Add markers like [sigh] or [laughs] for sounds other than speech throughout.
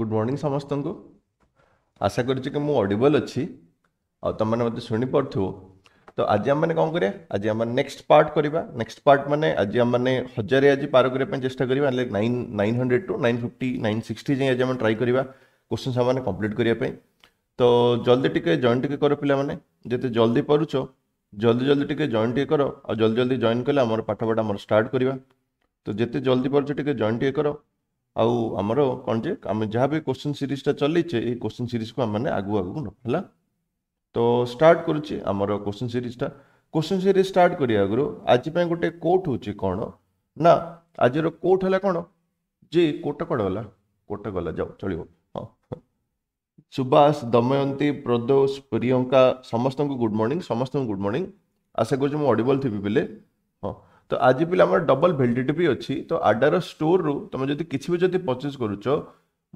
Good morning ସମସ୍ତଙ୍କୁ ଆଶା କରୁଛି କି ମୁଁ ଅଡ଼ିବଲ୍ ଅଛି ଆଉ ତୁମମାନେ ମୋତେ ଶୁଣିପାରୁଥିବ ତ ଆଜି ଆମମାନେ କ'ଣ କରିବା ଆଜି ଆମମାନେ ନେକ୍ସଟ ପାର୍ଟ କରିବା ନେକ୍ସଟ ପାର୍ଟ ମାନେ ଆଜି ଆମମାନେ ହଜାରେ ଆଜି ପାର କରିବା ପାଇଁ ଚେଷ୍ଟା କରିବା ହେଲେ nine nine hundred to nine fifty nine sixty ଯାଏଁ ଆଜି ଆମେ ଟ୍ରାଏ କରିବା କୋଶ୍ଚିନ୍ ସେମାନେ କମ୍ପ୍ଲିଟ୍ କରିବା ପାଇଁ ତ ଜଲ୍ଦି ଟିକେ ଜଏନ୍ ଟିକେ କର ପିଲାମାନେ ଯେତେ ଜଲ୍ଦି ପାରୁଛ ଜଲ୍ଦି ଜଲ୍ଦି ଟିକେ ଜଏନ୍ ଟିକେ କର ଆଉ ଜଲ୍ଦି ଜଲ୍ଦି ଜଏନ୍ କଲେ ଆମର ପାଠପଢ଼ା ଆମର ଷ୍ଟାର୍ଟ କରିବା ତ ଯେତେ ଜଲ୍ଦି ପାରୁଛ ଟିକେ ଜଏନ୍ ଟିକେ କର ଆଉ ଆମର କ'ଣ ଯେ ଆମେ ଯାହା ବି କୋଶ୍ଚିନ୍ ସିରିଜ୍ଟା ଚଲେଇଛେ ଏଇ କୋଶ୍ଚିନ୍ ସିରିଜ୍କୁ ଆମେମାନେ ଆଗକୁ ଆଗକୁ ନେବୁ ହେଲା ତ ଷ୍ଟାର୍ଟ କରୁଛି ଆମର କୋଶ୍ଚିନ୍ ସିରିଜ୍ଟା କୋଶ୍ଚିନ୍ ସିରିଜ୍ ଷ୍ଟାର୍ଟ କରିବା ଆଗରୁ ଆଜି ପାଇଁ ଗୋଟେ କୋର୍ଟ ହେଉଛି କ'ଣ ନା ଆଜିର କୋର୍ଟ ହେଲା କ'ଣ ଯେ କୋଟ କ'ଣ ଗଲା କୋର୍ଟ ଗଲା ଯାଉ ଚଳିବ ହଁ ସୁବାସ ଦମୟନ୍ତୀ ପ୍ରଦୋଷ ପ୍ରିୟଙ୍କା ସମସ୍ତଙ୍କୁ ଗୁଡ଼୍ ମର୍ଣ୍ଣିଂ ସମସ୍ତଙ୍କୁ ଗୁଡ଼୍ ମର୍ଣ୍ଣିଂ ଆଶା କରୁଛି ମୁଁ ଅଡ଼ିବଲ୍ ଥିବି ବୋଲେ तो आज भी आम डबल भेलीडी भी अच्छी तो आडार स्टोर रु तुम जो कि पर्चेज जो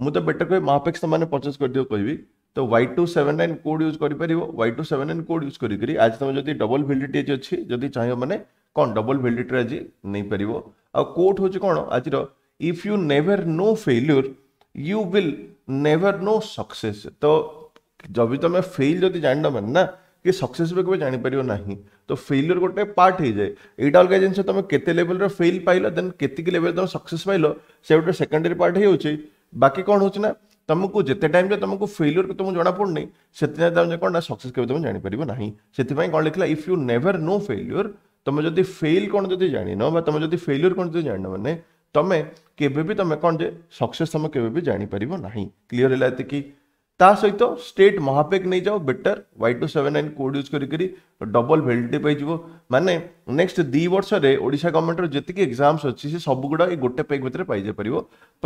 परचेज बेटर कहे महापेक्ष तुमने परचेज कर दिव कह तो Y two seven nine code use कर Y two seven nine code use करी आज तुम जो डबल भेलीडी अच्छी जब चाहिए मैंने कौन डबल भेलीडी आज नहीं पार आट हूँ कौन आज if you never know failure you will never know success तो जब तुम फेल जब जान लो मैंने ना कि सक्सेस भी कभी जापर ना तो फेल्यूर गोटे पार्ट हो जाए यहाँ अलग जिन तुम केवल फेल पाइल देन के लेवल तुम सक्सेस पाइल से गोटे सेकेंडेरी पार्ट हो बाकी कौन हो तुमको जिते टाइम जो तुमको फेलियर को तुमको जना पड़नी से कौन ना सक्से तुम जापर ना से कौन लिखा if you never know failure तुम जब फेल कौन जो जान तुम जब फेल्यूर कौन जो जान मैंने तुम्हें केवे भी तुम कौन जे सक्से तुम के जापर ना क्लीयर है इतनी ତା ସହିତ ଷ୍ଟେଟ୍ ମହାପେକ୍ ନେଇଯାଅ better Y two seven nine code use କରିକରି ଡବଲ୍ ଭ୍ୟାଲିଡିଟି ପାଇଯିବ ମାନେ ନେକ୍ସଟ ଦୁଇ ବର୍ଷରେ ଓଡ଼ିଶା ଗଭର୍ଣ୍ଣମେଣ୍ଟର ଯେତିକି ଏକ୍ଜାମ୍ସ ଅଛି ସେ ସବୁଗୁଡ଼ା ଏଇ ଗୋଟେ ପେକ୍ ଭିତରେ ପାଇଯାଇପାରିବ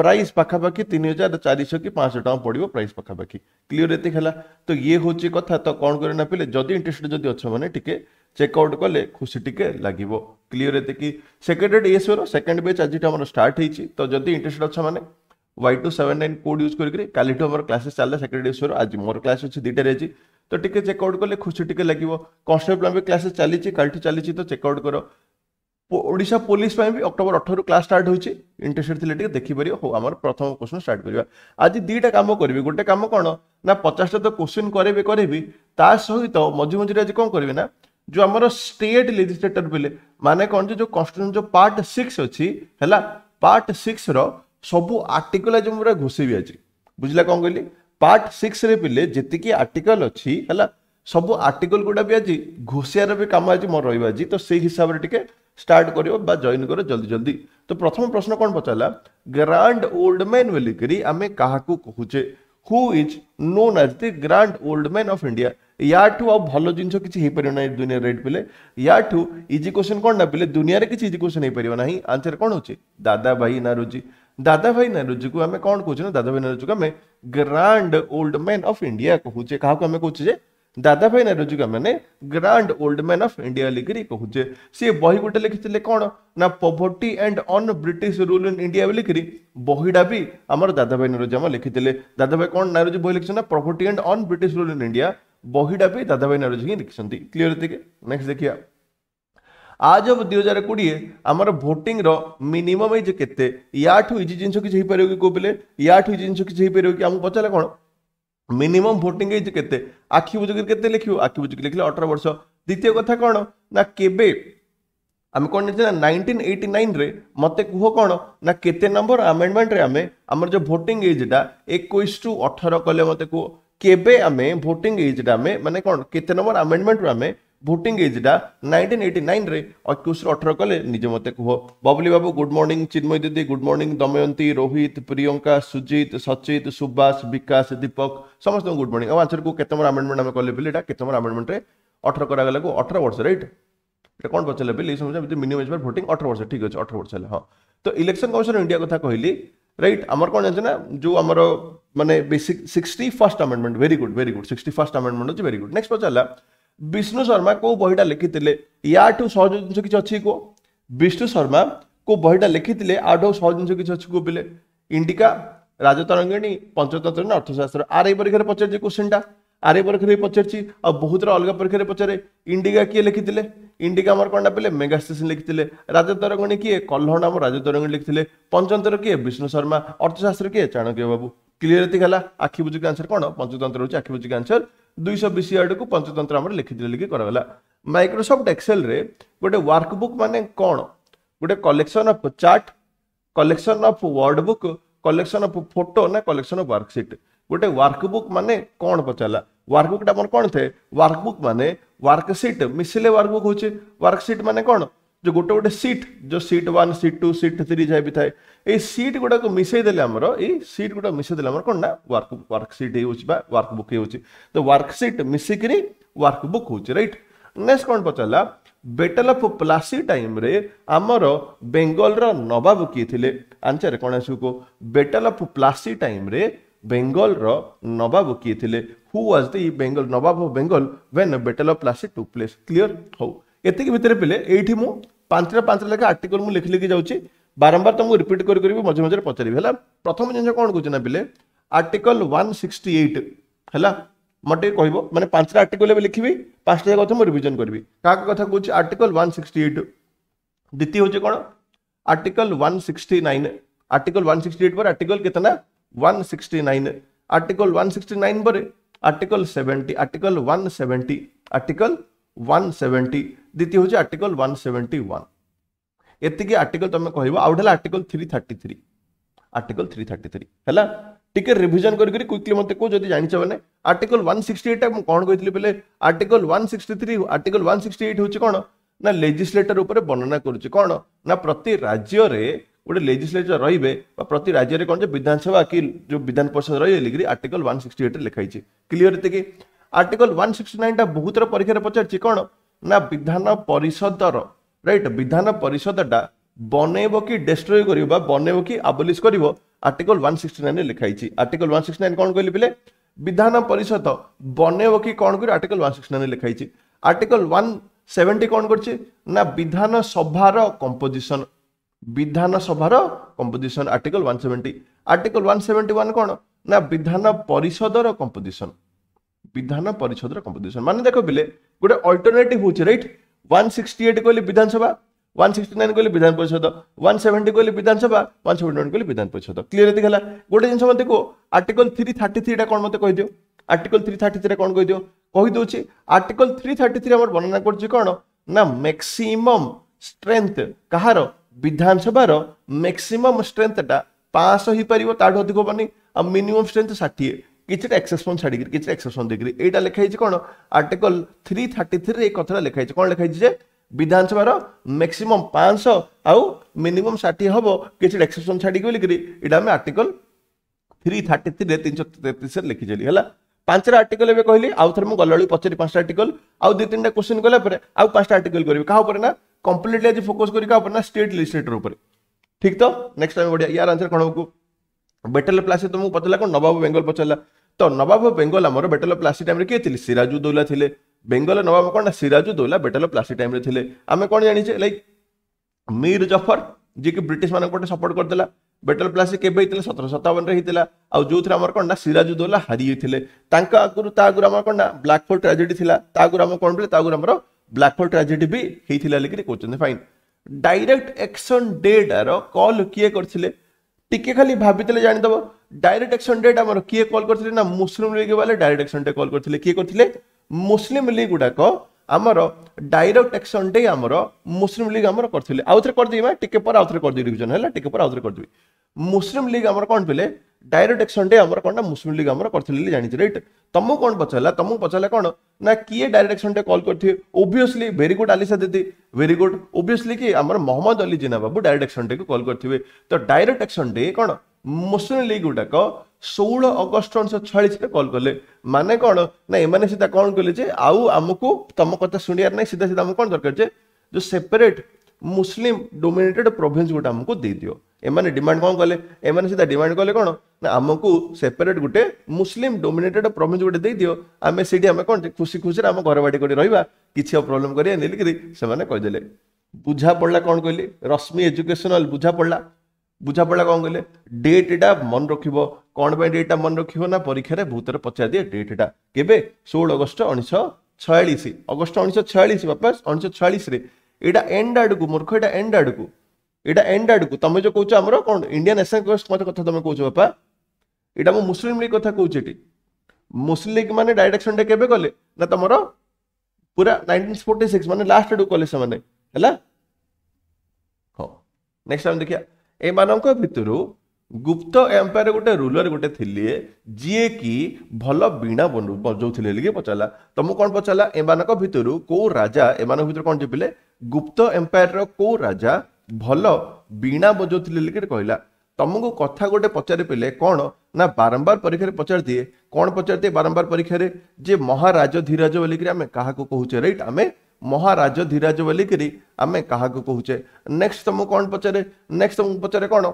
ପ୍ରାଇସ୍ ପାଖାପାଖି ତିନି ହଜାର ଚାରିଶହ କି ପାଞ୍ଚଶହ ଟଙ୍କା ପଡ଼ିବ ପ୍ରାଇସ୍ ପାଖାପାଖି କ୍ଲିଅର ଏତିକି ହେଲା ତ ଇଏ ହେଉଛି କଥା ତ କ'ଣ କରିବେ ନା ପିଲେ ଯଦି ଇଣ୍ଟରେଷ୍ଟେଡ୍ ଯଦି ଅଛ ମାନେ ଟିକେ ଚେକ୍ଆଉଟ୍ କଲେ ଖୁସି ଟିକେ ଲାଗିବ କ୍ଲିଅର ଏତିକି ସେକେଣ୍ଡ ଏଡ୍ ଇଏସ୍ଓର ସେକେଣ୍ଡ ବେଚ୍ ଆଜିଠୁ ଆମର ଷ୍ଟାର୍ଟ ହେଇଛି ତ ଯଦି ଇଣ୍ଟରେଷ୍ଟେଡ୍ ଅଛ ମାନେ Y two seven nine code use କରିକି କାଲିଠୁ ଆମର କ୍ଲାସେସ୍ ଚାଲିଲା ସେକ୍ରେଟାରୀ ଆଜି ମୋର କ୍ଲାସ୍ ଅଛି ଦୁଇଟାରେ ଅଛି ତ ଟିକେ ଚେକ୍ଆଉଟ୍ କଲେ ଖୁସି ଟିକେ ଲାଗିବ କନଷ୍ଟେବଲ୍ ପାଇଁ ବି କ୍ଲାସେସ୍ ଚାଲିଛି କାଲିଠୁ ଚାଲିଛି ତ ଚେକ୍ଆଉଟ୍ କର ଓଡ଼ିଶା ପୋଲିସ ପାଇଁ ବି ଅକ୍ଟୋବର ଅଠରରୁ କ୍ଲାସ୍ ଷ୍ଟାର୍ଟ ହେଉଛି ଇଣ୍ଟରେଷ୍ଟେଡ୍ ଥିଲେ ଟିକେ ଦେଖିପାରିବ ହଉ ଆମର ପ୍ରଥମ କୋଶ୍ଚିନ୍ ଷ୍ଟାର୍ଟ କରିବା ଆଜି ଦୁଇଟା କାମ କରିବି ଗୋଟେ କାମ କ'ଣ ନା ପଚାଶଟା ତ କୋଶ୍ଚିନ୍ କରେଇବି କରେଇବି ତା ସହିତ ମଝି ମଝିରେ ଆଜି କ'ଣ କରିବି ନା ଯେଉଁ ଆମର ଷ୍ଟେଟ୍ ଲେଜିସ୍ଲେଟର ପିଲେ ମାନେ କ'ଣ ଯେ ଯେଉଁ କନଷ୍ଟିଟ୍ୟୁସନ୍ ଯେଉଁ ପାର୍ଟ ସିକ୍ସ ଅଛି ହେଲା ପାର୍ଟ ସିକ୍ସର ସବୁ ଆର୍ଟିକଲ ଆଜି ମୁଁ ପୁରା ଘୋଷେଇବି ଆଜି ବୁଝିଲା କ'ଣ କହିଲି ପାର୍ଟ ସିକ୍ସରେ ପିଲେ ଯେତିକି ଆର୍ଟିକଲ ଅଛି ହେଲା ସବୁ ଆର୍ଟିକଲ ଗୁଡ଼ା ବି ଆଜି ଘୋଷିବାର ବି କାମ ଆଜି ମୋର ରହିବ ଆଜି ତ ସେଇ ହିସାବରେ ଟିକେ ଷ୍ଟାର୍ଟ କରିବ ବା ଜଏନ୍ କର ଜଲ୍ଦି ଜଲ୍ଦି ତ ପ୍ରଥମ ପ୍ରଶ୍ନ କ'ଣ ପଚାରିଲା ଗ୍ରାଣ୍ଡ ଓଲ୍ଡ ମ୍ୟାନ୍ ବୋଲିକରି ଆମେ କାହାକୁ କହୁଛେ who is known as the grand old man of India ୟାଠୁ ଆଉ ଭଲ ଜିନିଷ କିଛି ହେଇପାରିବ ନାହିଁ ଦୁନିଆ ରେଟ୍ ପିଲେ ୟାଠୁ ଇଜି କ୍ୱେଶ୍ଚନ୍ କ'ଣ ନା ପିଲେ ଦୁନିଆରେ କିଛି ଇଜି କ୍ୱେଶ୍ଚନ୍ ହେଇପାରିବ ନାହିଁ ଆନ୍ସର କ'ଣ ହେଉଛି ଦାଦା ଭାଇ ନାରୁଜି दादा भाई नेहरू को आम कौन दादा भाई नेहरू को आम grand old man of India कहूचे क्या आम दादा भाई नेहरू को मैंने grand old man of India लिखी कहूचे सी बही गोटे लिखी कौन ना poverty and un British rule in India भी लिखी बहीटा भी आम दादा दादाभाई नेहरूजी आम लिखी दादा भाई कौन नेहरूजी बही लिखी ना poverty and un British rule in India बहीटा भी दादा भाई नेहरूजी ही लिखी क्लीयर देखिए नेक्स्ट देखिए আজ অব দুই হাজার কোড়িয়ে আমার ভোটিং র মিনিমম এজ কেতে ইয়াঠু ইজি জিনিস কিছু হইপারিব কি কোপিলে ইয়াঠু ইজি জিনিস কিছু হইপারিব কি আমি পচারে কোণ মিনিমম ভোটিং এজ কেতে আখি বুজুকি কেতে লিখিব আখি বুজুকি লিখিলে অঠর বর্ষ দ্বিতীয় কথা কোণ না কেবে আমি কোণ নিচ্ছি না নাইনটিন এইটি নাইনরে মতো কুহ কোণ না কেতে নম্বর আমেন্ডমেন্টরে আমি আমার যে ভোটিং এজটা একুশ টু অঠর কলে মতো কুহ কেবে আমি ভোটিং এজটা আমি মানে কোণ কেতে নম্বর আমেন্ডমেন্টর আমি ଭୋଟିଂ ଏଜ୍ଟା ନାଇଣ୍ଟିନ୍ ଏଇଟି ନାଇନ୍ରେ ଅକ୍ୟୁସ୍ରେ ଅଠର କଲେ ନିଜେ ମୋତେ କୁହ ବବଲି ବାବୁ ଗୁଡ୍ ମର୍ଣ୍ଣିଂ ଚିନ୍ମୟ ଦିଦି ଗୁଡ୍ ମର୍ଣ୍ଣିଂ ଦମୟନ୍ତୀ ରୋହିତ ପ୍ରିୟଙ୍କା ସୁଜିତ ସଚିତ ସୁବାସ ବିକାଶ ଦୀପକ ସମସ୍ତଙ୍କୁ ଗୁଡ୍ ମର୍ଣ୍ଣିଂ ଆଉ ଆନ୍ସରକୁ କେତେ ନମ୍ବର ଆମେଣ୍ଡମେଣ୍ଟ ଆମେ କଲେ ବୋଲି ଏଇଟା କେତେ ନମ୍ବର ଆମେଣ୍ଡମେଣ୍ଟରେ ଅଠର କରାଗଲାକୁ ଅଠର ବର୍ଷ ରାଇଟ୍ ଏଇଟା କ'ଣ ପଚାରିଲେ ବୋଲି ଏଇ ସମସ୍ୟା ମିନିମମ୍ ଏଜ୍ ଫର୍ ଭୋଟିଂ ଅଠର ବର୍ଷ ଠିକ୍ ଅଛି ଅଠର ବର୍ଷ ହେଲା ହଁ ତ ଇଲେକ୍ସନ୍ କମିଶନ ଇଣ୍ଡିଆ କଥା କହିଲି ରାଇଟ୍ ଆମର କ'ଣ ଜାଣିଛ ନା ଯେଉଁ ଆମର ମାନେ basic sixty first amendment very good very good sixty first amendment ଅଛି ଭେରି ଗୁଡ୍ ନେକ୍ସଟ ପଚାରିଲା बिष्णु शर्मा को বইটা লিখি দিলে ইয়াটু সহজন কিছু আছে কো বিষ্ণু শর্মা কো বইটা লিখি দিলে আডো সহজন কিছু আছে কো পলে ইন্ডিকা রাজতরঙ্গনি পন্ততত্ত্ব আর অর্থশাস্ত্র আর এই পরিখরে পচৰজি কুয়েশ্চনটা আর এই পরিখরে পচৰচি আৰু বহুতৰ অলগা পরিখৰে পচৰে ইন্ডিকা কি লিখি দিলে ইন্ডিকা মৰকণ্ড পলে মেগা ষ্টেচন লিখি দিলে রাজতরঙ্গনি কি কলহনা ম রাজতরঙ্গনি লিখি দিলে পন্ততত্ত্ব কি বিষ্ণু শর্মা অর্থশাস্ত্র কি চাণক্য বাবু ক্লিয়ৰ হতি গলা আকি বুজি গ্ৰান্সৰ কোন পন্ততত্ত্বৰ আকি বুজি গ্ৰান্সৰ दुईश बीस आड़ को पंचतंत्र लिखी दिल कि माइक्रोसफ्ट एक्सेल गोटे वर्कबुक मान कौन गोटे collection of chart collection of word book collection of photo ना कलेक्शन अफ वर्कसीट गोटे वर्कबुक मान कौन पचारा वर्कबुक मैं कौन थे वर्कबुक मान वर्कसीट मिसले वर्कबुक हूँ वर्कसीट मान कौन जो गोटे गोटे सीट जो sheet one sheet two sheet three जहाँ भी थाए सीट गुड़ाक मिसेदेले आमर ये सीट गुड़ा मिसेदेले आमर कौन ना वार्क वार्कसीट हो हो तो वार्कसीट मिसिक वार्कबुक हो रईट नेक्स्ट कौन पचारा बेटल अफ प्लासी टाइम आमर बेंगलर नवाब किए थे आंसर कौन आसो battle of Plassey time Bengal ବେଙ୍ଗଲର किए थे ଥିଲେ who was the Bengal nawab of Bengal when battle of Plassey took place clear ହଉ ଏତିକି ଭିତରେ ପିଲେ ଏଇଠି ପାଞ୍ଚଟା ପାଞ୍ଚ ଲେଖା ଆର୍ଟିକଲ ମୁଁ ଲେଖି ଲେଖି ଯାଉଛି ବାରମ୍ବାର ତମକୁ ରିପିଟ୍ କରି କରିବି ମଝିରେ ମଝିରେ ପଚାରିବି ହେଲା ପ୍ରଥମ ଜିନିଷ କ'ଣ କହୁଛି ନା ପିଲେ ଆର୍ଟିକଲ ୱାନ୍ ସିକ୍ସଟି ଏଇଟ୍ ହେଲା ମୋତେ ଟିକେ କହିବ ମାନେ ପାଞ୍ଚଟା ଆର୍ଟିକଲ ଏବେ ଲିଖିବି ପାଞ୍ଚଟା କଥା ମୁଁ ରିଭିଜନ କରିବି କାହା କଥା କହୁଛି ଆର୍ଟିକଲ ୱାନ୍ ସିକ୍ସଟି ଏଇଟ୍ ଦ୍ୱିତୀୟ ହେଉଛି କ'ଣ one one sixty sixty nine eight ପରେ କେତେ ନା one sixty nine article one sixty nine ପରେ पर ସେଭେଣ୍ଟି 70 ୱାନ୍ ସେଭେଣ୍ଟି आर्टिकल 170 দ্বিতীয় হচ্ছে আর্টিকল 171 এতিকি আর্টিকল তুমি কইব আউট হলা আর্টিকল 333 আর্টিকল 333 হলা টিকে রিভিজন করি করি কুইকলি মতে কো যদি জানিছ মানে আর্টিকল 168 টা কোন কইতলি পেলে আর্টিকল 163 আর্টিকল 168 হচ্ছে কোন না লেজিসলেটর উপরে বর্ণনা করুছে কোন না প্রতি রাজ্যরে ଗୋଟେ ଲେଜିସ୍ଲେଚର ରହିବେ ବା ପ୍ରତି ରାଜ୍ୟରେ କ'ଣ ଯେ ବିଧାନସଭା କି ଯେଉଁ ବିଧାନ ପରିଷଦ ରହିବେ ଲିଗିରି ଆର୍ଟିକଲ ୱାନ୍ ସିକ୍ସଟି ଏଇଟ୍ରେ ଲେଖାଇଛି କ୍ଲିଅର ଏତିକି ଆର୍ଟିକଲ ୱାନ୍ ସିକ୍ସଟି ନାଇନଟା ବହୁତର ପରୀକ୍ଷାରେ ପଚାରିଛି କ'ଣ ନା ବିଧାନ ପରିଷଦର ରାଇଟ୍ ବିଧାନ ପରିଷଦଟା ବନେଇବ କି ଡେଷ୍ଟ୍ରୟ କରିବ ବା ବନେଇବ କି ଆବୋଲିସ କରିବ ଆର୍ଟିକଲ ୱାନ୍ ସିକ୍ସଟି ନାଇନରେ ଲେଖାଇଛି ଆର୍ଟିକଲ ୱାନ୍ ସିକ୍ସଟି ନାଇନ୍ କ'ଣ କହିଲେ ପିଲେ ବିଧାନ ପରିଷଦ ବନେଇବ କି କ'ଣ କରିବ ଆର୍ଟିକଲ ୱାନ୍ ସିକ୍ସଟି ନାଇନ୍ ଲେଖାଇଛି ଆର୍ଟିକଲ ୱାନ୍ ସେଭେଣ୍ଟି କ'ଣ କରିଛି ନା ବିଧାନ ସଭାର କମ୍ପୋଜିସନ ବିଧାନ ସଭାର composition article one seventy article one seventy one କ'ଣ ନା ବିଧାନ ପରିଷଦର କମ୍ପୋଜିସନ ବିଧାନ ପରିଷଦର କମ୍ପୋଜିସନ୍ ମାନେ ଦେଖ ପିଲେ ଗୋଟେ ଅଲ୍ଟରନେଟିଭ୍ ହେଉଛି ରାଇଟ୍ ୱାନ୍ ସିକ୍ସଟି ଏଇଟ୍ କହିଲେ ବିଧାନସଭା ୱାନ୍ ସିକ୍ସଟି ନାଇନ୍ କହିଲେ ବିଧାନ ପରିଷଦ ୱାନ୍ ସେଭେଣ୍ଟି କହିଲେ ବିଧାନସଭା ୱାନ୍ ସେଭେଣ୍ଟି ନାଇନ୍ କହିଲେ ବିଧାନ ପରିଷଦ କ୍ଲିୟର ଏତିକି ହେଲା ଗୋଟେ ଜିନିଷ ମୋତେ କୁହ ଆର୍ଟିକଲ୍ ଥ୍ରୀ ଥାର୍ଟି ଥ୍ରୀଟା କ'ଣ ମୋତେ କହିଦିଅ ଆର୍ଟିକଲ ଥ୍ରୀ ଥାର୍ଟି ଥ୍ରୀଟା କ'ଣ କହିଦିଅ କହିଦେଉଛି ଆର୍ଟିକଲ ଥ୍ରୀ ଥାର୍ଟି ଥ୍ରୀ ଆମର ବର୍ଣ୍ଣନା କରୁଛି କ'ଣ ନା ମ୍ୟାକ୍ସିମମ୍ ଷ୍ଟ୍ରେngଥ କାହାର ବିଧାନସଭାର ମ୍ୟାକ୍ସିମମ୍ ଷ୍ଟ୍ରେngଥଟା ପାଞ୍ଚଶହ ହେଇପାରିବ ତାଠୁ ଅଧିକ ହେବନି ଆଉ ମିନିମମ୍ ଷ୍ଟ୍ରେngଥ ଷାଠିଏ কিছুটা এক্সেপশন ছাড়িকি কিছুটা এক্সেপশন দেখি এইটা লেখা হয়েছে কোণ আর্টিকল থ্রি থার্টি থ্রি এই কথাটা লেখা হয়েছে কোণ লেখা হয়েছে যে বিধানসভার ম্যাক্সিমম পাঁচশহ আউ মিনিমম ষাঠিয়ে হব কিছুটা এক্সেপশন ছাড়িকি বলি এটা আমি আর্টিকল থ্রি থার্টি থ্রি তিনশো তেত্রিশে লিখিছিলি হল ପାଞ୍ଚଟା ଆର୍ଟିକଲ ଏବେ କହିଲି ଆଉ ଥରେ ମୁଁ ଗଲାବେଳକୁ ପଚାରି ପାଞ୍ଚଟା ଆର୍ଟିକଲ ଆଉ ଦୁଇ ତିନିଟା କୋଶ୍ଚିନ୍ କଲା ପରେ ଆଉ ପାଞ୍ଚଟା ଆର୍ଟିକଲ କରିବି କାହା ଉପରେ ନା କମ୍ପ୍ଲିଟଲି ଆଜି ଫୋକସ୍ କରି କାହା ଉପରେ ନା ଷ୍ଟେଟ୍ ଲେଜିସ୍ଲେଟର ଉପରେ ଠିକ୍ ତ ନେକ୍ସଟ ଟାଇମ୍ ବଢ଼ିଆ ୟାର ଆନ୍ସର କ'ଣ ହବ ବେଟଲ ପ୍ଲାସି ତୁମକୁ ପଚାରିଲା କ'ଣ ନବାବ ବେଙ୍ଗଲ ପଚାରିଲା ତ ନବାବ ବେଙ୍ଗଲ ଆମର ବେଟଲ ପ୍ଲାସି ଟାଇମ୍ରେ କିଏ ଥିଲେ ସିରାଜୁ ସିରାଜୁଦ୍ଦୌଲା ଥିଲେ ବେଙ୍ଗଲ ନବାବ କ'ଣ ନା ବେଟଲ ପ୍ଲାସି ଟାଇମ୍ରେ ଥିଲେ ଆମେ କ'ଣ ଜାଣିଛେ ଲାଇକ୍ ମୀର ଜଫର ଯିଏକି ବ୍ରିଟିଶମାନଙ୍କୁ ଗୋଟେ ସପୋର୍ଟ କରିଦେଲା ବେଟଲ ପ୍ଲାସି କେବେ ହେଇଥିଲା ସତର ସତାବନରେ ହେଇଥିଲା ଆଉ ଯେଉଁଥିରେ ଆମର କ'ଣ ନା ସିରାଜୁ ହାରି ହାରିଯାଇଥିଲେ ତାଙ୍କ ଆଗରୁ ତା ଆଗରୁ ଆମର କ'ଣ ନା ବ୍ଲାକ୍ ଟ୍ରାଜେଡି ଥିଲା ତା ଆଗରୁ ଆମର କ'ଣ ବୋଲେ ତା ଆଗରୁ ଆମର ବ୍ଲାକ୍ ଟ୍ରାଜେଡି ବି ହେଇଥିଲା ଲେଖିକି କହୁଛନ୍ତି ଫାଇନ୍ ଡାଇରେକ୍ଟ ଏକ୍ସନ୍ ଡେଟ୍ର କଲ୍ କିଏ କରିଥିଲେ টিকে খালি ভাবিলে জাঁদব ডাইরেক্ট একশন ডেট আমার কি কল করলে না মুসলিম লিগ বালে ডাইরেক্ট একশন ডে কল করলে কি করলে মুসলিম লিগ গুড়াক আমার ডাইরেক্ট একশন ডে আমার মুসলিম লিগ আমার করলে আউথরে করদেবা টিকে পরে আউথরে করদেবি রিভিজন হল টিকে পরে আউথরে করদেবি মুসলিম লিগ আমার কোণ পেলে ডাইরেক্ট একশনটে আমার কোনটা মুসলিম লিগ আমার করছিল বলে জানিছি রাইট ତମକୁ କ'ଣ ପଚାରିଲା ତମକୁ ପଚାରିଲା କ'ଣ ନା କିଏ ଡାଇରେକ୍ସନ୍ଟେ କଲ୍ କରିଥିବେ ଓଭିୟସଲି ଭେରି ଗୁଡ୍ ଆଲିସା ଦିଦି ଭେରି ଗୁଡ୍ ଓଭିୟସଲି କି ଆମର ମହମ୍ମଦ ଅଲି ଜିନା ବାବୁ ଡାଇରେକ୍ସନ୍ଟେକୁ କଲ୍ କରିଥିବେ ତ ଡାଇରେକ୍ସନ୍ଟେ କ'ଣ ମୁସଲିମ୍ ଲିଗ୍ ଗୁଡ଼ାକ ଷୋହଳ ଅଗଷ୍ଟ ଉଣେଇଶହ ଛୟାଳିଶରେ କଲ୍ କଲେ ମାନେ କ'ଣ ନା ଏମାନେ ସିଧା କ'ଣ କଲେ ଯେ ଆଉ ଆମକୁ ତମ କଥା ଶୁଣିବାର ନାହିଁ ସିଧା ସିଧା ଆମକୁ କ'ଣ ଦରକାର ଯେ ଯେଉଁ ସେପାରେଟ୍ ମୁସଲିମ୍ ଡୋମିନେଟେଡ୍ ପ୍ରୋଭିନ୍ସ ଗୋଟେ ଆମକୁ ଦେଇଦିଅ ଏମାନେ ଡିମାଣ୍ଡ କ'ଣ କଲେ ଏମାନେ ସିଧା ଡିମାଣ୍ଡ କଲେ କ'ଣ ନା ଆମକୁ ସେପାରେଟ୍ ଗୋଟେ ମୁସଲିମ୍ ଡୋମିନେଟେଡ୍ ପ୍ରମିଜ୍ ଗୋଟେ ଦେଇଦିଅ ଆମେ ସେଇଠି ଆମେ କ'ଣ ଖୁସି ଖୁସିରେ ଆମ ଘର ବାଡ଼ି କରି ରହିବା କିଛି ଆଉ ପ୍ରୋବ୍ଲେମ୍ କରିବା ନେଲିକିରି ସେମାନେ କହିଦେଲେ ବୁଝା ପଡ଼ିଲା କ'ଣ କହିଲି ରଶ୍ମି ଏଜୁକେସନାଲ୍ ବୁଝା ପଡ଼ିଲା ବୁଝା ପଡ଼ିଲା କ'ଣ କହିଲେ ଡେଟ୍ଟା ମନେ ରଖିବ କ'ଣ ପାଇଁ ଡେଟ୍ଟା ମନେ ରଖିବ ନା ପରୀକ୍ଷାରେ ବହୁତରେ ପଚାରିଦିଏ ଡେଟ୍ଟା କେବେ ଷୋହଳ ଅଗଷ୍ଟ ଉଣେଇଶହ ଛୟାଳିଶ ଅଗଷ୍ଟ ଉଣେଇଶହ ଛୟାଳିଶ ବାପା ଉଣେଇଶହ ଛୟାଳିଶରେ ଏଇଟା ଏଣ୍ଡ ଆଡ଼କୁ ମୂର୍ଖ ଏଇଟା ଏଣ୍ଡ ଆଡ଼କୁ ଏଇଟା ଏଣ୍ଡ ଆଡ଼କୁ ତମେ ଯେଉଁ କହୁଛ ଆମର କ'ଣ ଇଣ୍ଡିଆନ୍ ନ୍ୟାସନାଲ୍ କଂଗ୍ରେସ କଥା ତମେ କହୁଛ ବାପା ଏଇଟା ମୁଁ ମୁସଲିମ ଲିଗ୍ କଥା କହୁଛି ଏଠି ମୁସଲିମ ଲିଗ୍ ମାନେ ଡାଇରେକ୍ସନଟା କେବେ କଲେ ନା ତମର ପୁରା ନାଇନଟିନ୍ ଫୋର୍ଟି ସିକ୍ସ ମାନେ ଲାଷ୍ଟ ଆଡ଼କୁ କଲେ ସେମାନେ ହେଲା ହଁ ନେକ୍ସଟ ଆମେ ଦେଖିବା ଏମାନଙ୍କ ଭିତରୁ ଗୁପ୍ତ ଏମ୍ପାୟାର ଗୋଟେ ରୁଲର ଗୋଟେ ଥିଲେ ଯିଏକି ଭଲ ବୀଣା ବଜାଉଥିଲେ ବୋଲି ପଚାରିଲା ତମକୁ କ'ଣ ପଚାରିଲା ଏମାନଙ୍କ ଭିତରୁ କେଉଁ ରାଜା ଏମାନଙ୍କ ଭିତରୁ କ'ଣ ଚିପିଲେ ଗୁପ୍ତ ଏମ୍ପାୟାରର କେଉଁ ରାଜା ଭଲ ବିଣା ବଜାଉଥିଲେ ଲେଖିରେ କହିଲା ତମକୁ କଥା ଗୋଟେ ପଚାରି ପାରିଲେ କ'ଣ ନା ବାରମ୍ବାର ପରୀକ୍ଷାରେ ପଚାରିଦିଏ କ'ଣ ପଚାରିଦିଏ ବାରମ୍ବାର ପରୀକ୍ଷାରେ ଯେ ମହାରାଜ ଧୀରାଜ ବୋଲିକିରି ଆମେ କାହାକୁ କହୁଛେ ରାଇଟ୍ ଆମେ ମହାରାଜ ଧୀରାଜ ବୋଲିକିରି ଆମେ କାହାକୁ କହୁଛେ ନେକ୍ସଟ ତମକୁ କ'ଣ ପଚାରେ ନେକ୍ସଟ ତମକୁ ପଚାରେ କ'ଣ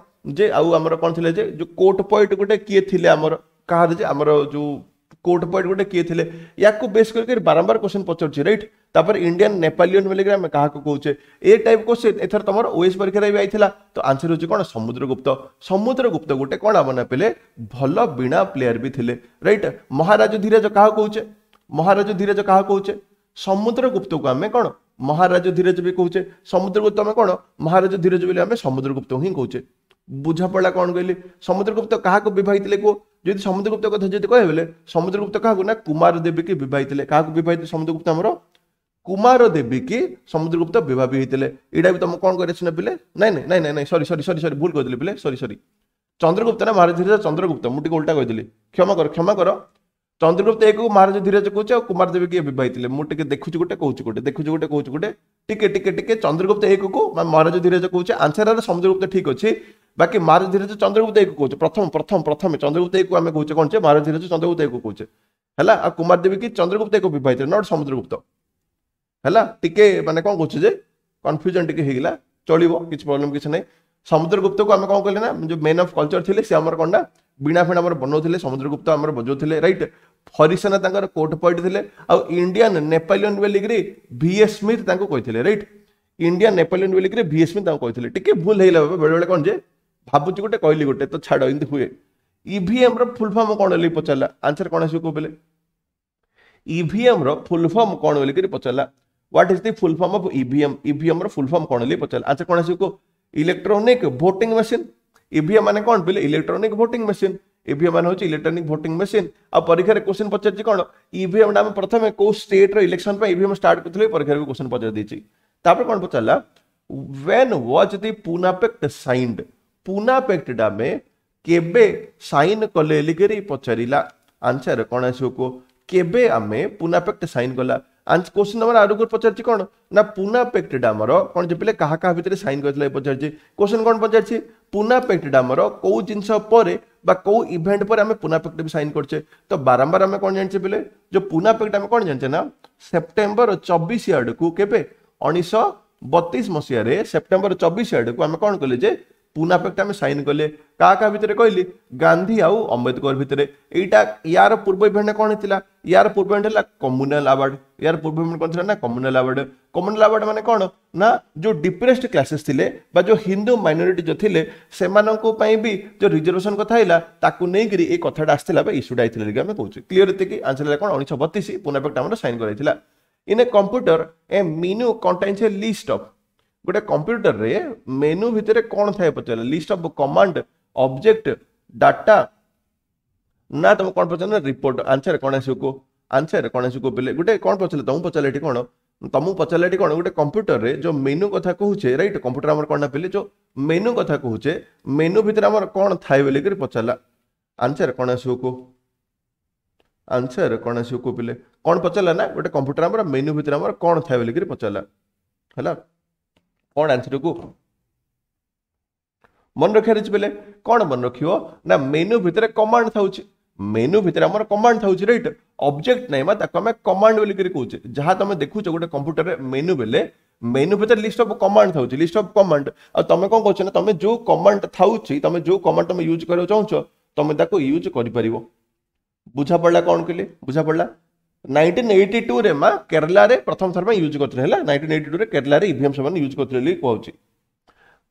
ଯେ ଆଉ ଆମର କ'ଣ ଥିଲା ଯେ ଯେଉଁ କୋର୍ଟ ପଏଟ ଗୋଟେ କିଏ ଥିଲେ ଆମର କାହାର ଯେ ଆମର ଯେଉଁ କୋର୍ଟ ପଏଣ୍ଟ ଗୋଟେ କିଏ ଥିଲେ ୟାକୁ ବେସ୍ କରିକି ବାରମ୍ବାର କ୍ୱେଶ୍ଚନ୍ ପଚାରୁଛି ରାଇଟ୍ ତାପରେ ଇଣ୍ଡିଆନ୍ ନେପାଲିୟନ୍ ବୋଲିକି ଆମେ କାହାକୁ କହୁଛେ ଏ ଟାଇପ୍ କ୍ୱେଶ୍ଚନ୍ ଏଥର ତମର ଓଏସ୍ ପରୀକ୍ଷାରେ ବି ଆଇଥିଲା ତ ଆନ୍ସର ହେଉଛି କ'ଣ ସମୁଦ୍ରଗୁପ୍ତ ସମୁଦ୍ରଗୁପ୍ତ ଗୋଟେ କ'ଣ ମନେ ପିଲେ ଭଲ ବିଣା ପ୍ଲେୟାର ବି ଥିଲେ ରାଇଟ୍ ମହାରାଜ ଧୀରଜ କାହାକୁ କହୁଛେ ମହାରାଜ ଧୀରଜ କାହାକୁ କହୁଛେ ସମୁଦ୍ରଗୁପ୍ତକୁ ଆମେ କ'ଣ ମହାରାଜ ଧୀରଜ ବି କହୁଛେ ସମୁଦ୍ରଗୁପ୍ତ ଆମେ କ'ଣ ମହାରାଜ ଧୀରଜ ବୋଲି ଆମେ ସମୁଦ୍ରଗୁପ୍ତ ହିଁ କହୁଛେ ବୁଝାପଡ଼ା କ'ଣ କହିଲି ସମୁଦ୍ରଗୁପ୍ତ କାହାକୁ ବିବାହିଥିଲେ କୁହ ଯଦି ସମୁଦ୍ରଗୁପ୍ତ କଥା ଯଦି କହିବେ ବୋଲେ ସମୁଦ୍ରଗୁପ୍ତ କାହାକୁ ନା କୁମାର ଦେବୀ କି ବିବାହ ହେଇଥିଲେ କାହାକୁ ବିବାହ ହେଇଥିଲେ ସମୁଦ୍ରଗୁପ୍ତ ଆମର କୁମାର ଦେବୀ କି ସମୁଦ୍ରଗୁପ୍ତ ବିବାହ ବି ହେଇଥିଲେ ଏଇଟା ବି ତମେ କ'ଣ କରିବା ସିନା ପିଲେ ନାଇଁ ନାଇଁ ନାଇଁ ନାଇଁ ସରି ସରି ସରି ସରି ଭୁଲ କହିଦେଲି ପିଲେ ସରି ସରି ଚନ୍ଦ୍ରଗୁପ୍ତ ନା ମହାରାଜ ଚନ୍ଦ୍ରଗୁପ୍ତ ମୁଁ ଟିକେ ଓଲଟା କହିଥିଲି କ୍ଷମା କର କ୍ଷମା କର ଚନ୍ଦ୍ରଗୁପ୍ତ ଏକକୁ ମହାରାଜ ଧୀରଜ କହୁଛି ଆଉ କୁମାର ଦେବୀ କିଏ ବିବାହିତ ମୁଁ ଟିକେ ଦେଖୁଛି ଗୋଟେ କହୁଛି ଗୋଟେ ଦେଖୁଛି ଗୋଟେ କହୁଛି ଗୋଟେ ଟିକେ ଟିକେ ଟିକେ ଚନ୍ଦ୍ରଗୁପ୍ତ ଏକକୁ ମହାରାଜ ଧୀରଜ କହୁଛି ଆନ୍ସର ସମୁଦ୍ରଗୁପ୍ତ ଠିକ୍ ଅଛି ବାକି ମହାରାଜ ଧୀରଜ ଚନ୍ଦ୍ରଗୁପ୍ତ ଏକ କହୁଛେ ପ୍ରଥମ ପ୍ରଥମ ପ୍ରଥମେ ଚନ୍ଦ୍ରଗୁପ୍ତ ଏକକୁ ଆମେ କହୁଛେ କ'ଣ ଯେ ମହାରାଜ ଧୀରଜ ଚନ୍ଦ୍ରଗୁପ୍ତ ଏକକୁ କହୁଛେ ହେଲା ଆଉ କୁମାର ଦେବୀ କି ଚନ୍ଦ୍ରଗୁପ୍ତ ଏକ ବିବାହିତ ଥିଲେ ନଟ୍ ସମୁଦ୍ରଗୁପ୍ତ ହେଲା ଟିକେ ମାନେ କ'ଣ କହୁଛେ ଯେ କନଫ୍ୟୁଜନ୍ ଟିକେ ହେଇଗଲା ଚଳିବ କିଛି ପ୍ରୋବ୍ଲେମ୍ କିଛି ନାହିଁ ସମୁଦ୍ରଗୁପ୍ତକୁ ଆମେ କ'ଣ କହିଲେ ନା ଯେଉଁ ମେନ୍ ଅଫ୍ କଲଚର୍ ଥିଲେ ସେ ଆମର କ'ଣ ନା ବିଣା ଫିଣା ଆମର ବନାଉଥିଲେ ସମୁଦ୍ରଗୁପ୍ତ ଆମର ବଜାଉଥିଲେ ରାଇଟ୍ হরিসেনা তাঁর কোর্ট পয়েন্ট লে আন্ডিয়ান নেপালিয়ন বেলিক্রি ভি এস স্মিথ তাঁর কে রাইট ইন্ডিয়ান নেপালিয়ন বেলিক্রি ভি এস স্মিথ তাঁর কে টিকি ভুল হয়ে বাবা বেড়ে বেড়ে কোণ যে ভাবুছি গোটে কহিলি গোটে তো ছাড় এমনি হুয়ে ইভিএম রুল ফর্ম কোণ বলি পচারা আনসর কোণ আসবে কোলে ইভিএম রুল ফর্ম কোণ বলিকি পচারা what is the full form of EVM EVM full form কোণ বলি পচারা আনসর কোণ আসবে ইলেকট্রোনিক ভোটিং মেসিন ইভিএম মানে কোণ বলে ইলেকট্রোনিক ভোটিং মেসিন ଇଭିଏମ୍ ମାନେ ହେଉଛି ଇଲେକ୍ଟ୍ରୋନିକ୍ ଭୋଟିଂ ମେସିନ୍ ଆଉ ପରୀକ୍ଷାରେ କୋଶ୍ଚିନ୍ ପଚାରିଛି କ'ଣ ଇଭିଏମ୍ଟା ଆମେ ପ୍ରଥମେ କୋଉ ଷ୍ଟେଟ୍ର ଇଲେକ୍ସନ୍ ପାଇଁ ଇଭିଏମ୍ ଷ୍ଟାର୍ଟ କରିଥିଲେ ପରୀକ୍ଷାରେ ବି କୋଶ୍ଚିନ୍ ପଚାରି ଦେଇଛି ତାପରେ କ'ଣ ପଚାରିଲା when was the Poona Pact signed ପୁନାପେକ୍ଟଟା ଆମେ କେବେ ସାଇନ୍ କଲେ ଲିଗେରି ପଚାରିଲା ଆନ୍ସର କ'ଣ ଆସିବ କୁହ କେବେ ଆମେ ପୁନାପେକ୍ଟ ସାଇନ୍ କଲା କୋଶ୍ଚିନ୍ ନମ୍ବର ଆଗକୁ ପଚାରିଛି କ'ଣ ନା ପୁନାପେକ୍ଟଟା ଆମର କ'ଣ ଯେ ପିଲେ କାହା କାହା ଭିତରେ ସାଇନ୍ କରିଥିଲା ପଚାରିଛି କୋଶ୍ଚିନ୍ କ'ଣ ପଚାରିଛି পুনাপেক্টটা আমার কেউ জিনিস পরে বা কেউ ইভেন্ট পরে আমি পুনাপেক্ট বি সাইন করছে তো বারম্বার আমি কোণ জানিছে বেলে যে পুনাপেক্ট আমি কোণ জানিছে না সেপ্টেম্বর চবিশ আড়কু কেবে উনিশশো বতিশ মশিয়ারে সেপ্টেম্বর চবিশ আড়কু আমি কোণ কলে যে পুনাপেক্ট আমি সাইন কলে কাহা কাহা ভিতরে কহিলি গান্ধী আউ আম্বেদকর ভিতরে এইটা ইয়ার পূর্ব ইভেন্টটা কোণ হয়েছিল ইয়ার পূর্ব ইভেন্ট হল কমুনাল আওয়ার্ড ইয়ার পূর্ব ইভেন্ট কোণ ছিল না কমুনাল আওয়ার্ড কমুনাল আওয়ার্ড মানে কোণ না যে ডিপ্রেসড ক্লাসেস লে বা যে হিন্দু মাইনোরিটি যে লে সেমানকু পাই বি যে রিজর্ভেশন কথা হইলা তাকু নেইকি এই কথাটা আসছিলা বা ইস্যুটা আইছিল লিগে আমি কହୁଛୁ ক্লিয়ার এতে আনসার হল কোণ 1932 পুনাপেক্ট আমরা সাইন করাইছিল in a computer a menu contains a list of ଗୋଟେ କମ୍ପ୍ୟୁଟରରେ ମେନୁ ଭିତରେ କ'ଣ ଥାଏ ପଚାରିଲା list of command object data ନା ତମକୁ କ'ଣ ପଚାରିଲ ନା ରିପୋର୍ଟ ଆନ୍ସର କ'ଣ ଆସିବ କୁହ ଆନ୍ସର କ'ଣ ଆସିବ ବୋଲେ ଗୋଟେ କ'ଣ ପଚାରିଲେ ତମକୁ ପଚାରିଲେ ଏଠି କ'ଣ ତମକୁ ପଚାରିଲେ ଏଠି କ'ଣ ଗୋଟେ କମ୍ପ୍ୟୁଟରରେ ଯେଉଁ ମେନୁ କଥା କହୁଛେ ରାଇଟ୍ କମ୍ପ୍ୟୁଟର ଆମର କ'ଣ ପିଲେ ଯେଉଁ ମେନୁ କଥା କହୁଛେ ମେନୁ ଭିତରେ ଆମର କ'ଣ ଥାଏ ବୋଲିକରି ପଚାରିଲା ଆନ୍ସର କ'ଣ ଆସିବ କୁହ ଆନ୍ସର କ'ଣ ଆସିବ କୁହ ପିଲେ କ'ଣ ପଚାରିଲା ନା ଗୋଟେ କମ୍ପ୍ୟୁଟର ଆମର ମେନୁ ଭିତରେ ଆମର କ'ଣ ଥାଏ ବୋଲିକରି ପଚାରିଲା ହେଲା କ'ଣ ଆନ୍ସରକୁ ମନେ ରଖିବାର ଅଛି ବୋଲେ କ'ଣ ମନେ ରଖିବ ନା ମେନୁ ଭିତରେ କମାଣ୍ଡ ଥାଉଛି ମେନୁ ଭିତରେ ଆମର କମାଣ୍ଡ ଥାଉଛି ରାଇଟ୍ ଅବଜେକ୍ଟ ନାହିଁ ବା ତାକୁ ଆମେ କମାଣ୍ଡ ବୋଲିକରି କହୁଛେ ଯାହା ତମେ ଦେଖୁଛ ଗୋଟେ କମ୍ପ୍ୟୁଟରରେ ମେନୁ ବେଲେ ମେନୁ ଭିତରେ ଲିଷ୍ଟ ଅଫ୍ କମାଣ୍ଡ ଥାଉଛି ଲିଷ୍ଟ ଅଫ୍ କମାଣ୍ଡ ଆଉ ତମେ କ'ଣ କହୁଛ ନା ତମେ ଯେଉଁ କମାଣ୍ଡ ଥାଉଛି ତମେ ଯେଉଁ କମାଣ୍ଡ ତମେ ୟୁଜ୍ କରିବାକୁ ଚାହୁଁଛ ତମେ ତାକୁ ୟୁଜ୍ କରିପାରିବ ବୁଝା ପଡ଼ିଲା କ'ଣ କହିଲେ ବୁଝା ପଡ଼ିଲା ନାଇଣ୍ଟିନ୍ ଏଇଟି ଟୁରେ ମା କେରଲାରେ ପ୍ରଥମ ଥର ପାଇଁ ୟୁଜ୍ କରିଥିଲେ ହେଲା ନାଇଣ୍ଟିନ୍ ଏଇଟି ଟୁରେ କେରଲାରେ ଇଭିଏମ୍ ସେମାନେ ୟୁଜ୍ କରିଥିଲେ ବୋଲି କହୁଛି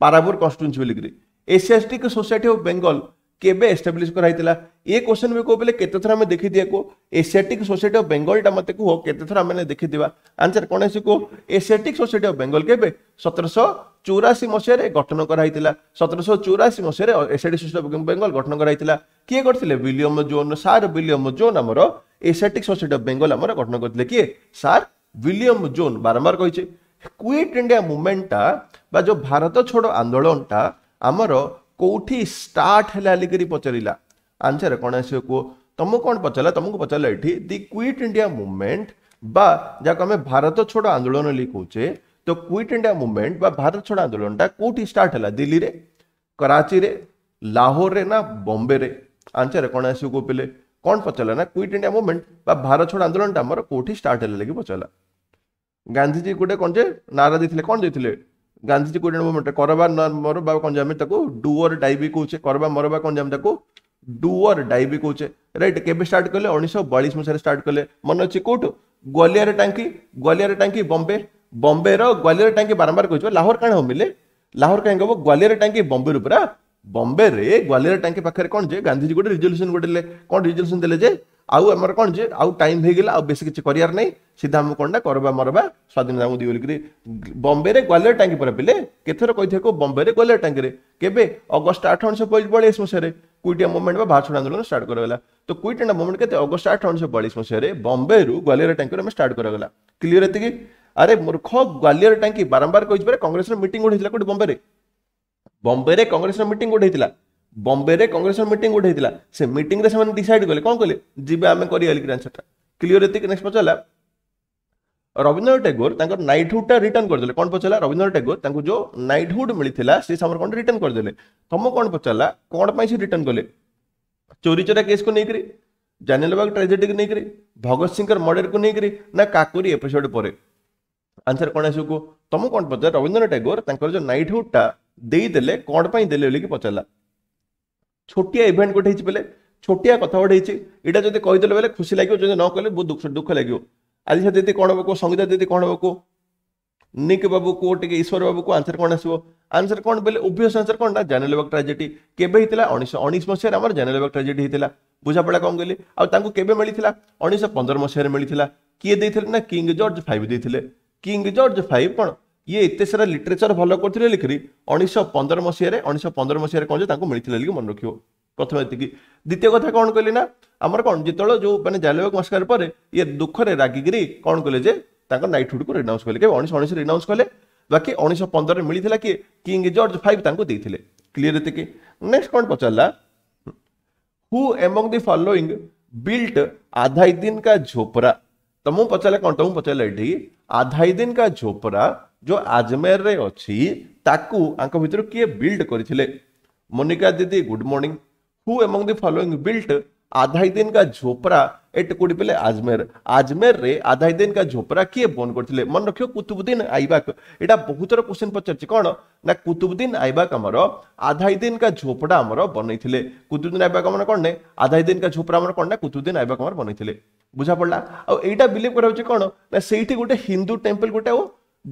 ପାରାବୁର କନଷ୍ଟିଚୁଏନ୍ସି ବୋଲିକିରି ଏସିଆଷ୍ଟିକ୍ ସୋସାଇଟି ଅଫ୍ ବେଙ୍ଗଲ କେବେ ଏଷ୍ଟାବ୍ଲିଶ୍ କରାହେଇଥିଲା ଏ କ୍ୱେଶ୍ଚନ୍ ବି କହିଲେ କେତେଥର ଆମେ ଦେଖିଦିଏ କୁହ ଏସିଆଟିକ୍ ସୋସାଇଟି ଅଫ୍ ବେଙ୍ଗଲଟା ମୋତେ କୁହ କେତେଥର ଆମେ ଦେଖିଥିବା ଆନ୍ସର୍ କ'ଣ ଆସି କୁହ ଏସିଆଟିକ୍ ସୋସାଇଟି ଅଫ୍ ବେଙ୍ଗଲ କେବେ ସତରଶହ ଚଉରାଅଶୀ ମସିହାରେ ଗଠନ କରାହେଇଥିଲା ସତରଶହ ଚଉରାଅଶୀ ମସିହାରେ ଏସିଆଟିକ୍ ସୋସାଇଟି ଅଫ୍ ବେଙ୍ଗଲ ଗଠନ କରାହେଇଥିଲା କିଏ କରିଥିଲେ William Jones sir William Jones ଆମର এশিয়াটিক সোসাইটি অফ বেঙ্গল আমার গঠন করলে কি স্যার উইলিয়াম জোন বারম্বার কইছে কুইট ইন্ডিয়া মুভমেন্টটা বা যে ভারত ছোড় আন্দোলনটা আমার কোটি স্টার্ট হলা লিকি পচারা আনসার কোণ আসবে কুহ तुम कौन पचारा तुमको पचारा ये दि क्विट इंडिया मुवमेंट बा जाक आम भारत छोड़ आंदोलन लगी कहे तो क्विट इंडिया मुवमेंट बा भारत छोड़ आंदोलन टा कौटी स्टार्ट है दिल्ली रे कराची रे लाहौर रे ना बॉम्बे रे आंसर कौन आस पे କ'ଣ ପଚାରିଲା ନା କ୍ୱିଟ୍ ଇଣ୍ଡିଆ ମୁଭମେଣ୍ଟ ବା ଭାରତ ଛାଡ଼ ଆନ୍ଦୋଳନଟା ଆମର କେଉଁଠି ଷ୍ଟାର୍ଟ ହେଲା ଲାଗି ପଚାରିଲା ଗାନ୍ଧିଜୀ ଗୋଟେ କ'ଣ ଯେ ନାରା ଦେଇଥିଲେ କ'ଣ ଦେଇଥିଲେ ଗାନ୍ଧିଜୀ କ୍ୱିଟ୍ ଇଣ୍ଡିଆ ମୁଭମେଣ୍ଟ କରବା ମର ବା କ'ଣ ଯେ ଆମେ ତାକୁ ଡୁଅର ଡାଇବି କହୁଛେ କରବା ମରବା କ'ଣ ଯେ ଆମେ ତାକୁ ଡୁଅର ଡାଇବି କହୁଛେ ରାଇଟ୍ କେବେ ଷ୍ଟାର୍ଟ କଲେ ଉଣେଇଶହ ବୟାଳିଶ ମସିହାରେ ଷ୍ଟାର୍ଟ କଲେ ମନେ ଅଛି କେଉଁଠୁ ଗ୍ୱାଲିୟର ଟାଙ୍କି ଗ୍ୱାଲିୟର ଟାଙ୍କି ବମ୍ବେ ବମ୍ବେର ଗ୍ୱାଲିୟର ଟାଙ୍କି ବାରମ୍ବାର କହିଛୁ ଲାହୋର କାଣା ହବ ମିଲେ ଲାହୋର କାହିଁକି ହବ ଗ୍ୱାଲିୟର ଟାଙ୍କି ବମ୍ବେରୁ ପୁରା ବମ୍ବେରେ ଗ୍ୱାଲିୟର ଟାଙ୍କି ପାଖରେ କ'ଣ ଯେ ଗାନ୍ଧିଜୀ ଗୋଟେ ରିଜଲ୍ୟୁସନ୍ ଗୋଟେ ଦେଲେ କ'ଣ ରିଜଲ୍ୟୁସନ୍ ଦେଲେ ଯେ ଆଉ ଆମର କ'ଣ ଯେ ଆଉ ଟାଇମ୍ ହେଇଗଲା ଆଉ ବେଶୀ କିଛି କରିବାର ନାହିଁ ସିଧା ଆମକୁ କ'ଣଟା କରବା ମରବା ସ୍ୱାଧୀନତା ଆମକୁ ଦିଏ ବୋଲିକିରି ବମ୍ବେରେ ଗ୍ୱାଲିୟର ଟାଙ୍କି ପରେ ପିଲେ କେତେଥର କହିଥିବା କେଉଁ ବମ୍ବେରେ ଗ୍ୱାଲିୟର ଟାଙ୍କିରେ କେବେ ଅଗଷ୍ଟ ଆଠ ଉଣେଇଶହ ବୟାଳିଶ ମସିହାରେ କୁଇଟିଆ ମୁଭମେଣ୍ଟ ବା ଭାରତ ଛାଡ଼ ଆନ୍ଦୋଳନ ଷ୍ଟାର୍ଟ କରାଗଲା ତ କୁଇଟ୍ ଆଣ୍ଡ ମୁଭମେଣ୍ଟ କେତେ ଅଗଷ୍ଟ ଆଠ ଉଣେଇଶହ ବୟାଳିଶ ମସିହାରେ ବମ୍ବେରୁ ଗ୍ୱାଲିୟର ଟାଙ୍କିରୁ ଆମେ ଷ୍ଟାର୍ଟ କରାଗଲା କ୍ଲିୟର ଏତିକି ଆରେ ମୂର୍ଖ ଗ୍ୱାଲିୟର ଟାଙ୍କି ବାରମ୍ବାର କହିଯିବାରେ କଂଗ୍ରେସର ମିଟିଂ ଗୋଟେ ହେଇଥିଲା କୋଉଠି ବମ୍ବେରେ ବମ୍ବେରେ କଂଗ୍ରେସର ମିଟିଂ ଗୋଟେ ହେଇଥିଲା ବମ୍ବେରେ କଂଗ୍ରେସର ମିଟିଂ ଗୋଟେ ହେଇଥିଲା ସେ ମିଟିଂରେ ସେମାନେ ଡିସାଇଡ୍ କଲେ କ'ଣ କଲେ ଯିବେ ଆମେ କରିବା ବୋଲି ଆନ୍ସର୍ଟା କ୍ଲିଅର ଏତିକି ନେକ୍ସଟ ପଚାରିଲା ରବୀନ୍ଦ୍ର ଟାଗୋର ତାଙ୍କର ନାଇଟହୁଡ଼ଟା ରିଟର୍ନ କରିଦେଲେ କ'ଣ ପଚାରିଲା ରବୀନ୍ଦ୍ର ଟାଗୋର ତାଙ୍କୁ ଯେଉଁ ନାଇଟହୁଡ଼ ମିଳିଥିଲା ସେ ସମୟରେ କ'ଣ ରିଟର୍ନ କରିଦେଲେ ତମକୁ କ'ଣ ପଚାରିଲା କ'ଣ ପାଇଁ ସେ ରିଟର୍ନ କଲେ ଚୋରି ଚୋରା କେସ୍କୁ ନେଇକରି ଜାନିଲବାଗ ଟ୍ରାଜେଡିକୁ ନେଇକରି ଭଗତ ସିଂଙ୍କର ମର୍ଡରକୁ ନେଇକରି ନା କାକୁରି ଏପିସୋଡ୍ ପରେ ଆନ୍ସର କ'ଣ ଆସିବ କୁହ ତମକୁ କ'ଣ ପଚାର ରବୀନ୍ଦ୍ର ଟାଗୋର ତାଙ୍କର ଯେଉଁ ନାଇଟହୁଡ଼ଟା ଦେଇଦେଲେ କ'ଣ ପାଇଁ ଦେଲେ ବୋଲିକି ପଚାରିଲା ଛୋଟିଆ ଇଭେଣ୍ଟ ଗୋଟେ ହେଇଛି ବୋଲେ ଛୋଟିଆ କଥା ଗୋଟେ ହେଇଛି ଏଇଟା ଯଦି କହିଦେଲେ ବୋଲେ ଖୁସି ଲାଗିବ ଯଦି ନ କହିଲେ ବହୁତ ଦୁଃଖ ଦୁଃଖ ଲାଗିବ ଆଲିସା ଦିଦି କ'ଣ ହେବ କୁହ ସଙ୍ଗୀତା ଦିଦି କ'ଣ ହେବ କୁହ ନିକ୍ ବାବୁ କୁହ ଟିକେ ଈଶ୍ୱର ବାବୁକୁ ଆନ୍ସର୍ କ'ଣ ଆସିବ ଆନ୍ସର କ'ଣ ବୋଲେ ଓଭିୟସ୍ ଆନ୍ସର୍ କ'ଣ ନା ଜାନେଲେବାଗ ଟ୍ରାଜେଡି କେବେ ହେଇଥିଲା ଉଣେଇଶହ ଉଣେଇଶ ମସିହାରେ ଆମର ଜାନେଲେବାଗ ଟ୍ରାଜେଡି ହେଇଥିଲା ବୁଝାପଡ଼ା କ'ଣ କହିଲି ଆଉ ତାଙ୍କୁ କେବେ ମିଳିଥିଲା ଉଣେଇଶହ ପନ୍ଦର ମସିହାରେ ମିଳିଥିଲା କିଏ ଦେଇଥିଲେ ନା କିଙ୍ଗ ଜର୍ଜ ଫାଇଭ୍ ଦେଇଥିଲେ କିଙ୍ଗ ଜର୍ଜ ଫାଇଭ୍ କ'ଣ ଇଏ ଏତେ ସାରା ଲିଟରେଚର ଭଲ କରିଥିଲେ ଲେଖିରି ଉଣେଇଶହ ପନ୍ଦର ମସିହାରେ ଉଣେଇଶହ ପନ୍ଦର ମସିହାରେ କ'ଣ ଯେ ତାଙ୍କୁ ମିଳିଥିଲା ଲେଖିକି ମନେ ରଖିବ ପ୍ରଥମ ଏତିକି ଦ୍ୱିତୀୟ କଥା କ'ଣ କହିଲେ ନା ଆମର କ'ଣ ଯେତେବେଳେ ଯେଉଁ ମାନେ ଜାଲିବାଗ ମସ୍କାର ପରେ ଇଏ ଦୁଃଖରେ ରାଗିକିରି କ'ଣ କଲେ ଯେ ତାଙ୍କ ନାଇଟହୁଡ଼କୁ ରିନାଉନ୍ସ କଲେ କେବେ ଉଣେଇଶହ ଉଣେଇଶରେ ରିନାଉନ୍ସ କଲେ ବାକି ଉଣେଇଶହ ପନ୍ଦରରେ ମିଳିଥିଲା କି କିଙ୍ଗ ଜର୍ଜ ଫାଇଭ୍ ତାଙ୍କୁ ଦେଇଥିଲେ କ୍ଲିଅର ଏତିକି ନେକ୍ସଟ କ'ଣ ପଚାରିଲା who among the following built Adhai Din Ka Jhonpra ତମକୁ ପଚାରିଲା କ'ଣ ତମକୁ ପଚାରିଲା ଏଠି ଆଧାଇଦିନ କା ଝୋପରା ଯେଉଁ ଆଜମେରରେ ଅଛି ତାକୁ ଆଙ୍କ ଭିତରୁ କିଏ ବିଲ୍ଡ କରିଥିଲେ ମୋନିକା ଦିଦି good morning who among the following built Adhai Din Ka Jhonpra ଏଟ କେଉଁଠି ପିଲେ ଆଜମେର ଆଜମେରରେ ଆଧାଇଦିନ କା ଝୋପରା କିଏ ବନ୍ଦ କରିଥିଲେ ମନେ ରଖିବ କୁତୁବୁଦ୍ଦିନ ଆଇବାକ ଏଇଟା ବହୁତର ଥର କ୍ୱେଶ୍ଚିନ୍ ପଚାରିଛି କ'ଣ ନା କୁତୁବୁଦ୍ଦିନ ଆଇବାକ ଆମର ଆଧାଇଦିନ କା ଝୋପଡ଼ା ଆମର ବନେଇଥିଲେ କୁତୁବୁଦ୍ଦିନ ଆଇବାକ ଆମର କ'ଣ ନେ ଆଧାଇଦିନ କା ଝୋପରା ଆମର କ'ଣ ନା କୁତୁବୁଦ୍ଦିନ ଆଇବାକ ଆମର ବନେଇଥିଲେ ବୁଝାପଡ଼ିଲା ଆଉ ଏଇଟା ବିଲିଭ କରାଯାଉଛି କ'ଣ ନା ସେଇଠି ଗୋଟେ ହିନ୍ଦୁ ଟେମ୍ପଲ ଗୋଟେ ଆଉ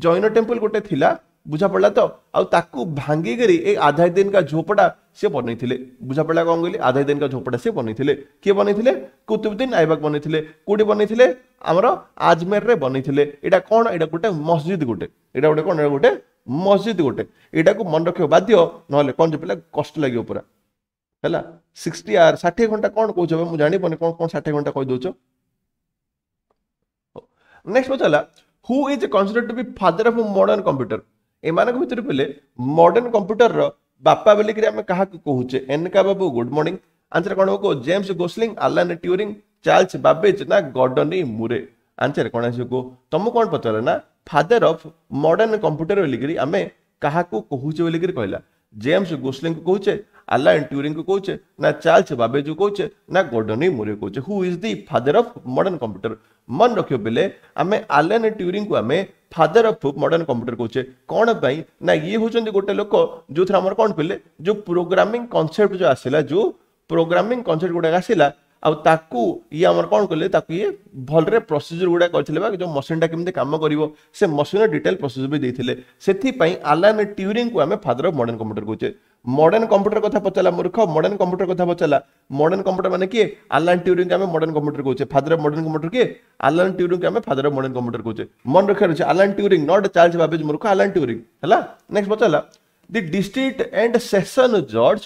ଜୈନ ଟେମ୍ପଲ ଗୋଟେ ଥିଲା ବୁଝାପଡ଼ିଲା ତ ଆଉ ତାକୁ ଭାଙ୍ଗିକରି ଏ ଆଧାଇଦେନକା ଝୋପଡ଼ା ସେ ବନେଇଥିଲେ ବୁଝାପଡ଼ିଲା କ'ଣ କହିଲି ଆଧାଇଦେନକା ଝୋପଡ଼ା ସେ ବନେଇଥିଲେ କିଏ ବନେଇଥିଲେ କୁତୁବୁଦ୍ଦିନ ଆଇବାକ ବନେଇଥିଲେ କୋଉଠି ବନେଇଥିଲେ ଆମର ଆଜମେରରେ ବନେଇଥିଲେ ଏଇଟା କ'ଣ ଏଇଟା ଗୋଟେ ମସଜିଦ ଗୋଟେ ଏଇଟା ଗୋଟେ କ'ଣ ଗୋଟେ ମସଜିଦ ଗୋଟେ ଏଇଟାକୁ ମନେ ରଖିବ ବାଧ୍ୟ ନହେଲେ କ'ଣ ଯେ ପିଲା କଷ୍ଟ ଲାଗିବ ପୁରା ହେଲା ସିକ୍ସଟି ଆର୍ ଷାଠିଏ ଘଣ୍ଟା କ'ଣ କହୁଛ ମୁଁ ଜାଣିପାରୁନି କ'ଣ କ'ଣ ଷାଠିଏ ଘଣ୍ଟା କହିଦେଉଛ ନେକ୍ସଟ ପଚାରିଲା who is consider to be father of modern computer ଏମାନଙ୍କ ଭିତରୁ ପିଲେ ମଡର୍ଣ୍ଣ କମ୍ପ୍ୟୁଟରର ବାପା ବୋଲିକିରି ଆମେ କାହାକୁ କହୁଛେ ଏନକା ବାବୁ ଗୁଡ୍ ମର୍ଣ୍ଣିଂ ଆନ୍ସର କ'ଣ ହବ James Gosling Alan Turing Charles Babbage ନା ଗଡନି ମୁରେ ଆନ୍ସର କ'ଣ ଆସିବ କୁହ ତମକୁ କ'ଣ ପଚାରିଲା ନା ଫାଦର ଅଫ୍ ମଡର୍ଣ୍ଣ କମ୍ପ୍ୟୁଟର ବୋଲିକିରି ଆମେ କାହାକୁ କହୁଛେ ବୋଲିକିରି କହିଲା ଜେମ୍ସ ଗୋସଲିଙ୍କୁ କହୁଛେ ଆଲାନ ଟ୍ୟୁରିଂକୁ କହୁଛେ ନା ଚାର୍ଲସ ବାବେଜକୁ କହୁଛେ ନା ଗଡନି ମୁରେ କହୁଛେ who is the father of modern computer ମନେ ରଖିବ ବେଲେ ଆମେ ଆଲାନ୍ ଟ୍ୟୁରିଙ୍କୁ ଆମେ ଫାଦର ଅଫ୍ ମଡର୍ଣ୍ଣ କମ୍ପ୍ୟୁଟର କହୁଛେ କ'ଣ ପାଇଁ ନା ଇଏ ହେଉଛନ୍ତି ଗୋଟେ ଲୋକ ଯେଉଁଥିରେ ଆମର କ'ଣ କହିଲେ ଯେଉଁ ପ୍ରୋଗ୍ରାମିଂ କନସେପ୍ଟ ଯେଉଁ ଆସିଲା ଯେଉଁ ପ୍ରୋଗ୍ରାମିଂ କନସେପ୍ଟ ଗୁଡ଼ାକ ଆସିଲା ଆଉ ତାକୁ ଇଏ ଆମର କ'ଣ କଲେ ତାକୁ ଇଏ ଭଲରେ ପ୍ରୋସିଜର ଗୁଡ଼ାକ କରିଥିଲେ ବା ଯେଉଁ ମସିନ୍ଟା କେମିତି କାମ କରିବ ସେ ମସିନର ଡିଟେଲ ପ୍ରୋସିଜର ବି ଦେଇଥିଲେ ସେଥିପାଇଁ ଆଲାନ ଟ୍ୟୁରିଙ୍କୁ ଆମେ ଫାଦର ଅଫ୍ ମଡର୍ଣ୍ଣ କମ୍ପ୍ୟୁଟର କହୁଛେ ମଡର୍ଣ୍ଣ କମ୍ପ୍ୟୁଟର କଥା ପଚାରିଲା ମୂର୍ଖ ମଡର୍ଣ୍ଣ କମ୍ପ୍ୟୁଟର କଥା ପଚାରିଲା ମଡର୍ଣ୍ଣ କମ୍ପ୍ୟୁଟର ମାନେ କିଏ ଆଲାନ ଟ୍ୟୁରିଙ୍କୁ ଆମେ ମଡର୍ଣ୍ଣ କମ୍ପ୍ୟୁଟର କହୁଛେ ଫାଦର ଅଫ୍ ମଡର୍ଣ୍ଣ କମ୍ପ୍ୟୁଟର କିଏ ଆଲାନ ଟ୍ୟୁରିଙ୍ଗକୁ ଆମେ ଫାଦର ଅଫ୍ ମଡର୍ଣ୍ଣ କମ୍ପ୍ୟୁଟର କହୁଛେ ମନେ ରଖିବାର ଅଛି Alan Turing not Charles Babbage ମୂର୍ଖ ଆଲାନ ଟ୍ୟୁରିଂ ହେଲା ନେକ୍ସଟ ପଚାରିଲା the district and session judge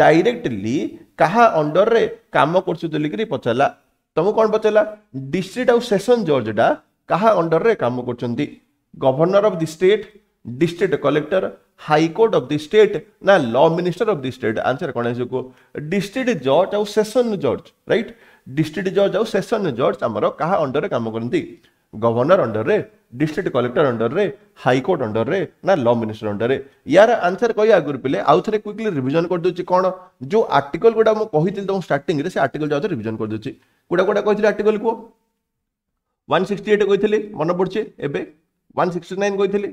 directly କାହା ଅଣ୍ଡରରେ କାମ କରୁଛୁ ବୋଲିକିରି ପଚାରିଲା ତମକୁ କ'ଣ ପଚାରିଲା ଡିଷ୍ଟ୍ରିକ୍ଟ ଆଉ ସେସନ୍ ଜଜ୍ଟା କାହା ଅଣ୍ଡରରେ କାମ କରୁଛନ୍ତି governor of the state district collector high court of the state ନା law minister of the state answer କ'ଣ ଆସିବ ଡିଷ୍ଟ୍ରିକ୍ଟ ଜଜ୍ ଆଉ ସେସନ୍ ଜଜ୍ ରାଇଟ୍ ଡିଷ୍ଟ୍ରିକ୍ଟ ଜଜ୍ ଆଉ ସେସନ୍ ଜଜ୍ ଆମର କାହା ଅଣ୍ଡରରେ କାମ କରନ୍ତି ଗଭର୍ଣ୍ଣର ଅଣ୍ଡରରେ district collector under high court under ना लॉ मिनिस्टर अंडर यार आंसर कह आगे पीले आउ थे क्विकली रिविजन कर दूसरी कौन जो आर्टिकल गुड़ा मुझे तुम स्टार्टिंग से आर्टिकल जो रिविजन कर दूसरी गुड़ा गुड़ा कही आर्टिकल को वन सिक्सटी एट कही मन पड़े एवं वन सिक्सटी नाइन कही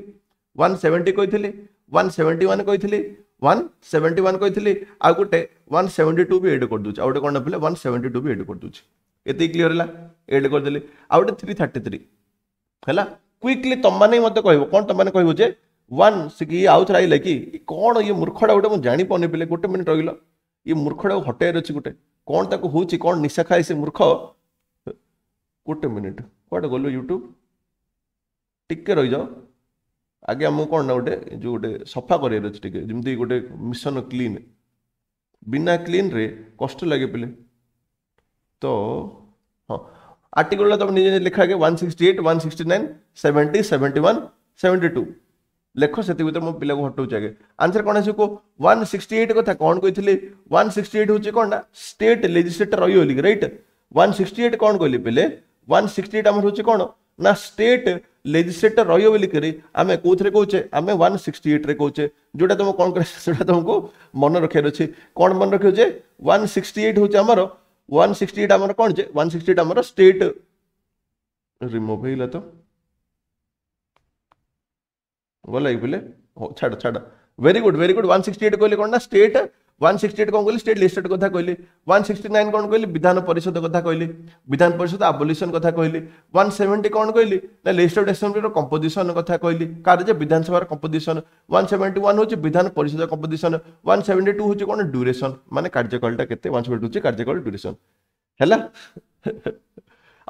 वन सेवेन्टी कही वन सेवेन्टी वन कही वन सेवेन्टी वन कही आउ गोटे वन सेवेन्टी टू भी एड कर दूसरी आउ गए कौन पे वन सेवेन्टी टू भी एड कर दूसरी ये क्लीयर है एड करदे आउ गए थ्री थर्टी थ्री है क्विकली ତମମାନେ ମୋତେ କହିବ କ'ଣ ତମମାନେ କହିବ ଯେ ୱାନ୍ ସିକି ଇଏ ଆଉଥରେ ଆଇଲେ କି କ'ଣ ଇଏ ମୂର୍ଖଟା ଗୋଟେ ମୁଁ ଜାଣିପାରୁନି ପିଲେ ଗୋଟେ ମିନିଟ୍ ରହିଲ ଇଏ ମୂର୍ଖଟାକୁ ହଟେଇବାର ଅଛି ଗୋଟେ କ'ଣ ତାକୁ ହେଉଛି କ'ଣ ନିଶା ଖାଏ ସେ ମୂର୍ଖ ଗୋଟେ ମିନିଟ୍ କୁଆଡ଼େ ଗଲୁ ୟୁଟ୍ୟୁବ୍ ଟିକେ ରହିଯାଅ ଆଗେ ଆମକୁ କ'ଣ ନା ଗୋଟେ ଯେଉଁ ଗୋଟେ ସଫା କରିବାର ଅଛି ଟିକେ ଯେମିତି ଗୋଟେ ମିଶନ କ୍ଲିନ୍ ବିନା କ୍ଲିନ୍ରେ କଷ୍ଟ ଲାଗେ ପିଲେ ତ ହଁ ଆର୍ଟିକଲ୍ଟା ତୁମେ ନିଜେ ଲେଖା ଆଗେ one sixty eight one sixty nine seventy seventy one seventy two ଲେଖ ସେତିକି ଭିତରେ ମୁଁ ପିଲାକୁ ହଟାଉଛି ଆଗେ ଆନ୍ସର୍ କ'ଣ ଆସିବ କୁହ ୱାନ୍ ସିକ୍ସଟି ଏଇଟ୍ କଥା କ'ଣ କହିଥିଲି ୱାନ୍ ସିକ୍ସଟି ଏଇଟ୍ ହେଉଛି କ'ଣ ନା ଷ୍ଟେଟ୍ ଲେଜିସ୍ଲେଟର ରହିବ ବୋଲି ରାଇଟ୍ ୱାନ୍ ସିକ୍ସଟି ଏଇଟ୍ କ'ଣ କହିଲି ପିଲେ ୱାନ୍ ସିକ୍ସଟି ଏଇଟ୍ ଆମର ହେଉଛି କ'ଣ ନା ଷ୍ଟେଟ୍ ଲେଜିସ୍ଲେଟର ରହିବ ବୋଲିକରି ଆମେ କେଉଁଥିରେ କହୁଛେ ଆମେ ୱାନ୍ ସିକ୍ସଟି ଏଇଟ୍ରେ କହୁଛେ ଯେଉଁଟା ତୁମେ କ'ଣ କରେ ସେଇଟା ତୁମକୁ ମନେ ରଖିବାର ଅଛି କ'ଣ ମନେ ରଖିବ ଯେ ୱାନ୍ ସିକ୍ସଟି ଏଇଟ୍ ହେଉଛି ଆମର ୱାନ୍ ସିକ୍ସଟି ଏଇଟ୍ ଆମର କ'ଣ ଯେ ୱାନ୍ ସିକ୍ସଟି ଏଇଟ୍ ଆମର ଷ୍ଟେଟ୍ ରିମୁଭ୍ ହେଇଗଲା ତ ಗೊಲ್ಲ ಈ ಬಿಲ್ಲಿ ಛಡ ಛಡ very good very good one sixty eight ಕೊಹ್ಲಿ କ'ଣ ନା ଷ୍ଟେଟ୍ ওয়ান সিক্সটি এইট কম কহিলি স্টেট লিস্টেড কথা কহিলি ওয়ান সিক্সটি নাইন কম কহিলি বিধান পরিষদ কথা কহিলি বিধান পরিষদ আবলিশন কথা কহিলি ওয়ান সেভেন্টি কম কহিলি না লিস্ট অফ এসেম্বলির কম্পোজিশন কথা কহিলি কার যে বিধানসভার কম্পোজিশন ওয়ান সেভেন্টি ওয়ান হচ্ছে বিধান পরিষদ কম্পোজিশন ওয়ান সেভেন্টি টু হচ্ছে কোণ ড্যুরেসন মানে কার্যকালটা কেতে ওয়ান সেভেন্টি টু হচ্ছে কার্যকাল ড্যুরেসন হ্যাঁ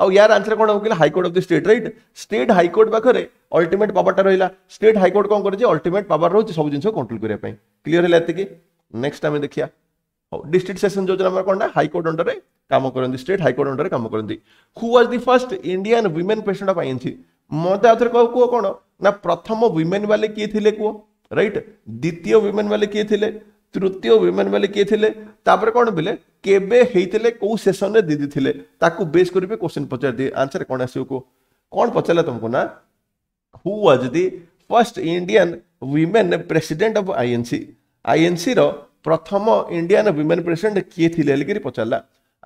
ଆଉ ୟାର ଆନ୍ସର କ'ଣ ହେବ କହିଲେ high court of the state right state high court ପାଖରେ ଅଲ୍ଟିମେଟ୍ ପାୱାରଟା ରହିଲା ଷ୍ଟେଟ୍ ହାଇକୋର୍ଟ କ'ଣ କରିଛି ଅଲ୍ଟିମେଟ୍ ପାୱାର ରହୁଛି ସବୁ ଜିନିଷ କଣ୍ଟ୍ରୋଲ କରିବା ପାଇଁ କ୍ଲିଅର ହେଲା ଏତିକି ନେକ୍ସଟ ଆମେ ଦେଖିବା ହଉ ଡିଷ୍ଟ୍ରିକ୍ଟ ସେସନ୍ ଯୋଜନା ଆମର କଣ ନା ହାଇକୋର୍ଟ ଅଣ୍ଡରରେ କାମ କରନ୍ତି ଷ୍ଟେଟ୍ ହାଇକୋର୍ଟ ଅଣ୍ଡରରେ କାମ କରନ୍ତି who was the first Indian women president of INC ମୋତେ ଆଉଥରେ କହ କୁହ କ'ଣ ନା ପ୍ରଥମ ୱିମେନ୍ ବାଲେ କିଏ ଥିଲେ କୁହ ରାଇଟ୍ ଦ୍ୱିତୀୟ ୱିମେନ୍ ବାଲେ କିଏ ଥିଲେ ତୃତୀୟ ୱିମେନ୍ ବୋଲି କିଏ ଥିଲେ ତାପରେ କ'ଣ ବୋଲେ କେବେ ହେଇଥିଲେ କେଉଁ ସେସନରେ ଦିଦି ଥିଲେ ତାକୁ ବେସ୍ କରିବେ କୋଶ୍ଚିନ୍ ପଚାରି ଦିଏ ଆନ୍ସର୍ କ'ଣ ଆସିବ କୁହ କ'ଣ ପଚାରିଲା ତମକୁ ନା who was the first Indian women president of INC ଆଇଏନ୍ସିର ପ୍ରଥମ ଇଣ୍ଡିଆନ୍ ୱିମେନ୍ ପ୍ରେସିଡେଣ୍ଟ କିଏ ଥିଲେ ହେଲିକିରି ପଚାରିଲା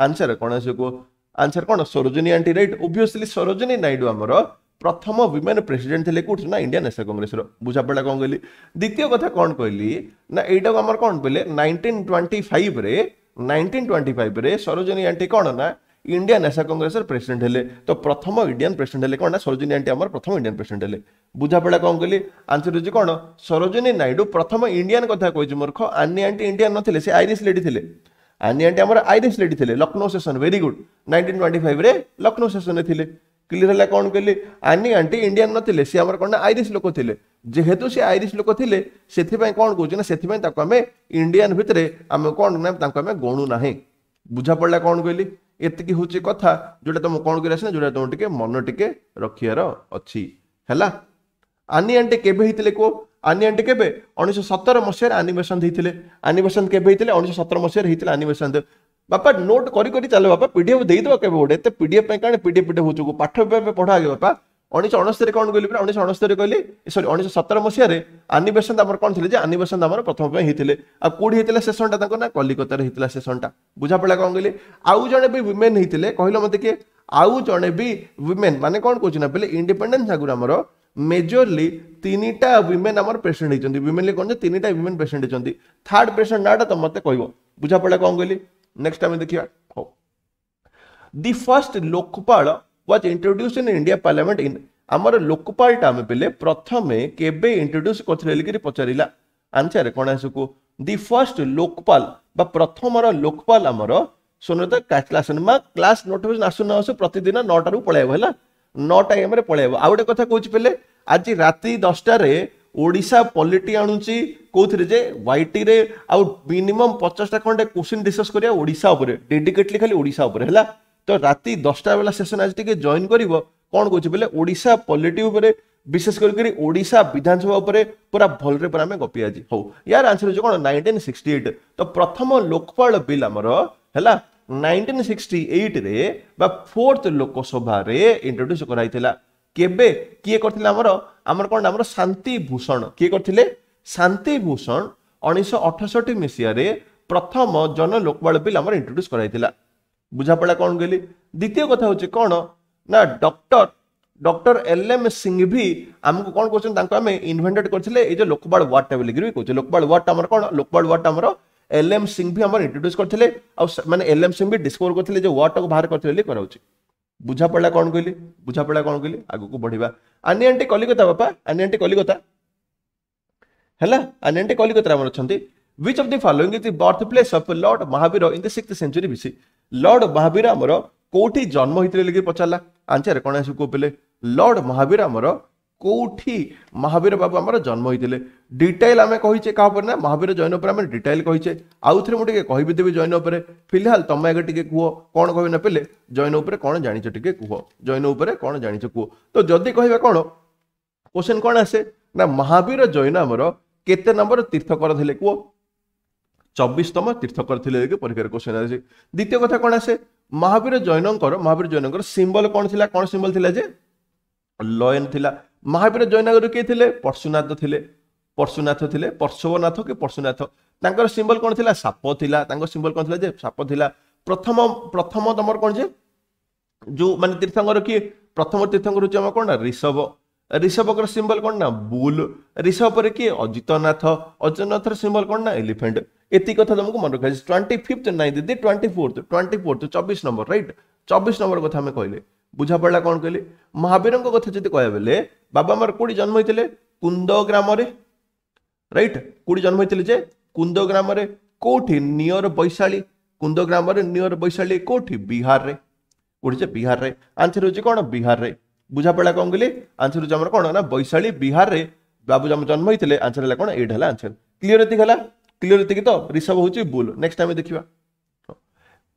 ଆନ୍ସର କ'ଣ ଆସିବ କୁହ ଆନ୍ସର୍ କ'ଣ Sarojini aunty right obviously Sarojini Naidu ଆମର প্রথম উইমেন প্রেসিডেন্ট লে কোটি না ইন্ডিয়ান ন্যাশনাল কংগ্রেসর বুঝাপড়া কম কহিলি দ্বিতীয় কথা কম কহিলি না এইটাকে আমার কম পেলে নাইনটিন টোয়েন্টি ফাইভরে নাইনটিন টোয়েন্টি ফাইভরে সরোজনী আন্টি কম না ইন্ডিয়ান ন্যাশনাল কংগ্রেসের প্রেসিডেন্ট হলে তো প্রথম ইন্ডিয়ান প্রেসিডেন্ট হলে কম না সরোজনী আন্টি আমার প্রথম ইন্ডিয়ান প্রেসিডেন্ট হলে বুঝাপড়া কম কহিলি আনসর হচ্ছে কম সরোজনী নাইডু প্রথম ইন্ডিয়ান কথা কইছি মূর্খ আনি আন্টি ইন্ডিয়ান নথিলে সে আইরিশ লেডি লে আনি আন্টি আমার আইরিশ লেডি লে Lucknow session very good nineteen twenty ফাইভরে লখনৌ সেসনে লে क्लियर है कौन कहली आनी आंटी इंडियान नथिले सी आमर कौन आईरिश लोक थे जेहेतु सी आईरिश लोक थे से कौन कहू ना से आम इंडियान भितर आम कौन ना आम गणु ना बुझा पड़ा कौन कहली ଏତିକି ହେଉଛି କଥା ଯେଉଁଟା ତୁମକୁ କ'ଣ କରି ଆସିନା ଯେଉଁଟା ତୁମକୁ ଟିକେ ମନ ଟିକେ ରଖିବାର ଅଛି ହେଲା ଆନି ଆଣ୍ଟି କେବେ ହେଇଥିଲେ କୁହ ଆନି ଆଣ୍ଟି କେବେ ଉଣେଇଶହ ସତର ମସିହାରେ ଆନିଭର୍ସନ୍ ହେଇଥିଲେ ଆନିଭର୍ସନ୍ କେବେ ହେଇଥିଲେ ଉଣେଇଶହ ସତର ମସିହାରେ ହେଇଥିଲା ଆନିଭର୍ସନ୍ ବାପା ନୋଟ୍ କରି କରି ଚାଲ ବାପା ପିଡିଏଫ୍ ଦେଇଦେବ କେବେ ଗୋଟେ ଏତେ ପିଡିଏଫ୍ ପାଇଁ କାରଣ ପିଡିଏଫ୍ ପିଡିଏଫ୍ ହେଉଛୁ ପାଠ ପଢ଼ା ଆଗେ ବାପା ଉଣେଇଶହ ଅଣସ୍ତରୀ କ'ଣ କହିଲି ପୁରା ଉଣେଇଶହ ଅଣସ୍ତରୀ କହିଲି ସରି ଉଣେଇଶହ ସତର ମସିହାରେ ଆନି ଆମର କ'ଣ ଥିଲେ ଯେ ଆନି ଆମର ପ୍ରଥମ ପାଇଁ ହେଇଥିଲେ ଆଉ କେଉଁଠି ହେଇଥିଲା ସେସନ୍ଟା ତାଙ୍କ ନା କଲିକତାରେ ହେଇଥିଲା ସେସନ୍ଟା ବୁଝାପଡ଼ା କ'ଣ କହିଲି ଆଉ ଜଣେ ବି ୱିମେନ୍ ହେଇଥିଲେ କହିଲ ମୋତେ କିଏ ଆଉ ଜଣେ ବି ୱିମେନ୍ ମାନେ କ'ଣ କହୁଛି ନା ବୋଲେ ଇଣ୍ଡିପେଣ୍ଡେନ୍ସ ଆଗରୁ ଆମର ମେଜରଲି ତିନିଟା ୱିମେନ୍ ଆମର ପ୍ରେସିଡେଣ୍ଟ ହେଇଛନ୍ତି ୱିମେନ୍ଲି କ'ଣ ଯେ ତିନିଟା ୱିମେନ୍ ପ୍ରେସିଡେଣ୍ଟ ହେଇଛନ୍ତି ଥାର୍ଡ଼ ପ୍ରେସିଡେଣ୍ଟ ନାଁଟା ତୁମେ ମୋତେ କହିବ ବୁଝାପଡ଼ା କ'ଣ କହିଲି Next time in the QR. Oh. The first Lokpal was introduced in India Parliament in ଆମର ଲୋକପାଳ ଟାଇମ୍ ପିଲେ ପ୍ରଥମେ କେବେ ଇଣ୍ଟ୍ରୋଡ୍ୟୁସ୍ କରିଥିଲେ ବୋଲିକିରି ପଚାରିଲା ଆନ୍ସର କ'ଣ ଆସୁକୁ ଦି ଫାର୍ଷ୍ଟ ଲୋକପାଲ ବା ପ୍ରଥମର ଲୋକପାଲ ଆମର ସ୍ୱର୍ଣ୍ଣତା କ୍ଲାସନ୍ ବା କ୍ଲାସ୍ ନୋଟିଫିକେସନ୍ ଆସୁ ନ ଆସୁ ପ୍ରତିଦିନ ନଅଟାରୁ ପଳେଇବ ହେଲା ନଅଟା ଏମ୍ରେ ପଳେଇବ ଆଉ ଗୋଟେ କଥା କହୁଛି ପିଲେ ଆଜି ରାତି ଦଶଟାରେ ওড়িশা পলিটি আনুছি কোথায় যে ওয়াইটিরে আউ মিনিমম পচাশটা খন্ডে কোশ্চিন ডিসকস করা ওড়িশা উপরে ডেডিকেটলি খালি ওড়িশা উপরে হল তো রাতে দশটা বেলা সেসন আজ টিকে জয়েন করব কোণ কହୁଛି বেলে ওড়িশা পলিটি উপরে বিশেষ করি ওড়িশা বিধানসভা উপরে পুরা ভালরে পুরা আমি গপি আজি হো ইয়ার আনসর হচ্ছে কোণ নাইনটিন সিক্সটি এইট তো প্রথম লোকপাল বিল আমার হল নাইনটিন সিক্সটি এইট্রে বা ফোর্থ লোকসভার ইন্ট্রোড্ୟୁସ୍ କରାଇଥିଲା কেবে কিয়ে করলে আমার আমার কোণ আমার শান্তি ভূষণ কিয়ে করলে শান্তি ভূষণ উনিশশো অঠষঠি মশিয়ারে প্রথম জন লোকপাল বিল আমার ইন্ট্রোড্ୟୁସ୍ କରାଯାଇଥିଲା ବୁଝାପଡ଼ା କ'ଣ କହିଲି ଦ୍ୱିତୀୟ କଥା ହେଉଛି କ'ଣ ନା doctor doctor L M Singhvi ଆମକୁ କ'ଣ କହୁଛନ୍ତି ତାଙ୍କୁ ଆମେ ଇନଭେଣ୍ଟେଡ୍ କରିଥିଲେ ଏଇ ଯେଉଁ ଲୋକପାଳ ୱାର୍ଡ଼ଟା ବୋଲିକିରି ବି କହୁଛେ ଲୋକପାଳ ୱାର୍ଡ଼ଟା ଆମର କ'ଣ ଲୋକପାଳ ୱାର୍ଡ଼ଟା ଆମର ଏଲ୍ ଏମ୍ ସିଂଭି ଆମର ଇଣ୍ଟ୍ରୋଡ୍ୟୁସ୍ କରିଥିଲେ ଆଉ ମାନେ ଏଲ୍ ଏମ୍ ସିଂଭି ଡିସ୍କଭର କରିଥିଲେ ଯେଉଁ ୱାର୍ଡ଼ଟାକୁ ବାହାର କରିଥିଲେ ବୋଲି କରାଉଛି ବୁଝାପଡ଼ିଲା କ'ଣ କହିଲି ବୁଝାପଡ଼ିଲା କ'ଣ କହିଲି ଆଗକୁ ବଢ଼ିବା ଆନି ଆଣ୍ଟି କଲିକତା ବାପା ଆନି ଆଣ୍ଟି କଲିକତା ହେଲା ଆନି ଆଣ୍ଟି କଲିକତାରେ ଆମର ଅଛନ୍ତି which of the following is the birthplace of lord mahavira in the 6th century bc lord mahavira amaro କୋଉଠି ଜନ୍ମ ହେଇଥିଲେ ଲେଖି ପଚାରିଲା ଆନ୍ସର କ'ଣ ଆସିବ କୋଉ ପିଲେ ଲର୍ଡ ମହାବୀର ଆମର কোটি মহাবীর বাবু আমার জন্ম হয়েছিল ডিটেল আমি কইছে কাহ উপরে না মহাবীর জৈন উপরে আমি ডিটেল কইছে আউথরে মু টিকে কহিবি দেবি জৈন উপরে ফিলহাল তুমি আগে টিকে কুহ কোন কবি না পেলে জৈন উপরে কোন জানিছ টিকে কুহ জৈন উপরে কোন জানিছ কুহ তো যদি কহিবা কোন কোশ্চেন কোন আসে না মহাবীর জৈন আমার কেতে নম্বর তীর্থকর লে কুহ চব্বিশতম তীর্থকর লে পরীক্ষার কোশ্চেন আসে দ্বিতীয় কথা কোন আসে মহাবীর জৈনঙ্কর মহাবীর জৈনঙ্কর সিম্বল কোন ছিলা কোন সিম্বল ছিলা যে লয়ন ছিলা ମହାବୀର ଜୟନଗର କିଏ ଥିଲେ ପର୍ଶୁନାଥ ଥିଲେ ପର୍ଶୁନାଥ ଥିଲେ ପର୍ଶବନାଥ କି ପର୍ଶୁନାଥ ତାଙ୍କର ସିମ୍ବଲ କ'ଣ ଥିଲା ସାପ ଥିଲା ତାଙ୍କ ସିମ୍ବଲ କ'ଣ ଥିଲା ଯେ ସାପ ଥିଲା ପ୍ରଥମ ପ୍ରଥମ ତମର କ'ଣ ଯେ ଯେଉଁ ମାନେ ତୀର୍ଥଙ୍କର କିଏ ପ୍ରଥମ ତୀର୍ଥଙ୍କର ହେଉଛି ଆମର କ'ଣ ନା ରିଷଭ ঋষভকর সিম্বল କଣ ନା ବୁଲ୍ ঋষভ পরে কি অজিতনাথ অজিতনাথর সিম্বল কোন না এলিফেন্ট এতি কথা তোমাকে মনে রাখা টোয়েন্টি ফিফ্থ নাই দিদি টোয়েন্টি ফোর্থ টোয়েন্টি ফোর্থ চব্বিশ নম্বর রাইট চব্বিশ নম্বর কথা আমি কহিলে ବୁଝାପଡ଼ିଲା କ'ଣ କହିଲେ ମହାବୀରଙ୍କ କଥା ଯଦି କହିବାକୁ ବେଲେ ବାବା ଆମର କେଉଁଠି ଜନ୍ମ ହେଇଥିଲେ କୁନ୍ଦ ଗ୍ରାମରେ ରାଇଟ୍ କେଉଁଠି ଜନ୍ମ ହେଇଥିଲେ ଯେ କୁନ୍ଦ ଗ୍ରାମରେ କେଉଁଠି ନିଅର ବୈଶାଳୀ କୁନ୍ଦ ଗ୍ରାମରେ ନିଅର ବୈଶାଳୀ କେଉଁଠି ବିହାରରେ କେଉଁଠି ଯେ ବିହାରରେ ଆନ୍ସର ହେଉଛି କ'ଣ ବିହାରରେ ବୁଝାପଡ଼ିଲା କ'ଣ କହିଲେ ଆନ୍ସର ହେଉଛି ଆମର କ'ଣ ନା ବୈଶାଳୀ ବିହାରରେ ବାବୁ ଜନ୍ମ ହେଇଥିଲେ ଆନ୍ସର ହେଲା କ'ଣ ଏଇଟା ହେଲା ଆନ୍ସର କ୍ଲିଅର ଏତିକି ହେଲା କ୍ଲିଅର ଏତିକି ତ ରିସର୍ଭ ହେଉଛି ବୁଲ ନେକ୍ସଟ ଆମେ ଦେଖିବା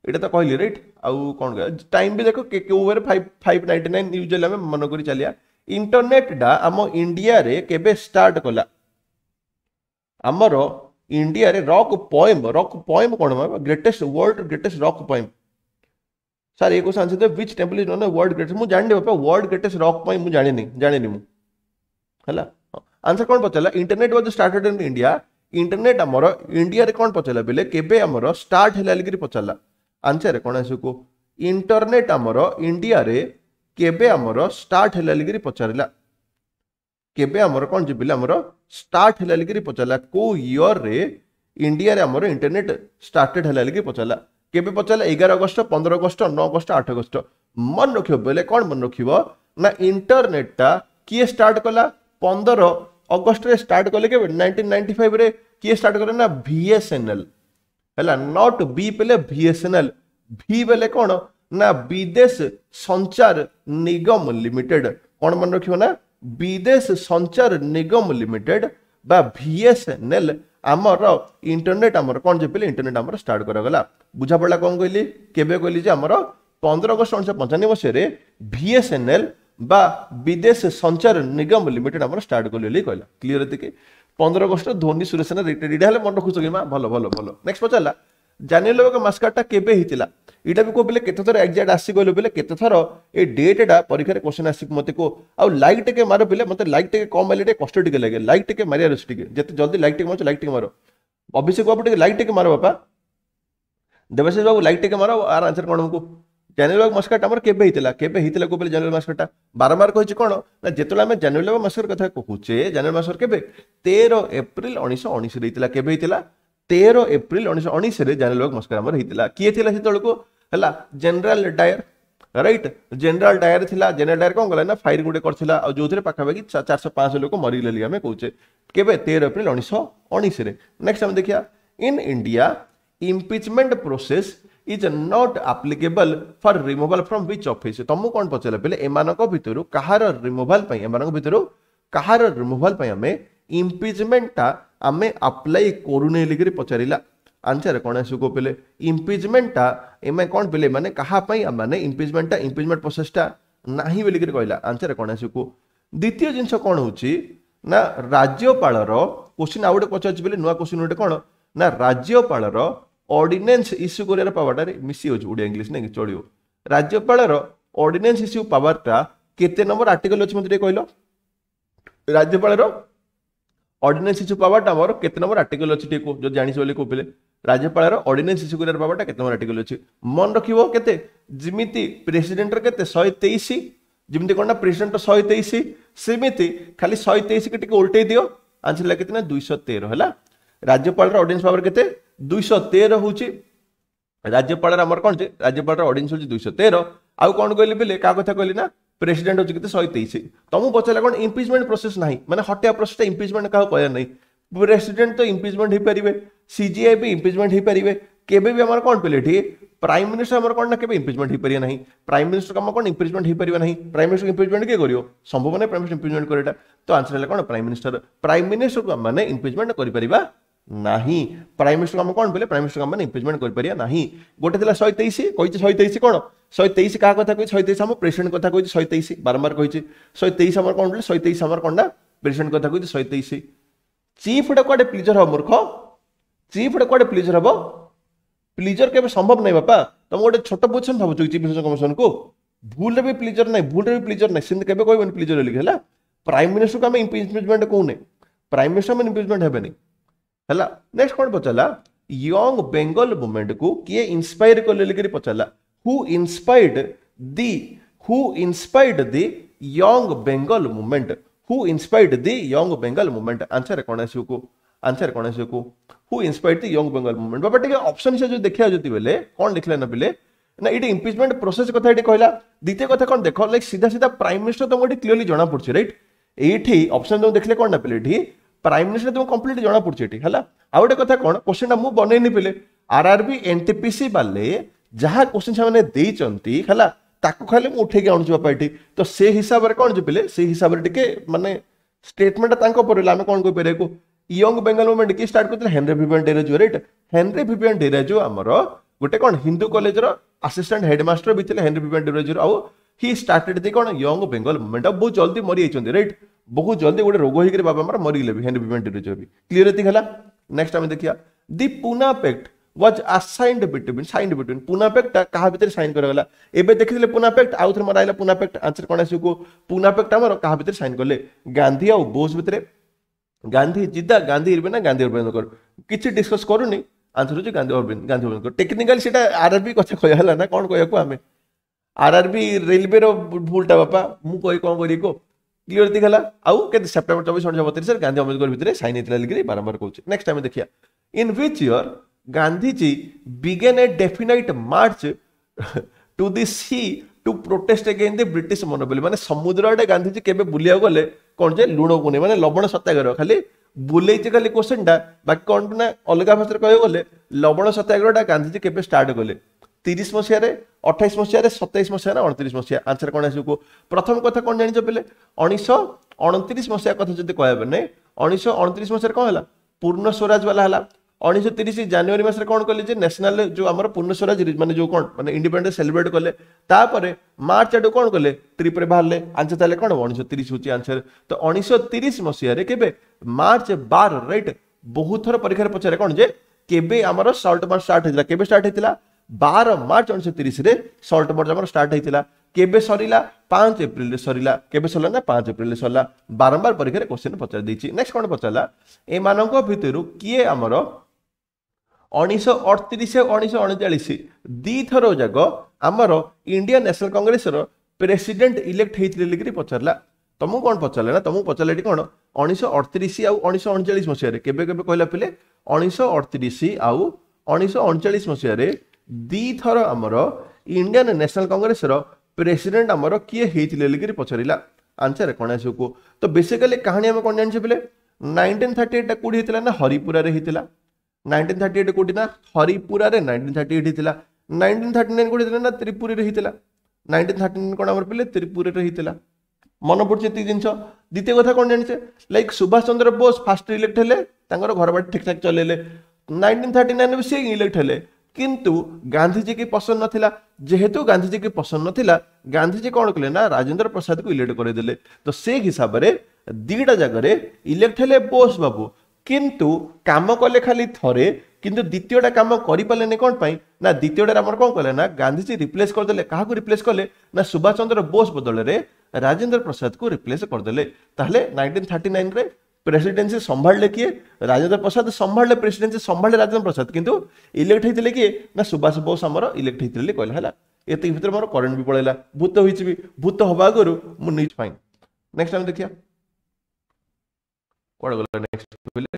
यहाँ तो कहली रईट आउ कौन टाइम भी देख क्यों five five ninety nine use हेल्ला मन कर चलिया इंटरनेटा आम इंडिया केटार्ट कला आमर इंडिया रक् पएम रक् पएम कौन ग्रेटेस्ट वर्ल्ड ग्रेटेस्ट रक् पएम सर ये question answer which temple is world greatest मुझे जानी बापा वर्ल्ड ग्रेटेस्ट रक् पएम मुझे जानी जानी मुझे आंसर कौन पचारा internet was started in India internet आम इंडिया कौन पचारा बोले केवे आम स्टार्ट पचारा ଆନ୍ସର୍ କ'ଣ ଆସିବ ଇଣ୍ଟରନେଟ୍ ଆମର ଇଣ୍ଡିଆରେ କେବେ ଆମର ଷ୍ଟାର୍ଟ ହେଲା ଲିଗିରି ପଚାରିଲା କେବେ ଆମର କ'ଣ ଯେ ପିଲା ଆମର ଷ୍ଟାର୍ଟ ହେଲା ଲିଗିରି ପଚାରିଲା କେଉଁ ଇୟର୍ରେ ଇଣ୍ଡିଆରେ ଆମର ଇଣ୍ଟରନେଟ୍ ଷ୍ଟାର୍ଟେଡ଼ ହେଲା ଲିଗି ପଚାରିଲା କେବେ ପଚାରିଲା ଏଗାର ଅଗଷ୍ଟ ପନ୍ଦର ଅଗଷ୍ଟ ନଅ ଅଗଷ୍ଟ ଆଠ ଅଗଷ୍ଟ ମନେ ରଖିବ ବୋଇଲେ କ'ଣ ମନେ ରଖିବ ନା ଇଣ୍ଟରନେଟ୍ଟା କିଏ ଷ୍ଟାର୍ଟ କଲା ପନ୍ଦର ଅଗଷ୍ଟରେ ଷ୍ଟାର୍ଟ କଲେ କେବେ ନାଇଣ୍ଟିନ୍ ନାଇଣ୍ଟି ଫାଇଭ୍ରେ କିଏ ଷ୍ଟାର୍ଟ କଲେ ନା ଭିଏସ୍ଏନ୍ଏଲ୍ ହେଲା ନଟ୍ ବି ପେଲେ B S N L B ବେଲେ କ'ଣ ନା ବିଦେଶ ସଞ୍ଚାର ନିଗମ ଲିମିଟେଡ୍ କ'ଣ ମନେ ରଖିବ ନା ବିଦେଶ ସଞ୍ଚାର ନିଗମ ଲିମିଟେଡ୍ ବା ଭି ଏସ୍ ଏନ୍ ଏଲ୍ ଆମର ଇଣ୍ଟରନେଟ୍ ଆମର କ'ଣ ଯେ ଇଣ୍ଟରନେଟ୍ ଆମର ଷ୍ଟାର୍ଟ କରାଗଲା ବୁଝାପଡ଼ିଲା କ'ଣ କହିଲି କେବେ କହିଲି ଯେ ଆମର ପନ୍ଦର ଅଗଷ୍ଟ ଉଣେଇଶହ ପଞ୍ଚାନବେ ମସିହାରେ ଭି ଏସ୍ ଏନ୍ ଏଲ୍ ବା ବିଦେଶ ସଞ୍ଚାର ନିଗମ ଲିମିଟେଡ୍ ଆମର ଷ୍ଟାର୍ଟ କଲି ବୋଲି କହିଲା କ୍ଲିଅର ଏତିକି ପନ୍ଦର ଅଗଷ୍ଟ ଧୋନି ସୁରେଶ ରେନା ଏଇଟା ହେଲେ ମନେ ରଖୁଛ କି ମା ଭଲ ଭଲ ଭଲ ନେକ୍ସଟ ପଚାରିଲା ଜାନୁଆରୀ ଲୋକ ମାସ୍କାରଟା କେବେ ହେଇଥିଲା ଏଇଟା ବି କୋଉ ବେଲେ କେତେଥର ଏକ୍ଜାକ୍ଟ ଆସିଗଲେ ବେଲେ କେତେଥର ଏ ଡେଟ୍ଟା ପରୀକ୍ଷାରେ କ୍ୱେଶ୍ଚନ୍ ଆସିକି ମୋତେ କୁହ ଆଉ ଲାଇକ୍ ଟିକେ ମାର ପିଲେ ମୋତେ ଲାଇକ୍ ଟିକେ କମ୍ ମାରିଲେ ଟିକେ କଷ୍ଟ ଟିକେ ଲାଗେ ଲାଇକ୍ ଟିକେ ମାରିବାର ଅଛି ଟିକେ ଯେତେ ଜଲ୍ଦି ଲାଇକ୍ ଟିକେ ମାରୁଛ ଲାଇକ୍ ଟିକେ ମାର ଅଭିଷେକ ବାବୁ ଟିକେ ଲାଇକ୍ ଟିକେ ମାର ବାପା ଦେବାଶିଷ ବାବୁ ଲାଇକ୍ ଟିକେ ମାର ଆର ଆନ୍ସର କ'ଣ ଆମକୁ ଜାନୁଆରୀ ମସ୍କଟ ଆମର କେବେ ହେଇଥିଲା କେବେ ହେଇଥିଲା କୋଉ ବେଳେ ଜାନୁଆରୀ ମାସଟା ବାରମ୍ବାର କହିଛି କ'ଣ ନା ଯେତେବେଳେ ଆମେ ଜାନୁଆରୀ ମାସର କଥା କହୁଛେ ଜାନୁଆରୀ ମାସର କେବେ ତେର ଏପ୍ରିଲ ଉଣେଇଶହ ଉଣେଇଶରେ ହେଇଥିଲା କେବେ ହେଇଥିଲା ତେର ଏପ୍ରିଲ ଉଣେଇଶହ ଉଣେଇଶରେ ଜାନୁଆରୀ ମସ୍କଟ ଆମର ହେଇଥିଲା କିଏ ଥିଲା ସେତେବେଳକୁ ହେଲା General Dyer right General Dyer ଥିଲା ଜେନେରାଲ ଡାୟର କ'ଣ କଲା ନା ଫାଇର ଗୋଟେ କରିଥିଲା ଆଉ ଯେଉଁଥିରେ ପାଖାପାଖି ଚାରିଶହ ପାଞ୍ଚଶହ ଲୋକ ମରିଗଲେ ବୋଲି ଆମେ କହୁଛେ କେବେ ତେର ଏପ୍ରିଲ ଉଣେଇଶହ ଉଣେଇଶରେ ନେକ୍ସଟ ଆମେ ଦେଖିବା in India impeachment process is not applicable for removal from which office ତମକୁ କ'ଣ ପଚାରିଲା ବୋଲେ ଏମାନଙ୍କ ଭିତରୁ କାହାର ରିମୁଭାଲ୍ ପାଇଁ ଏମାନଙ୍କ ଭିତରୁ କାହାର ରିମୁଭାଲ୍ ପାଇଁ ଆମେ ଇମ୍ପିଜମେଣ୍ଟଟା ଆମେ ଆପ୍ଲାଏ କରୁନେ ବୋଲିକରି ପଚାରିଲା ଆନ୍ସର କ'ଣ ଆସିବ କହିଲେ ଇମ୍ପିଜମେଣ୍ଟଟା ଏମାନେ କ'ଣ ବୋଲେ ଏମାନେ କାହା ପାଇଁ ଆମମାନେ ଇମ୍ପିଜମେଣ୍ଟଟା ଇମ୍ପିଜମେଣ୍ଟ ପ୍ରୋସେସଟା ନାହିଁ ବୋଲିକରି କହିଲା ଆନ୍ସର କ'ଣ ଆସିବ କୁହ ଦ୍ୱିତୀୟ ଜିନିଷ କ'ଣ ହେଉଛି ନା ରାଜ୍ୟପାଳର କୋଶ୍ଚିନ୍ ଆଉ ଗୋଟେ ପଚାରୁଛି ବୋଲେ ନୂଆ କୋଶ୍ଚିନ୍ ଗୋଟେ କ'ଣ ନା ରାଜ୍ୟପାଳର ଅର୍ଡିନାନ୍ସ ଇସ୍ୟୁ କରିବାର ପାୱାରଟାରେ ମିଶିଯାଉଛି ଓଡ଼ିଆ ଇଂଲିଶ ନାଇଁ ଚଳିବ ରାଜ୍ୟପାଳର ଅର୍ଡିନାନ୍ସ ଇସ୍ୟୁ ପାୱାରଟା କେତେ ନମ୍ବର ଆର୍ଟିକଲ ଅଛି ମୋତେ ଟିକେ କହିଲ ରାଜ୍ୟପାଳର ଅର୍ଡିନାନ୍ସ ଇସ୍ୟୁ ପାୱାରଟା ଆମର କେତେ ନମ୍ବର ଆର୍ଟିକଲ ଅଛି ଟିକେ କୁହ ଯଦି ଜାଣିଛ ବୋଲି କହୁଥିଲେ ରାଜ୍ୟପାଳର ଅର୍ଡିନାନ୍ସ ଇସ୍ୟୁ କରିବାର ପାୱାରଟା କେତେ ନମ୍ବର ଆର୍ଟିକଲ ଅଛି ମନେ ରଖିବ କେତେ ଯେମିତି ପ୍ରେସିଡେଣ୍ଟର କେତେ ଶହେ ତେଇଶ ଯେମିତି କ'ଣ ନା ପ୍ରେସିଡେଣ୍ଟ ଶହେ ତେଇଶ ସେମିତି ଖାଲି ଶହେ ତେଇଶକି ଟିକେ ଓଲଟେଇ ଦିଅ ଆନ୍ସର ହେଲା କେତେ ନା ଦୁଇଶହ ତେର ହେଲା রাজ্যপালর অডিয়েন্স পাওয়ার কেতে দুইশহ তের হচ্ছে রাজ্যপালর আমার কোণ যে রাজ্যপালর অডিয়েন্স হচ্ছে দুইশহ তের আউ কোণ কহিলি বেলে কাহা কথা কহিলি না প্রেসিডেন্ট হচ্ছে কেতে শহে তেইশ তুমি পচারা কোণ ইম্পিচমেন্ট প্রোসেস না মানে হটিয়া প্রোসেসটা ইম্পিচমেন্ট কাহা কয়া নাই প্রেসিডেন্ট তো ইম্পিচমেন্ট হইপারে সিজিআই বি ইম্পিচমেন্ট হইপারে কেবে বি আমার কোণ পেলে এটি প্রাইম মিনিষ্টর আমার কোণ না কেবে ইম্পিচমেন্ট হইপারে না প্রাইম মিনিষ্টর আমার কোণ ইম্পিচমেন্ট হইপারে না প্রাইম মিনিষ্টর ইম্পিচমেন্ট কে করিও সম্ভব না প্রাইম মিনিষ্টর ইম্পিচমেন্ট করে এটা তো আনসার হল কোণ প্রাইম মিনিষ্টর প্রাইম মিনিষ্টর মানে ইম্পিচমেন্ট করিপারিবা ନାହିଁ ପ୍ରାଇମ୍ ମିନିଷ୍ଟର କାମ କ'ଣ ବୋଲେ ପ୍ରାଇମ୍ ମିନିଷ୍ଟର କାମ ମାନେ ଇମ୍ପିଚମେଣ୍ଟ କରିପାରିବା ନାହିଁ ଗୋଟେ ଥିଲା ଶହେ ତେଇଶ କହିଛି ଶହେ ତେଇଶ କ'ଣ ଶହେ ତେଇଶ କାହା କଥା କହିଛି ଶହେ ତେଇଶ ଆମ ପ୍ରେସିଡେଣ୍ଟ କଥା କହିଛି ଶହେ ତେଇଶ ବାରମ୍ବାର କହିଛି ଶହେ ତେଇଶ ଆମର କ'ଣ ବୋଲେ ଶହେ ତେଇଶ ଆମର କ'ଣ ନା ପ୍ରେସିଡେଣ୍ଟ କଥା କହିଛି ଶହେ ତେଇଶ ଚିଫ୍ଟା କୁଆଡ଼େ ପ୍ଲିଜର୍ ହେବ ମୂର୍ଖ ଚିଫ୍ଟା କୁଆଡ଼େ ପ୍ଲିଜର୍ ହେବ ପ୍ଲିଜର କେବେ ସମ୍ଭବ ନାହିଁ ବାପା ତମେ ଗୋଟେ ଛୋଟ ପୋଜିସନ୍ ଭାବୁଛ ଚିଫ୍ ଇଲେକ୍ସନ୍ କମିଶନକୁ ଭୁଲରେ ବି ପ୍ଲିଜର ନାହିଁ ଭୁଲରେ ବି ପ୍ଲିଜର୍ ନାହିଁ ସେମିତି କେବେ କହିବନି ପ୍ଲିଜର ବୋଲିକି ହେଲା ପ୍ରାଇମ୍ ମିନିଷ୍ଟରକୁ ଆମେ ଇମ୍ପିଚମେଣ୍ଟ କହୁନେ ପ୍ରାଇମ୍ ମିନିଷ୍ଟର ଆମେ ଇମ୍ପିଚମେଣ୍ଟ ହେବେନି हला नेक्स्ट कौन पचारा यंग बेंगल मुमेंट को किए इनस्पायर कले पचारा who inspired the who inspired the young Bengal movement who inspired the young Bengal movement answer कौन आस आंसर कौन आस inspired the young Bengal movement बाबा टे अपसन हिसाब से देखा जो बेले कौन लिखला ना बिले ना ये इम्पिचमेंट प्रोसेस कथ कहला द्वितीय कथ कौन देख लाइक सीधा सीधा प्राइम मिनिस्टर तुमको क्लीयरली जमापड़ी रईट ये अप्सन तुम देखे कौन ना पे ପ୍ରାଇମ୍ ମିନିଷ୍ଟର ତୁମକୁ କମ୍ପ୍ଲିଟ୍ ଜଣାପଡ଼ୁଛି ଏଠି ହେଲା ଆଉ ଗୋଟେ କଥା କ'ଣ କୋଶ୍ଚିନ୍ଟା ମୁଁ ବନେଇନି ପିଲେ ପି ସି ବାଲେ ଯାହା କୋଶ୍ଚିନ୍ ସେମାନେ ଦେଇଛନ୍ତି ହେଲା ତାକୁ ଖାଲି ମୁଁ ଉଠେଇକି ଆଣୁଛି ବାପା ଏଠି ତ ସେ ହିସାବରେ କ'ଣ ଯିବିଲେ ସେଇ ହିସାବରେ ଟିକେ ମାନେ ଷ୍ଟେଟମେଣ୍ଟଟା ତାଙ୍କ ଉପରେ ଆମେ କ'ଣ କହିପାରିବାକୁ ୟଙ୍ଗ ବେଙ୍ଗଲ ମୁଭମେଣ୍ଟ କିଏ ଷ୍ଟାର୍ଟ କରିଥିଲେ Henry Vivian Derozio right Henry Vivian Derozio ଆମର ଗୋଟେ କ'ଣ ହିନ୍ଦୁ କଲେଜର ଆସିଷ୍ଟାଣ୍ଟ ହେଡମାଷ୍ଟର ବି ଥିଲେ ହେନରୀ ଭିଭିଆନ୍ ଡେରେଜୁ ଆଉ ହି ଷ୍ଟାର୍ଟେଡ୍ ଦି କ'ଣ ୟଙ୍ଗ ବେଙ୍ଗଲ ମୁଭମେଣ୍ଟ ଆଉ ବହୁତ ଜଲ୍ଦି ମରିଯାଇଛନ୍ତି ରାଇଟ୍ ବହୁତ ଜଲ୍ଦି ଗୋଟେ ରୋଗ ହେଇକରି ବାବା ଆମର ମରିଗଲେ ବି ହେନ୍ରି ବିମେଣ୍ଟ ବି କ୍ଲିୟର ଏତିକି ହେଲା ନେକ୍ସଟ ଆମେ ଦେଖିବା the Poona pact was assigned between signed between Poona ପେକ୍ଟଟା କାହା ଭିତରେ ସାଇନ୍ କରାଗଲା ଏବେ ଦେଖିଥିଲେ ପୁନା ପେକ୍ଟ ଆଉ ଥରେ ମୋର ଆଇଲା ପୁନା ପେକ୍ଟ ଆନ୍ସର କ'ଣ ଆସିବ କୁହ ପୁନା ପେକ୍ଟ ଆମର କାହା ଭିତରେ ସାଇନ୍ କଲେ ଗାନ୍ଧୀ ଆଉ ବୋଷ ଭିତରେ ଗାନ୍ଧୀ ଜିଦା ଗାନ୍ଧୀ ଇରବିନା ଗାନ୍ଧୀ ଅରବିନ୍ଦଙ୍କର କିଛି ଡିସ୍କସ୍ କରୁନି ଆନ୍ସର ହେଉଛି ଗାନ୍ଧୀ ଅରବିନ୍ଦ ଗାନ୍ଧୀ ଅରବିନ୍ଦଙ୍କର ଟେକ୍ନିକାଲି ସେଇଟା ଆର୍ଆର୍ବି କଥା କହିବା ହେଲା ନା କ'ଣ କହିବାକୁ ଆମେ ଆର୍ଆର୍ବି ରେଲୱେର ଭୁଲଟା ବାପା ମୁଁ କହି କ'ଣ କରିବି କୁହ क्लीयर थी गला आउ के सेप्टेम्बर चौबीस अठा बतीस गांधी अम्बेदकर भितर साइन होता लिखिए बारंबार कहे नेक्स्ट आम देखा in which year Gandhiji began a definite march to the sea to protest against the British monopoly মানে সমুদ্র আড়ে গান্ধীজি কেবে বুলিয়া গলে কোন যে লুণকু নেই মানে লবণ সত্যাগ্রহ খালি বুলেইছে খালি কোশ্চেনটা বাকি কোন না অলগা ভাষায় কে গলে লবণ সত্যাগ্রহটা গান্ধীজি কেবে স্টার্ট কলে তিরিশ মশিয়ারে ଅଠେଇଶ ମସିହାରେ ସତେଇଶ ମସିହା ନା ଅଣତିରିଶ ମସିହା ଆନ୍ସର କ'ଣ ଆସିବ କୁହ ପ୍ରଥମ କଥା କ'ଣ ଜାଣିଛ ପିଲେ ଉଣେଇଶହ ଅଣତିରିଶ ମସିହା କଥା ଯଦି କହିବେ ନାଇଁ ଉଣେଇଶହ ଅଣତିରିଶ ମସିହାରେ କ'ଣ ହେଲା ପୂର୍ଣ୍ଣ ସ୍ୱରାଜ ବାଲା ହେଲା ଉଣେଇଶହ ତିରିଶ ଜାନୁଆରୀ ମାସରେ କ'ଣ କଲେ ଯେ ନ୍ୟାସନାଲ ଯେଉଁ ଆମର ପୂର୍ଣ୍ଣ ସ୍ୱରାଜ ମାନେ ଯେଉଁ କ'ଣ ମାନେ ଇଣ୍ଡିପେଣ୍ଡେନ୍ସ ସେଲିବ୍ରେଟ୍ କଲେ ତାପରେ ମାର୍ଚ୍ଚ ଆଡ଼ୁ କ'ଣ କଲେ ଟ୍ରିପ୍ରେ ବାହାରିଲେ ଆନ୍ସର ତାହେଲେ କ'ଣ ଉଣେଇଶହ ତିରିଶ ହେଉଛି ଆନ୍ସର ତ ଉଣେଇଶହ ତିରିଶ ମସିହାରେ କେବେ ମାର୍ଚ୍ଚ ବାର ରାଇଟ୍ ବହୁତ ଥର ପରୀକ୍ଷାରେ ପଚାରେ କ'ଣ ଯେ କେବେ ଆମର ସଲ୍ଟ ମାର୍ଚ୍ଚ ଷ୍ଟାର୍ଟ ହେଇଥିଲା କେବେ ଷ୍ଟାର୍ଟ ହେଇଥିଲା ବାର ମାର୍ଚ୍ଚ ଉଣେଇଶହ ତିରିଶରେ ସଲ୍ଟ ମର୍ଜ ଆମର ଷ୍ଟାର୍ଟ ହେଇଥିଲା କେବେ ସରିଲା ପାଞ୍ଚ ଏପ୍ରିଲରେ ସରିଲା କେବେ ସରିଲା ନା ପାଞ୍ଚ ଏପ୍ରିଲରେ ସରିଲା ବାରମ୍ବାର ପରୀକ୍ଷାରେ କୋଶ୍ଚିନ୍ ପଚାରି ଦେଇଛି ନେକ୍ସଟ କ'ଣ ପଚାରିଲା ଏମାନଙ୍କ ଭିତରୁ କିଏ ଆମର ଉଣେଇଶହ ଅଠତିରିଶ ଆଉ ଉଣେଇଶହ ଅଣଚାଳିଶ ଥର ଯାକ ଆମର ଇଣ୍ଡିଆ ନ୍ୟାସନାଲ କଂଗ୍ରେସର ପ୍ରେସିଡେଣ୍ଟ ଇଲେକ୍ଟ ହେଇଥିଲେ ବୋଲିକିରି ପଚାରିଲା ତମକୁ କ'ଣ ପଚାରିଲେ ନା ତମକୁ ପଚାରିଲେ ଏଠି କ'ଣ ଉଣେଇଶହ ଅଠତିରିଶ ଆଉ ଉଣେଇଶହ ଅଣଚାଳିଶ ମସିହାରେ କେବେ କେବେ କହିଲା ପିଲେ ଉଣେଇଶହ ଅଠତିରିଶ ଆଉ ଉଣେଇଶହ ଅଣଚାଳିଶ ମସିହାରେ ଦୁଇଥର ଆମର ଇଣ୍ଡିଆନ୍ ନ୍ୟାସନାଲ୍ କଂଗ୍ରେସର ପ୍ରେସିଡେଣ୍ଟ ଆମର କିଏ ହେଇଥିଲେ ବୋଲିକିରି ପଚାରିଲା ଆନ୍ସର କ'ଣ ଆସିବ କୁହ ତ ବେସିକାଲି କାହାଣୀ ଆମେ କ'ଣ ଜାଣିଛେ ବୋଲେ ନାଇନଟିନ୍ ଥାର୍ଟି ଏଇଟ୍ଟା କେଉଁଠି ହେଇଥିଲା ନା ହରିପୁରାରେ ହେଇଥିଲା ନାଇନଟିନ୍ ଥାର୍ଟି ଏଇଟ୍ କେଉଁଠି ନା ହରିପୁରାରେ ନାଇନଟିନ୍ ଥାର୍ଟି ଏଇଟ୍ ହେଇଥିଲା ନାଇନଟିନ୍ ଥାର୍ଟି ନାଇନ୍ କେଉଁଠି ହେଇଥିଲା ନା ତ୍ରିପୁରୀରେ ହେଇଥିଲା ନାଇନଟିନ୍ ଥାର୍ଟି ନାଇନ୍ କ'ଣ ଆମର ପିଲେ ତ୍ରିପୁରୀରେ ହେଇଥିଲା ମନେ ପଡ଼ୁଛି ଏତିକି ଜିନିଷ ଦ୍ୱିତୀୟ କଥା କ'ଣ ଜାଣିଛେ like Subhash Chandra Bose first elect ହେଲେ ତାଙ୍କର ଘର ବାଡ଼ି ଠିକ୍ଠାକ୍ ଚଲେଇଲେ ନାଇନଟିନ୍ ଥାର୍ଟି ନାଇନ୍ରେ ବି ସିଏ ଇଲେକ୍ଟ ହେଲେ কিন্তু গান্ধীজীকে পছন্দ নথিলা যেহেতু গান্ধীজীকে পছন্দ নথিলা গান্ধীজী কোণ কলে না রাজেন্দ্র প্রসাদ প্রসাদকে ইলেক্ট করে করাইদেলে তো সেই হিসাবে দুইটা জায়গায় ইলেক্ট হলে বোস বাবু কিন্তু কাম কলে খালি থরে কিন্তু দ্বিতীয়টা কাম পালে করিপারেনি কোণ পাই না দ্বিতীয়টা আমার কোণ কলে না গান্ধীজী রিপ্লেস করেদেলে কাহকু রিপ্লেস কলে না সুভাষ চন্দ্র বোস বদলরে রাজেন্দ্র প্রসাদ প্রসাদকে রিপ্লেস করেদেলে তাহলে 1939 রে প্রেসিডেন্সি সম্ভাড়লে কিয়ে রাজেন্দ্র প্রসাদ সম্ভাড়লে প্রেসিডেন্সি সম্ভাড়লে রাজেন্দ্র প্রসাদ কিন্তু ইলেক্ট হয়েছিল কিয়ে না সুভাষ বোস আমার ইলেক্ট হয়েছিল কহিলা হল এত ভিতরে মোটর করেন্ট বি পড়াইলা ভূত হয়েছি বি ভূত হওয়া আগর মু নিউজ পাই নেক্সট আমি দেখিয়া କୁଆଡ଼େ ଗଲା ନେକ୍ସଟ କହିଲେ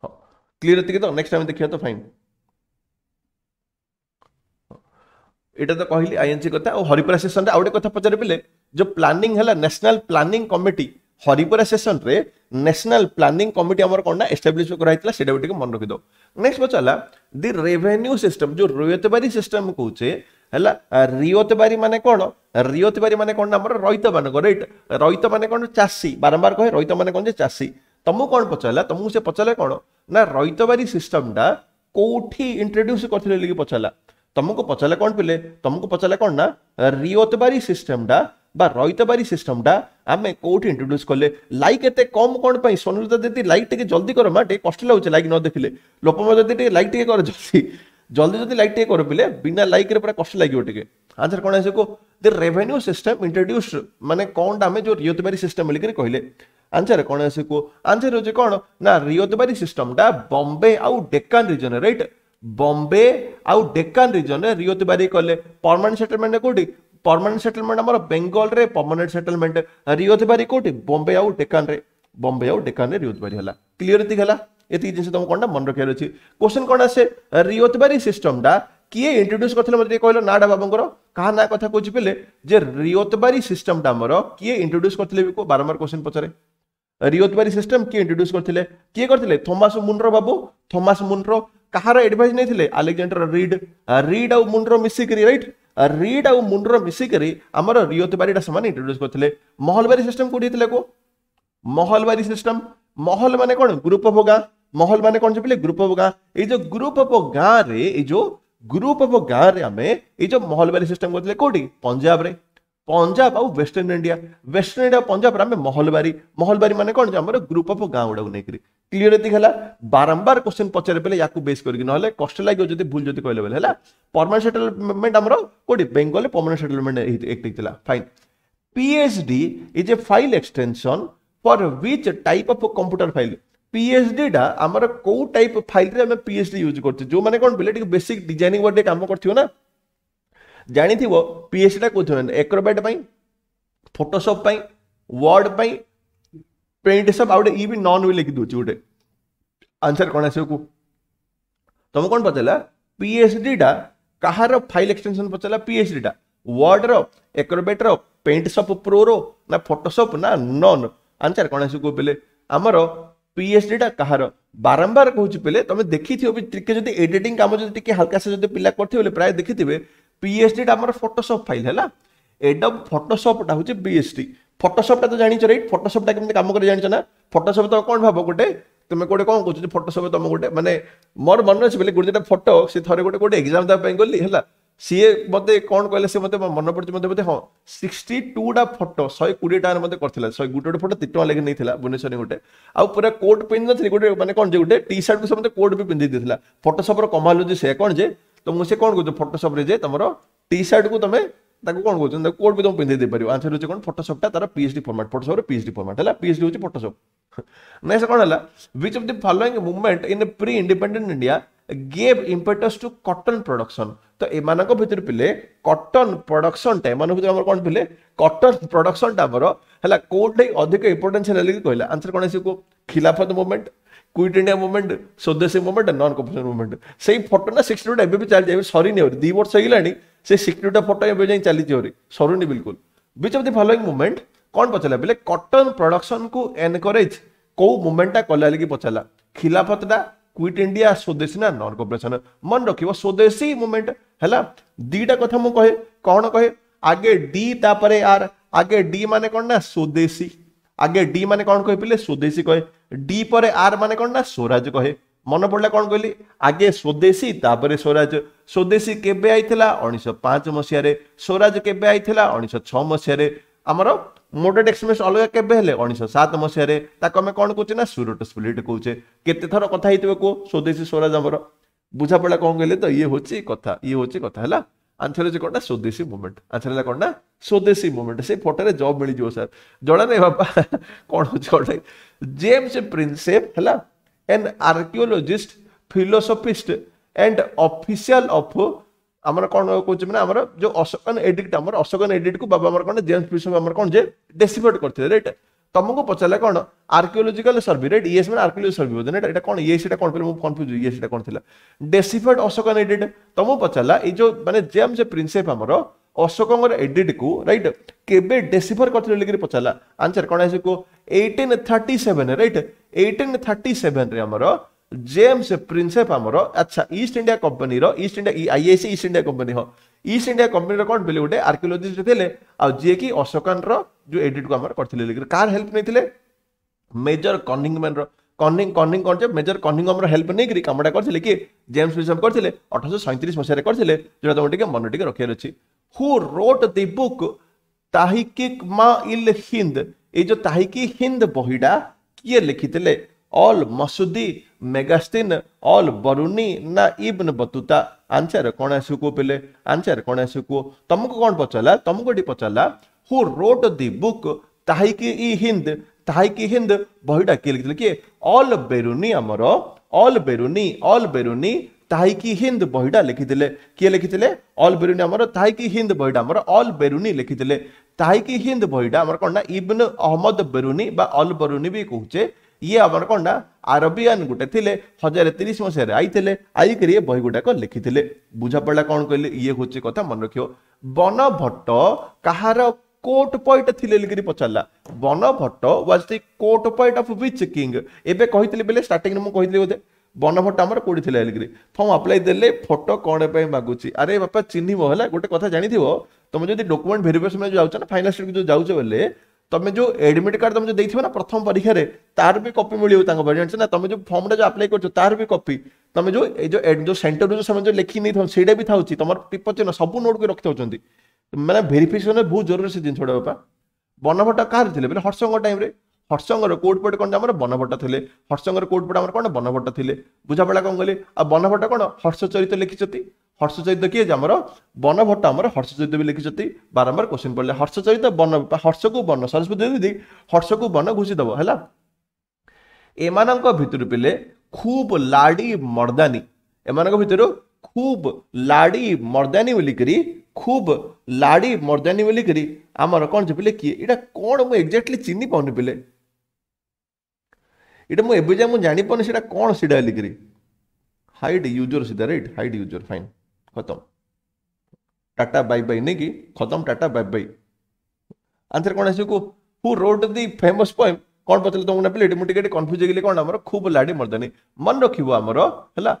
ହଁ କ୍ଲିଅର ଏତିକି ତ ନେକ୍ସଟ ଆମେ ଦେଖିବା ତ ଫାଇନ୍ এটা ତ କହିଲି ଆଇଏନ୍ସି କଥା ଆଉ ହରିପୁରା ସେସନରେ ଆଉ ଗୋଟେ କଥା ପଚାରି ପିଲେ ଯେଉଁ ପ୍ଲାନିଂ ହେଲା ନ୍ୟାସନାଲ୍ ପ୍ଲାନିଂ କମିଟି ହରିପୁରା ସେସନରେ ନ୍ୟାସନାଲ୍ ପ୍ଲାନିଂ କମିଟି ଆମର କ'ଣ ନା ଏଷ୍ଟାବ୍ଲିଶ୍ କରାହେଇଥିଲା ସେଇଟା ବି ଟିକେ ମନେ ରଖିଦେଉ ନେକ୍ସଟ ପଚାରିଲା ଦି ରେଭେନ୍ୟୁ ସିଷ୍ଟମ ଯେଉଁ ରୋୟତବାରୀ ସିଷ୍ଟମ କହୁଛେ ହେଲା ରିଓତବାରୀ ମାନେ କ'ଣ ରିଓତବାରୀ ମାନେ କ'ଣ ଆମର ରହିତ ମାନଙ୍କ ରାଇଟ୍ ରହିତ ମାନେ କ'ଣ ଚାଷୀ ବାରମ୍ବାର କହେ ରହିତ ମାନେ କ'ଣ ଯେ ଚାଷୀ ତମକୁ କ'ଣ ପଚାରିଲା ତମକୁ ସେ ପଚାରିଲା କ'ଣ ନା ରୈତବାରୀ ସିଷ୍ଟମଟା କେଉଁଠି ଇଣ୍ଟ୍ରୋଡ୍ୟୁସ୍ କରିଥିଲେ ବୋଲି ପଚାରିଲା ତୁମକୁ ପଚାରିଲେ କ'ଣ ପିଲେ ତୁମକୁ ପଚାରିଲେ କ'ଣ ନା ରିଓତବାରୀ ସିଷ୍ଟମଟା বা রয়তাবারি সিস্টেমটা আমি কোটি ইন্ট্রোডিউস করলে লাইক এতে কম কোণ পাই সোনুরিতা দিদি লাইক টিকে জলদি কর মা টিকে কষ্ট লাগুছে লাইক ন দেখিলে লোপমা দিদি টিকে লাইক টিকে কর জলদি জলদি যদি লাইক টিকে কর পিলে বিনা লাইকরে পুরা কষ্ট লাগিব টিকে আনসার কোণ আসে ଦି ରେଭେନ୍ୟୁ ସିଷ୍ଟମ ଇଣ୍ଟ୍ରୋଡ୍ୟୁସ୍ ମାନେ କ'ଣଟା ଆମେ ଯେଉଁ ରିଓତବାରୀ ସିଷ୍ଟମ ବୋଲିକରି କହିଲେ ଆନ୍ସର କ'ଣ ଆସେ କୁହ ଆନ୍ସର ହେଉଛି କ'ଣ ନା ରିଓତବାରୀ ସିଷ୍ଟମଟା ବମ୍ବେ ଆଉ ଡେକାନ୍ ରିଜନ ରାଇଟ୍ ବମ୍ବେ ଆଉ ଡେକାନ ରିଜନରେ ରିଓ ତିୱାରୀ କଲେ ପରମାନେଣ୍ଟ ସେଟଲମେଣ୍ଟ କୋଉଠି ପରମାନେଣ୍ଟ ସେଟଲମେଣ୍ଟ ଆମର ବେଙ୍ଗଲରେ ପରମାନେଣ୍ଟ ସେଟଲମେଣ୍ଟ ରିଓ ତିୱାରୀ କୋଉଠି ବମ୍ବେ ଆଉ ଡେକାନରେ ବମ୍ବେ ଆଉ ଡେକାନରେ ରିଓ ତିୱାରୀ ହେଲା କ୍ଲିୟର ଏତିକି ହେଲା ଏତିକି ଜିନିଷ ତମକୁ କଣଟା ମନେ ରଖିବାର ଅଛି କୋଶ୍ଚିନ୍ କଣ ଆସେ ରିଓ ତିୱାରୀ ସିଷ୍ଟମଟା କିଏ ଇଣ୍ଟ୍ରୋଡ୍ୟୁସ୍ କରିଥିଲେ ମୋତେ ଟିକେ କହିଲ ନାଁଟା ବାବୁଙ୍କର କାହା ନାଁ କଥା କହୁଛି ବୋଲେ ଯେ ରିଓତବାରୀ ସିଷ୍ଟମଟା ଆମର କିଏ ଇଣ୍ଟ୍ରୋଡ୍ୟୁସ୍ କରିଥିଲେ ବି ବାରମ୍ବାର କୋଶ୍ଚିନ୍ ପଚାରେ ରିଓତବାରୀ ସିଷ୍ଟମ କିଏ ଇଣ୍ଟ୍ରୋଡ୍ୟୁସ୍ କରିଥିଲେ କିଏ କରିଥିଲେ ଥୋମାସ ମୁନ୍ର ବାବୁ ଥୋମାସ ମୁନ୍ର କାହାର ଆଡଭାଇସ୍ ନେଇଥିଲେ ଆଲେକ୍ଜାଣ୍ଡର ରିଡ୍ ରିଡ୍ ଆଉ ମୁଣ୍ଡର ମିଶିକିରି ରାଇଟ୍ ରିଡ୍ ଆଉ ମୁଣ୍ଡର ମିଶିକିରି ଆମର ରିଓ ତିବାରୀଟା ସେମାନେ ଇଣ୍ଟ୍ରୋଡ୍ୟୁସ୍ କରିଥିଲେ ମହଲବାରୀ ସିଷ୍ଟମ୍ କୋଉଠି ହେଇଥିଲା କୋ ମହଲବାରୀ ସିଷ୍ଟମ୍ ମହଲ ମାନେ କ'ଣ ଗ୍ରୁପ୍ ଅଫ୍ ଗାଁ ମହଲ ମାନେ କ'ଣ చెప్పిଲେ ଗ୍ରୁପ୍ ଅଫ୍ ଗାଁ ଏଇ ଯୋଉ ଗ୍ରୁପ୍ ଅଫ୍ ଗାଁରେ ଏଇ ଯୋଉ ଗ୍ରୁପ୍ ଅଫ୍ ଗାଁରେ ଆମେ ଏଇ ଯୋଉ ମହଲବାରୀ ସିଷ୍ଟମ୍ କରିଥିଲେ କୋଉଠି ପଞ୍ଜାବରେ পঞ্জাব আউ ওয়েস্টর্ন ইন্ডিয়া ওয়েস্টর্ন ইন্ডিয়া পঞ্জাবরে আমি মহলবারি মহলবারি মানে কোণ যে আমার গ্রুপ অফ গাঁ গুড়া নেই ক্লিয়ার এত হল বারম্বার কোশ্চেন পচারে পেলে ইয়াকু বেস করি নহলে কষ্ট লাগবে যদি ভুল যদি কহিলে বেলে হল পরমানেন্ট সেটেলমেন্ট আমার কোটি বেঙ্গলে পরমানেন্ট সেটেলমেন্ট একট হয়েছিল fine PSD is a file extension for which type of computer file পিএচডিটা আমার কেউ টাইপ ফাইলরে আমি পিএচডি ইউজ করছি যে কোণ পিলে টিকে বেসিক ডিজাইনিং ওয়ার্ডে কাম করছি না ଜାଣିଥିବ ପିଏଚ୍ଟା କେଉଁଥିପାଇଁ ଏକ୍ରୋବାଇଟ୍ ପାଇଁ ଫଟୋସପ୍ ପାଇଁ ୱାର୍ଡ଼ ପାଇଁ ପେଣ୍ଟ ସପ୍ ଆଉ ଗୋଟେ ଇ ବି ନନ୍ ବି ଲେଖିଦେଉଛି ଗୋଟେ ଆନ୍ସର୍ କ'ଣ ଆସିବ କୁହ ତମେ କ'ଣ ପଚାରିଲା ପିଏଚ୍ଡିଟା କାହାର ଫାଇଲ୍ ଏକ୍ସଟେନସନ୍ ପଚାରିଲା ପିଏଚ୍ଡିଟା ୱାର୍ଡ଼ର ଏକ୍ରୋବେଟ୍ର ପେଣ୍ଟ ସପ୍ ପ୍ରୋର ନା ଫଟୋସପ୍ ନା ନନ୍ ଆନ୍ସର୍ କ'ଣ ଆସିବ କୁହ ପିଲେ ଆମର ପିଏଚ୍ଡିଟା କାହାର ବାରମ୍ବାର କହୁଛି ପିଲେ ତମେ ଦେଖିଥିବ ବି ଟିକେ ଯଦି ଏଡିଟିଂ କାମ ଯଦି ଟିକେ ହାଲକା ସେ ଯଦି ପିଲା କରିଥିବେ ବୋଲେ ପ୍ରାୟ ଦେଖିଥିବେ পিএচডিটা আমার ফটোসপ ফাইল হল এটা ফটোসপটা হচ্ছে পিএচডি ফটোসপটা তো জানিছ রাইট ফটোসপটা কেমন কাম করে জানিছ না ফটোসপ তো কোণ ভাব গোটে তুমি গোটে কোণ কହୁଛ যে ফটোসপ তুম গোটে মানে মোর মনে আছে বলে গোটে যেটা ফটো সে থরে গোটে গোটে এক্সাম দেওয়া পাই গলি হল ସିଏ ମୋତେ କ'ଣ କହିଲେ ସେ ମୋତେ ମନେ ପଡ଼ୁଛି ମୋତେ ବୋଧେ ହଁ ସିକ୍ସଟି ଟୁଟା ଫଟୋ ଶହେ କୋଡ଼ିଏ ଟଙ୍କାରେ ମୋତେ କରିଥିଲା ଶହେ ଗୋଟେ ଗୋଟେ ଫଟୋ ଦୁଇ ଟଙ୍କା ଲାଗି ନେଇଥିଲା ଭୁବନେଶ୍ୱରରେ ଗୋଟେ ଆଉ ପୁରା କୋଟ୍ ପିନ୍ଧି ନଥିଲି ଗୋଟେ ମାନେ କ'ଣ ଯେ ଗୋଟେ ଟି ସାର୍ଟକୁ ସେ ମୋତେ କୋଟ୍ ବି ପିନ୍ଧେଇ ଦେଇଥିଲା ଫଟୋସପ୍ର କମାଲ ହେଉଛି ସେ କ'ଣ ଯେ तो मुझे कौन कहते फटोसप्रे तुम टी सार्ट को तुम्हें कौन कहते कोट भी तुम पिंधे पार आंसर हो फटोसपटा तर पीएच डी फर्माट फटोसप्रे पीएच डी फर्माट है पीएच डी हूँ फटोसप ना से [laughs] तो कौन है which of the following movement in pre independent India gave impetus to cotton production तो एमर पे कटन प्रडक्शन टाइम कौन पे कटन प्रडक्शन टाइम कौटे अधिक इंपोर्टेन्स कहला आंसर कौन आस Khilafat movement quit India movement Swadeshi movement non cooperation movement ସେଇ ଫଟୋ ନା ସିକ୍ସଟି ଟୁଟା ଏବେ ବି ଚାଲିଛି ଏବେ ସରିନି ଆହୁରି ଦୁଇ ବର୍ଷ ହେଇଗଲାଣି ସେ ସିକ୍ସଟି ଟୁଟା ଫଟୋ ଏବେ ଯାଇ ଚାଲିଛି ଆହୁରି ସରୁନି ବିଲକୁଲ which of the following movement କ'ଣ ପଚାରିଲା ବୋଲେ କଟନ୍ ପ୍ରଡକ୍ସନକୁ ଏନକରେଜ କେଉଁ ମୁଭମେଣ୍ଟଟା କଲା ବୋଲିକି ପଚାରିଲା ଖିଲାଫତଟା କ୍ୱିଟ୍ ଇଣ୍ଡିଆ ସ୍ୱଦେଶୀ ନା ନନ୍ କମ୍ପଲସନ ମନେ ରଖିବ ସ୍ୱଦେଶୀ ମୁଭମେଣ୍ଟ ହେଲା ଦୁଇଟା କଥା ମୁଁ କହେ କ'ଣ କହେ ଆଗେ ଡି ତାପରେ ଆର୍ ଆଗେ ଡି ମାନେ କ'ଣ ନା ସ୍ୱଦେଶୀ আগে ডি মানে କ'ଣ କହିଥିଲେ ସ୍ୱଦେଶୀ କହେ ଡି ପରେ ଆର୍ ମାନେ କ'ଣ ନା ସ୍ୱରାଜ କହେ ମନେ ପଡ଼ିଲା କ'ଣ କହିଲି ଆଗେ ସ୍ୱଦେଶୀ ତାପରେ ସ୍ୱରାଜ ସ୍ୱଦେଶୀ କେବେ ଆଇଥିଲା ଉଣେଇଶହ ପାଞ୍ଚ ମସିହାରେ ସ୍ୱରାଜ କେବେ ଆଇଥିଲା ଉଣେଇଶହ ଛଅ ମସିହାରେ ଆମର মোটেড এক্সপ্রেস অলগা কেবে হলে উনিশশো সাত মশায় তাকে আমি কম কুচে না সুরট স্প্লিট কুচে কেতে থর কথা হইতে কুহ স্বদেশী স্বরাজ আমার বুঝা পড়া কম কহিলে তো ইয়ে হচ্ছে কথা ইয়ে হচ্ছে কথা হলা ଆନ୍ଥୋଲୋଜି କ'ଣଟା ସ୍ୱଦେଶୀ ମୁଭମେଣ୍ଟ ଆନ୍ଥୋଲୋଜି କ'ଣଟା ସ୍ୱଦେଶୀ ମୁଭମେଣ୍ଟ ସେ ଫଟୋରେ ଜବ୍ ମିଳିଯିବ ସାର୍ ଜଣା ନାହିଁ ବାପା କ'ଣ ହେଉଛି କ'ଣ ନାହିଁ ଜେମ୍ସ ପ୍ରିନ୍ସେପ୍ ହେଲା an archaeologist philosophist and official of ଆମର କ'ଣ କହୁଛି ମାନେ ଆମର ଯେଉଁ ଅଶୋକନ ଏଡିକ୍ଟ ଆମର ଅଶୋକନ ଏଡିକ୍ଟକୁ ବାବା ଆମର କ'ଣ ଜେମ୍ସ ପ୍ରିନ୍ସେପ୍ ଆମର କ'ଣ ଯେ ଡେସିଭେଟ୍ କରିଥିଲେ ରାଇଟ୍ ତମକୁ ପଚାରିଲା କ'ଣ ଆର୍କିଓଲୋଜିକାଲ ସର୍ଭେ ରାଇଟ୍ ଇଏସ୍ ମାନେ ଆର୍କିଓଲୋଜି ସର୍ଭେ ବୋଧେ ଏଇଟା କ'ଣ ଇଏ ସେଇଟା କ'ଣ ମୁଁ କନଫ୍ୟୁଜ୍ ଇଏ ସେଇଟା କ'ଣ ଥିଲା ଡେସିଫାଇଡ୍ ଅଶୋକ ଏଡିଟ୍ ତମକୁ ପଚାରିଲା ଏଇ ଯେଉଁ ମାନେ ଜେମ୍ସ ପ୍ରିନ୍ସେପ୍ ଆମର ଅଶୋକଙ୍କର ଏଡିଟ୍କୁ ରାଇଟ୍ କେବେ ଡେସିଫର କରିଥିଲେ ବୋଲିକିରି ପଚାରିଲା ଆନ୍ସର କ'ଣ ଆସିବ କୁହ eighteen thirty seven right eighteen thirty ସେଭେନ୍ରେ ଆମର ଜେମ୍ସ ପ୍ରିନ୍ସେପ୍ ଆମର ଆଚ୍ଛା ଇଷ୍ଟ ଇଣ୍ଡିଆ କମ୍ପାନୀର East India IIC East India company ହଁ ଇଷ୍ଟ ଇଣ୍ଡିଆ କମ୍ପାନୀର କ'ଣ ଥିଲେ ଗୋଟେ ଆର୍କିଓଲୋଜିଷ୍ଟ ଥିଲେ ଆଉ ଯିଏକି ଅଶୋକାନର ଯେଉଁ ଏଡିଟ୍କୁ ଆମର କରିଥିଲେ କାହାର ହେଲ୍ପ ନେଇଥିଲେ ମେଜର କନିଙ୍ଗମ୍ୟାନର କନିଂ କନିଂ କ'ଣ ଯେ ମେଜର କନିଙ୍ଗମ୍ର ହେଲ୍ପ ନେଇକରି କାମଟା କରିଥିଲେ କି ଜେମ୍ସ ବିଶପ୍ କରିଥିଲେ ଅଠରଶହ ସଇଁତିରିଶ ମସିହାରେ କରିଥିଲେ ଯେଉଁଟା ତୁମେ ଟିକେ ମନେ ଟିକେ ରଖିବାର ଅଛି ହୁ ରୋଟ୍ ଦି ବୁକ୍ ତାହିକି ମା ଇଲ୍ ହିନ୍ଦ ଏଇ ଯେଉଁ ତାହିକି ହିନ୍ଦ ବହିଟା କିଏ ଲେଖିଥିଲେ ऑल मसूदी मेगास्टिन ऑल बरुनी ना इब्न बतुता आंसर कौन आसको पे आंसर कौन आसको तुमको कौन पचारा तुमको ये पचारा हु रोट दि बुक ताहिकी इ हिंद ताहिकी हिंद बहीटा किए लिखिले किए अल बेरुनी आमर अल बेरुनी अल बेरुनी ताहिकी हिंद बहीटा लिखिले किए लिखिले अल बेरुनी आमर ताहिकी हिंद बहीटा आमर अल बेरुनी लिखिले ताहिकी हिंद बहीटा आमर कौन ना इब्न अहमद बेरुनी बा अल बेरुनी भी कहचे ଇଏ ଆମର କ'ଣ ନା ଆରବିଆନ୍ ଗୋଟେ ଥିଲେ ହଜାରେ ତିରିଶ ମସିହାରେ ଆଇଥିଲେ ଆଇକରି ଏ ବହି ଗୁଡ଼ାକ ଲେଖିଥିଲେ ବୁଝାପଡ଼ିଲା କ'ଣ କହିଲେ ଇଏ ହେଉଛି କଥା ମନେ ରଖିବ ବନଭଟ୍ଟ କାହାର কোর্ট পয়েন্ট থিলে লিখি পচারা Banabhatta was the court poet of which king এবে কহিলি বেলে স্টার্টিং মু কহিলি বোধে বনভট্ট আমার কোটি থিলা লিখি ফর্ম আপ্লাই দেলে ফটো কোণ পাই মাগুছি আরে বাপা চিহ্নিব হলা গোটে কথা জানিথিব তুমি যদি ডকুমেন্ট ভেরিফিকেশন যাওছ না ফাইনাল স্টেট যাওছ বেলে তুমি যে এডমিট কার্ড তুমি যে দেইথিবা না প্রথম পরীক্ষার তার বি কপি মিলিব তাঙ্ক পাখে জানিছ না তুমি যে ফর্মটা যে আপ্লাই করছো তার বি কপি তুমি যে এই যে যে সেন্টর যে সেমানে যে লেখি নেই সেইটা বি থাউছি তোমার টিপ চিহ্ন সব নোট কি করে রখিথাও মানে ভেরিফিকেশন বহু জরুরি সে জিনিসটা বাপা বনভট্ট কাহার ଥିଲେ বলে হর্ষঙ্গ টাইমরে হর্ষঙ্গর পটে কোণ আমার বনভট্ট ଥିଲେ হর্ষঙ্গর পটে আমার কোণ বনভট্ট লে বুঝাপড়া কোণ গেলে আর বনভট্ট কোণ হর্ষ চরিত্র লিখিছতি হর্ষচরিত কি আমার বনভট্ট আমার হর্ষচরিত বি লিখিছেন বারম্বার কোশ্চিন পড়লে হর্ষচরিত বন হর্ষকু বন সরস্বতী দিদি হর্ষকু বন দেব হল এমান ভিতর পিলে খুব লাড়ি মর্দানি এমান ভিতর খুব লাড়ি মর্দানি বলিকি খুব লাড়ি মর্দানি বলিকি আমার কোণ যে পিলে কি এটা কোণ মু এক্সাক্টলি চিনি পাউনি পিলে এটা মু এবে যা মু জানি পাউনি সেটা কোণ সেটা লিকি হাইড ইউজর সিধা রাইট হাইড ইউজর ফাইন खत्म टाटा बाय बाय नहीं कि खत्म टाटा बाय बाय आंसर कौन आस रोड दि फेमस पॉइंट कौन पचारे तुमको ना ये मुझे कन्फ्यूज होगी कौन आम खूब लाड़ी मर्दानी मन रखी आमर है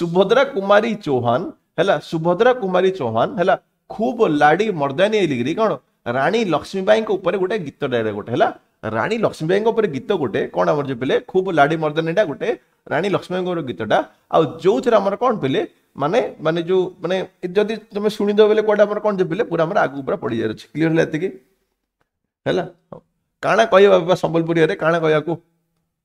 सुभद्रा कुमारी चौहान है सुभद्रा कुमारी चौहान है खूब लाड़ी मर्दानी कौन राणी लक्ष्मीबाई गोटे गीत डायरेक्ट गोटे है ରାଣୀ ଲକ୍ଷ୍ମୀବାଇଙ୍କ ଉପରେ ଗୀତ ଗୋଟେ କ'ଣ ଆମର ଯୋଉ ପିଲେ ଖୁବ ଲାଡି ମର୍ଦ୍ଦନୀଟା ଗୋଟେ ରାଣୀ ଲକ୍ଷ୍ମୀବାଇଙ୍କର ଗୀତଟା ଆଉ ଯୋଉଥିରେ ଆମର କ'ଣ ପିଲେ ମାନେ ମାନେ ଯୋଉ ମାନେ ଯଦି ତମେ ଶୁଣିଦେବ ବୋଲେ କୁଆଡ଼େ ଆମର କ'ଣ ଯୋଉ ପିଲେ ପୁରା ଆମର ଆଗକୁ ପୁରା ପଡ଼ିଯାର ଅଛି କ୍ଲିଅର ହେଲା ଏତିକି ହେଲା କାଣା କହିବା ବାବା ସମ୍ବଲପୁରୀରେ କାଣା କହିବାକୁ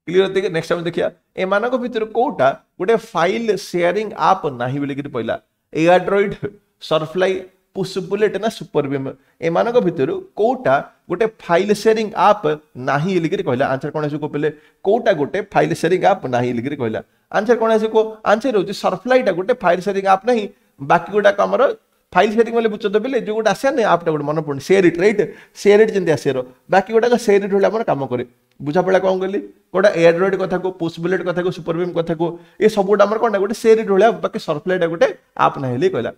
କ୍ଲିଅର ଏତିକି ନେକ୍ସଟ ଆମେ ଦେଖିବା ଏମାନଙ୍କ ଭିତରୁ କୋଉଟା ଗୋଟେ ଫାଇଲ ସେୟାରିଂ ଆପ୍ ନାହିଁ ବୋଲିକିରି ପହିଲା ଏୟାରଡ୍ରଏଡ୍ ସର୍ଫ୍ଲାଇ ପୁଷବୁଲେଟ୍ ନା ସୁପର ବିମ୍ ଏମାନଙ୍କ ଭିତରୁ କେଉଁଟା ଗୋଟେ ଫାଇଲ୍ ସେୟାରିଂ ଆପ୍ ନାହିଁ ବୋଲିକିରି କହିଲା ଆନ୍ସର କ'ଣ ଆସିବ କହିଲେ କେଉଁଟା ଗୋଟେ ଫାଇଲ୍ ସେୟାରିଂ ଆପ୍ ନାହିଁ ବୋଲିକିରି କହିଲା ଆନ୍ସର କ'ଣ ଆସିବ କୁହ ଆନ୍ସର ହେଉଛି ସର୍ଫ୍ଲାଇଟା ଗୋଟେ ଫାଇଲ୍ ସେୟାରିଂ ଆପ୍ ନାହିଁ ବାକି ଗୁଡ଼ାକ ଆମର ফাইল সেটিং বলে বুঝতে পেলে যে গোটে আসে না আপটা গোটে মনে পড়ে সেয়ার ইট রাইট সেয়ার ইট যেমন আসের বাকি গোটাক সেয়ার ইট হলে আমার কাম করে বুঝাপড়া কম কলি গোটা এয়ার রয়েড কথা কো পোস্ট বুলেট কথা কো সুপর বিম কথা কো এ সবুটা আমার কোনটা গোটে সেয়ার ইট হলে বাকি সর্ফলাইট গোটে আপ না হলে কহিলা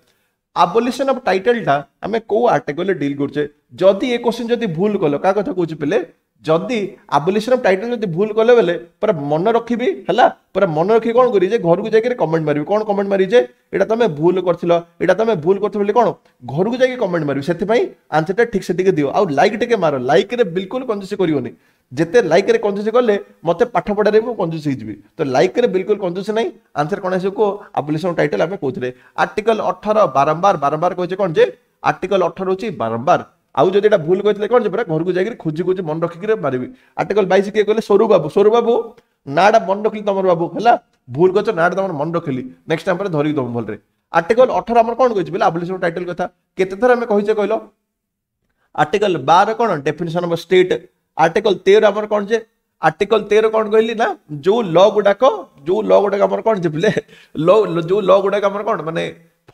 ଆବୋଲିସନ୍ ଅଫ୍ ଟାଇଟେଲ୍ଟା ଆମେ କେଉଁ ଆର୍ଟିକଲ୍ରେ ଡିଲ୍ କରୁଛେ ଯଦି ଏ କ୍ୱେଶ୍ଚିନ୍ ଯଦି ଭୁଲ କଲ କାହା କଥା କହୁଛି ପିଲେ ଯଦି ଆବୁଲିସନ ଟାଇଟଲ୍ ଯଦି ଭୁଲ କଲେ ବେଲେ ପୁରା ମନେ ରଖିବି ହେଲା ପୁରା ମନେ ରଖିକି କ'ଣ କରିବି ଯେ ଘରକୁ ଯାଇକି କମେଣ୍ଟ ମାରିବି କ'ଣ କମେଣ୍ଟ ମାରିବି ଯେ ଏଇଟା ତମେ ଭୁଲ କରିଥିଲ ଏଇଟା ତମେ ଭୁଲ କରିଥିଲ ବୋଲି କ'ଣ ଘରକୁ ଯାଇକି କମେଣ୍ଟ ମାରିବି ସେଥିପାଇଁ ଆନ୍ସରଟା ଠିକ୍ ସେତିକି ଦିଅ ଆଉ ଲାଇକ୍ ଟିକେ ମାର ଲାଇକ୍ରେ ବିଲକୁଲ କଞ୍ଜୁସି କରିବନି ଯେତେ ଲାଇକ୍ରେ କଞ୍ଜୁସି କଲେ ମୋତେ ପାଠ ପଢ଼ାରେ ମୁଁ କଞ୍ଜୁସି ହେଇଯିବି ତ ଲାଇକ୍ରେ ବିଲକୁଲ କଞ୍ଜୁସି ନାହିଁ ଆନ୍ସର କ'ଣ ଆସିବ କୁହ ଆବୁଲିସନ୍ ଟାଇଟଲ୍ ଆମେ କହୁଥିଲେ ଆର୍ଟିକଲ୍ ଅଠର ବାରମ୍ବାର ବାରମ୍ବାର କହିଛେ କ'ଣ ଯେ ଆର୍ଟିକଲ୍ ଅଠର ହେଉଛି ବାରମ୍ବାର ଆଉ ଯଦି ଏଇଟା ଭୁଲ କହିଥିଲେ କ'ଣ ଯେ ପୁରା ଘରକୁ ଯାଇକି ଖୋଜି ଖୋଜି ମନେ ରଖିକି ମାରିବି ଆର୍ଟିକଲ ବାଇଶ କିଏ କହିଲେ ସୋରୁ ବାବୁ ସୋରୁ ବାବୁ ନାଁଟା ମନେ ରଖିଲି ତମର ବାବୁ ହେଲା ଭୁଲ କରିଛ ନାଁଟା ତମର ମନେ ରଖିଲି ନେକ୍ସଟ ଟାଇମ୍ ପରେ ଧରିକି ତମ ଭଲରେ ଆର୍ଟିକଲ ଅଠର ଆମର କ'ଣ କହିଛି ବୋଲେ ଆବୁଲେସନ୍ ଟାଇଟଲ କଥା କେତେଥର ଆମେ କହିଛେ କହିଲ ଆର୍ଟିକଲ ବାର କ'ଣ ଡେଫିନେସନ୍ ଅଫ୍ ଷ୍ଟେଟ୍ ଆର୍ଟିକଲ ତେର ଆମର କ'ଣ ଯେ ଆର୍ଟିକଲ ତେର କ'ଣ କହିଲି ନା ଯୋଉ ଲ ଗୁଡ଼ାକ ଯୋଉ ଲ ଗୁଡ଼ାକ ଆମର କ'ଣ ଯେ ବୋଲେ ଲ ଯୋଉ ଲ ଗୁଡ଼ାକ ଆମର କ'ଣ ମାନେ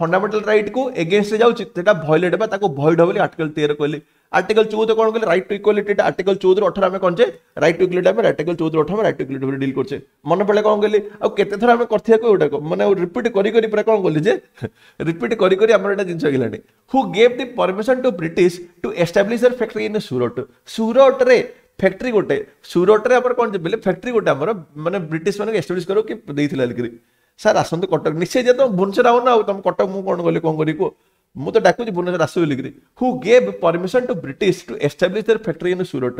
ଫଣ୍ଡାମେଣ୍ଟାଲ ରାଇଟ୍କୁ ଏଗେନଷ୍ଟରେ ଯାଉଛି ସେଟା ଭୟଲେଟ୍ ବା ତାକୁ ଭଏଡ୍ ହେବ ବୋଲି ଆର୍ଟିକଲ ତେର କହିଲେ ଆର୍ଟିକଲ ଚଉଦ କ'ଣ କହିଲେ ରାଇଟ୍ ଟୁ ଇକ୍ୱାଲିଟି ଆର୍ଟିକଲ ଚଉଦରୁ ଅଠର ଆମେ କ'ଣ ଯେ ରାଇଟ୍ ଟୁ ଇକ୍ୱାଲିଟି ଆମେ ଆର୍ଟିକଲ ଚଉଦରୁ ଅଠର ଆମେ ରାଇଟ୍ ଟୁ ଇକ୍ୱାଲିଟି ଡିଲ୍ କରୁଛେ ମନେ ପଡ଼େ କ'ଣ କହିଲି ଆଉ କେତେ ଥର ଆମେ କରିଥିବାକୁ ଏଗୁଡ଼ାକ ମାନେ ରିପିଟ୍ କରି କରି ପୁରା କ'ଣ କଲି ଯେ ରିପିଟ୍ କରି କରି ଆମର ଏଇଟା ଜିନିଷ ହେଇଗଲାଣି who gave the permission to British to establish factory in Surat ସୁରଟରେ ଫ୍ୟାକ୍ଟ୍ରି ଗୋଟେ ସୁରଟରେ ଆମର କ'ଣ ବୋଲେ ଫ୍ୟାକ୍ଟ୍ରି ଗୋଟେ ଆମର ମାନେ ବ୍ରିଟିଶ ମାନଙ୍କୁ ଏଷ୍ଟାବ୍ଲିଶ କରିବାକୁ ଦେଇଥିଲା ବୋଲିକିରି ସାର୍ ଆସନ୍ତୁ କଟକ ନିଶ୍ଚୟ ଯେ ତମ ଭୁବନେଶ୍ୱର ଆଉନ ଆଉ ତମ କଟକ ମୁଁ କ'ଣ କହିଲି କ'ଣ କରିବି କୁହ ମୁଁ ତ ଡାକୁଛି ଭୁବନେଶ୍ୱର ଆସୁ ବୋଲିକିରି who gave permission to British to establish their factory in Surat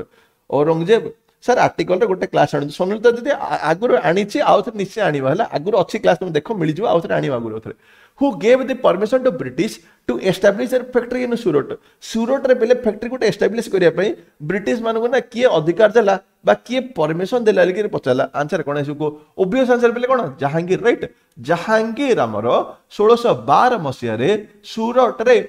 Aurangzeb sir ଆର୍ଟିକଲରେ ଗୋଟେ କ୍ଲାସ୍ ଆଣନ୍ତୁ ସୋନୁଲିତା ଯଦି ଆଗରୁ ଆଣିଛି ଆଉ ଥରେ ନିଶ୍ଚୟ ଆଣିବା ହେଲା ଆଗରୁ ଅଛି କ୍ଲାସ୍ ତୁମେ ଦେଖ ମିଳିଯିବ ଆଉ ଥରେ ଆଣିବା ଆଗରୁ ଥରେ who gave the permission to British to establish their factory in Surat. Surat रे पहले factory को establish करिया पे British मानो को ना किए अधिकार देला बा किए permission देला लेकिन पचाला आंसर कौन है इसको obvious आंसर पहले कौन जहांगीर राइट जहांगीर आमर 1612 मसीह रे सूरत रे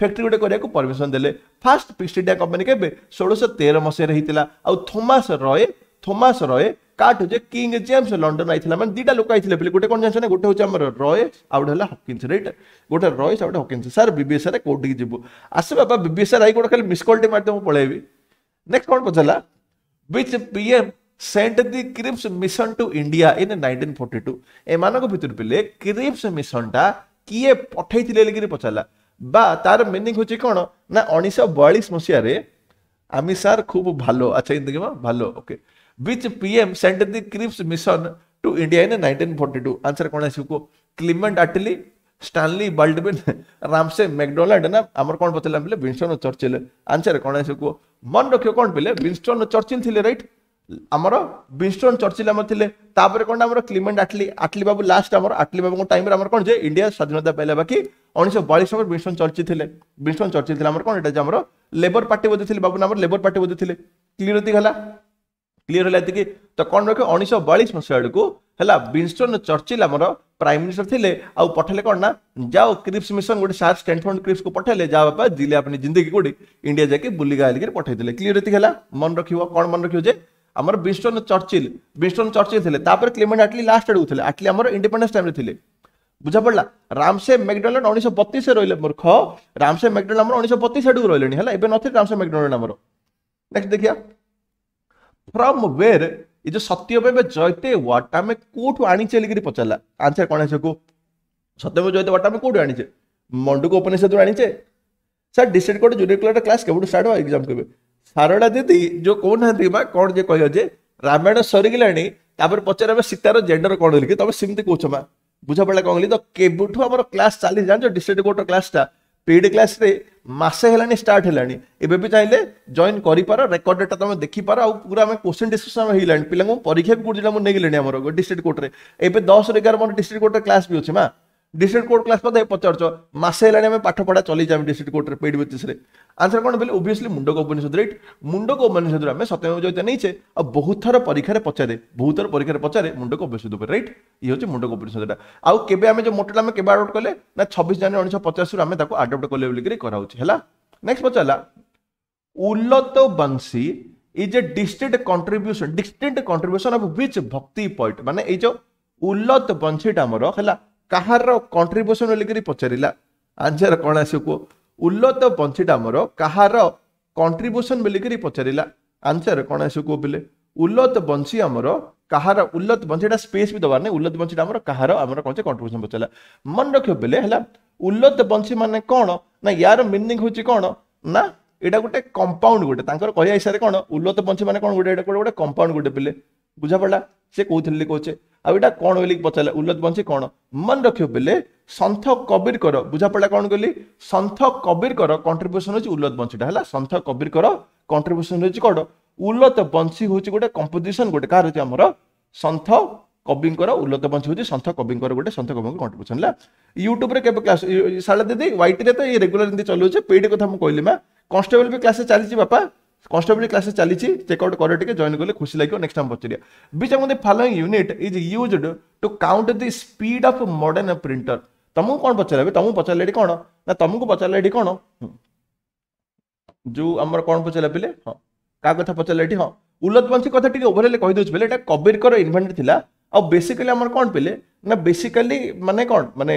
फैक्ट्री गोटे करने को परमिशन देले फास्ट पिस्ट इंडिया कंपनी के षोलश तेरह मसीह होता आ थोमस रॉय থোমাস রয়ে কাহাঠু যে কিং জেমস লন্ডন আইলা মানে দুইটা লোক আইলে বলে গোটে কোণ জানিস না গোটে হচ্ছে আমার রয়ে আউ গোটে হল হকিন্স রাইট গোটে রয়ে আউ গোটে হকিন্স স্যার বিবিএস রে কোটিকি যাবু আসে বাবা বিবিএস আই গোটে খালি মিস কলটি মারিদে মু পলাইবি নেক্সট কোণ পচারা which pm sent the crips mission to india in 1942 ଏମାନଙ୍କ ଭିତରୁ ପିଲେ କ୍ରିପ୍ସ ମିଶନଟା କିଏ ପଠେଇଥିଲେ ବୋଲିକିରି ପଚାରିଲା ବା ତାର ମିନିଂ ହେଉଛି କ'ଣ ନା ଉଣେଇଶହ ବୟାଳିଶ ମସିହାରେ আমি স্যার খুব ভালো আচ্ছা ইন্দিগিমা ভালো ওকে which PM sent the Crips mission to India in 1942? Answer कौन है इसको? Clement Attlee, Stanley Baldwin, Ramsay MacDonald ना आमर कौन पता लगा विंस्टन चर्चिल आंसर कौन है इसको? मन रखियो कौन पिले विंस्टन चर्चिल थिले राइट? ଆମର ବିନ୍ଷ୍ଟନ୍ ଚର୍ଚିଲ ଆମର ଥିଲେ ତାପରେ କ'ଣ ଆମର କ୍ଲିମେଣ୍ଟ ଆଟଲି ଆଟଲି ବାବୁ ଲାଷ୍ଟ ଆମର ଆଟଲି ବାବୁଙ୍କ ଟାଇମ୍ରେ ଆମର କ'ଣ ଯେ ଇଣ୍ଡିଆ ସ୍ୱାଧୀନତା ପାଇଲା ବାକି ଉଣେଇଶହ ବୟାଳିଶ ଆମର ବିନ୍ଷ୍ଟନ୍ ଚର୍ଚି ଥିଲେ ବିନ୍ଷ୍ଟନ୍ ଚର୍ଚି ଥିଲେ ଆମର କ'ଣ ଏଇଟା ଯେ ଆମର ଲେବର ପାର୍ଟି ବୋଧେ ଥିଲେ ବାବୁ ଆମର ଲେବର ପାର୍ଟି ବୋଧେ ଥିଲେ କ୍ଲିୟର ହେଇଗଲା क्लीयर है देखिए तो कौन रखे उन्नीस बयालीस मसीह आड़ को चर्चिल आमर प्राइम मिनिस्टर थे आउ पठेले कौन ना जाओ क्रिप्स मिशन गोटे सार स्टैनफोर्ड क्रिप्स को पठेले जा बापा जिले अपनी जिंदगी गोटे इंडिया जाके बुली गालिक पठे क्लीयर ये मन रख कौन मन रखे आमर विंस्टन चर्चिल विंस्टन चर्चिल थे क्लेमेंट आटली लास्ट आड़ को आटली इंडिपेडेन्स टाइम थे बुझा पड़ा रामसे मैकडोनाल्ड उन्नीस बतीस रही मूर्ख रामसे मैकडोनाल्ड उन्नीस बतीस आड़ रही है रामसे मैकडोनाल्ड नेक्स्ट देखिया ଫ୍ରମ୍ ୱେର୍ ଏ ଯୋଉ ସତ୍ୟବ ଏବେ ଜୟତେ ୱାର୍ଡ ଆମେ କୋଉଠୁ ଆଣିଛେ ବୋଲିକିରି ପଚାରିଲା ଆନ୍ସର କ'ଣ ଆସିବ କୁହ ସତ୍ୟବ ଜୟତେ ୱାର୍ଡ ଆମେ କୋଉଠୁ ଆଣିଛେ ମଣ୍ଡୁକ ଉପନିଷଦରୁ ଆଣିଛେ sir decide court judicular class କେବେଠୁ ଷ୍ଟାର୍ଟ ହେବ ଏକ୍ଜାମ୍ କେବେ ସାରଳା ଦିଦି ଯୋଉ କହୁନାହାନ୍ତି ବା କ'ଣ ଯେ କହିବ ଯେ ରାମାୟଣ ସରିଗଲାଣି ତାପରେ ପଚାରିବା ସୀତାର ଜେଣ୍ଡର କ'ଣ ବୋଲିକି ତମେ ସେମିତି କହୁଛ ମା ବୁଝା ପଡ଼ିଲା କ'ଣ କହିଲି ତ କେବେଠୁ ଆମର କ୍ଲାସ୍ ଚାଲିଛି ଜାଣିଛ ଡିସାଇଡ୍ କୋର୍ଟର କ୍ଲାସ୍ଟା পেড କ୍ଲାସ୍ରେ ମାସେ ହେଲାଣି ଷ୍ଟାର୍ଟ ହେଲାଣି ଏବେ ବି ଚାହିଁଲେ ଜଏନ୍ କରିପାର ରେକର୍ଡ ତମେ ଦେଖିପାର ଆଉ ପୁରା ଆମେ କ୍ୱେଶ୍ଚିନ୍ ଡିସ୍କସନ୍ ଆମେ ହେଇଗଲାଣି ପିଲାଙ୍କୁ ପରୀକ୍ଷା ବି ଗୋଟେ ଜିଲ୍ଲା ମୁଁ ନେଇଗଲିଣି ଆମର ଡିଷ୍ଟ୍ରିକ୍ଟ କୋର୍ଟରେ ଏବେ ଦଶରୁ ଏଗାର ମୋର ଡିଷ୍ଟ୍ରିକ୍ଟ କୋର୍ଟରେ କ୍ଲାସ୍ ବି ଅଛି ମା ডিস্ট্রিক্ট কোর্ট କ୍ଲାସ୍ ମଧ୍ୟ ପଚାରୁଛ ମାସେ ହେଲାଣି ଆମେ ପାଠ ପଢ଼ା ଚଲେଇଛେ ଆମେ ଡିଷ୍ଟ୍ରିକ୍ଟ କୋର୍ଟରେ ପେଡ୍ ବେଚିସ୍ରେ ଆନ୍ସର କ'ଣ ବୋଲେ ଓଭିୟସଲି ମୁଣ୍ଡକ ଉପନିଷେଧ ରାଇଟ୍ ମୁଣ୍ଡକ ଉପନିଷେଧରୁ ଆମେ ସତ୍ୟମ ଜୟିତା ନେଇଛେ ଆଉ ବହୁତ ଥର ପରୀକ୍ଷାରେ ପଚାରେ ବହୁତ ଥର ପରୀକ୍ଷାରେ ପଚାରେ ମୁଣ୍ଡକ ଉପନିଷେଧ ଉପରେ ରାଇଟ୍ ଇଏ ହେଉଛି ମୁଣ୍ଡକ ଉପନିଷେଧଟା ଆଉ କେବେ ଆମେ ଯେଉଁ ମୋଟଟା ଆମେ କେବେ ଆଡପ୍ଟ କଲେ ନା ଛବିଶ ଜାନୁଆରୀ ଉଣେଇଶହ ପଚାଶରୁ ଆମେ ତାକୁ ଆଡପ୍ଟ କଲେ ବୋଲିକରି କରାହେଉଛି ହେଲା ନେକ୍ସଟ ପଚାରିଲା ଉଲତ ବଂଶୀ is a distinct contribution distinct contribution of which bhakti poet ମାନେ ଏଇ ଯେଉଁ ଉଲତ ବଂଶୀଟା ଆମର ହେଲା କାହାର କଣ୍ଟ୍ରିବ୍ୟୁସନ୍ ବୋଲିକରି ପଚାରିଲା ଆନ୍ସର୍ କ'ଣ ଆସିବ କୁହ ଉଲ୍ଲତ ପଞ୍ଛୀଟା ଆମର କାହାର କଣ୍ଟ୍ରିବ୍ୟୁସନ୍ ବୋଲିକରି ପଚାରିଲା ଆନ୍ସର୍ କ'ଣ ଆସିବ କୁହ ବୋଲେ ଉଲ୍ଲତ ବଂଶୀ ଆମର କାହାର ଉଲ୍ଲତ ବଂଶୀଟା ସ୍ପେସ୍ ବି ଦେବାର ନାହିଁ ଉଲ୍ଲତ ବଂଶୀଟା ଆମର କାହାର ଆମର କ'ଣ କଣ୍ଟ୍ରିବ୍ୟୁସନ୍ ପଚାରିଲା ମନେ ରଖିବ ବେଲେ ହେଲା ଉଲ୍ଲତ ବଂଶୀ ମାନେ କ'ଣ ନା ୟାର ମିନିଂ ହେଉଛି କ'ଣ ନା ଏଇଟା ଗୋଟେ କମ୍ପାଉଣ୍ଡ ଗୋଟେ ତାଙ୍କର କହିବା ହିସାବରେ କ'ଣ ଉଲ୍ଲତ ବଂଶୀ ମାନେ କ'ଣ ଗୋଟେ ଏଇଟା ଗୋଟେ କମ୍ପାଉଣ୍ଡ ଗୋଟେ ବେଲେ ବୁଝାପଡ଼ିଲା से सोले आउँछ पचाला उलत वंशी कन र सन्थ कविरको बुझा पढ्ला कहिले सन्थ कविरको कन्ट्रिब्युसन उल्लत कबीर वंशी हो सन्थ कविरको कन्ट्रिब्युसन उलत वंशी हौ कम्पोजिसन गएर सन्थ कवि उल्लत वंशी हौ सन्थ कवि सन्थ कवि कन्ट्रिब्युसन युट्युब र केसे वाइटे चलाउँछ पेडी बापा কনস্টেবল ক্লাসেস চালিয়েছি চেকআউট করে টিকে জয়েন করলে খুশি লাগবে নেক্সট টাইম পচারিয়া বিচ আমাদের following unit is used to count the speed of modern printer ତମକୁ କ'ଣ ପଚାରିବେ ତମକୁ ପଚାରିଲେ ଏଠି କ'ଣ ନା ତମକୁ ପଚାରିଲେ ଏଠି କ'ଣ ଯେଉଁ ଆମର କ'ଣ ପଚାରିଲା ପିଲେ ହଁ କାହା କଥା ପଚାରିଲେ ଏଠି ହଁ ଉଲତପନ୍ଥୀ କଥା ଟିକେ ଓଭରଅଲ୍ କହିଦେଉଛି ପିଲେ ଏଇଟା କବିରଙ୍କର ଇନଭେଣ୍ଟ ଥିଲା ଆଉ ବେସିକାଲି ଆମର କ'ଣ ପିଲେ ନା ବେସିକାଲି ମାନେ କ'ଣ ମାନେ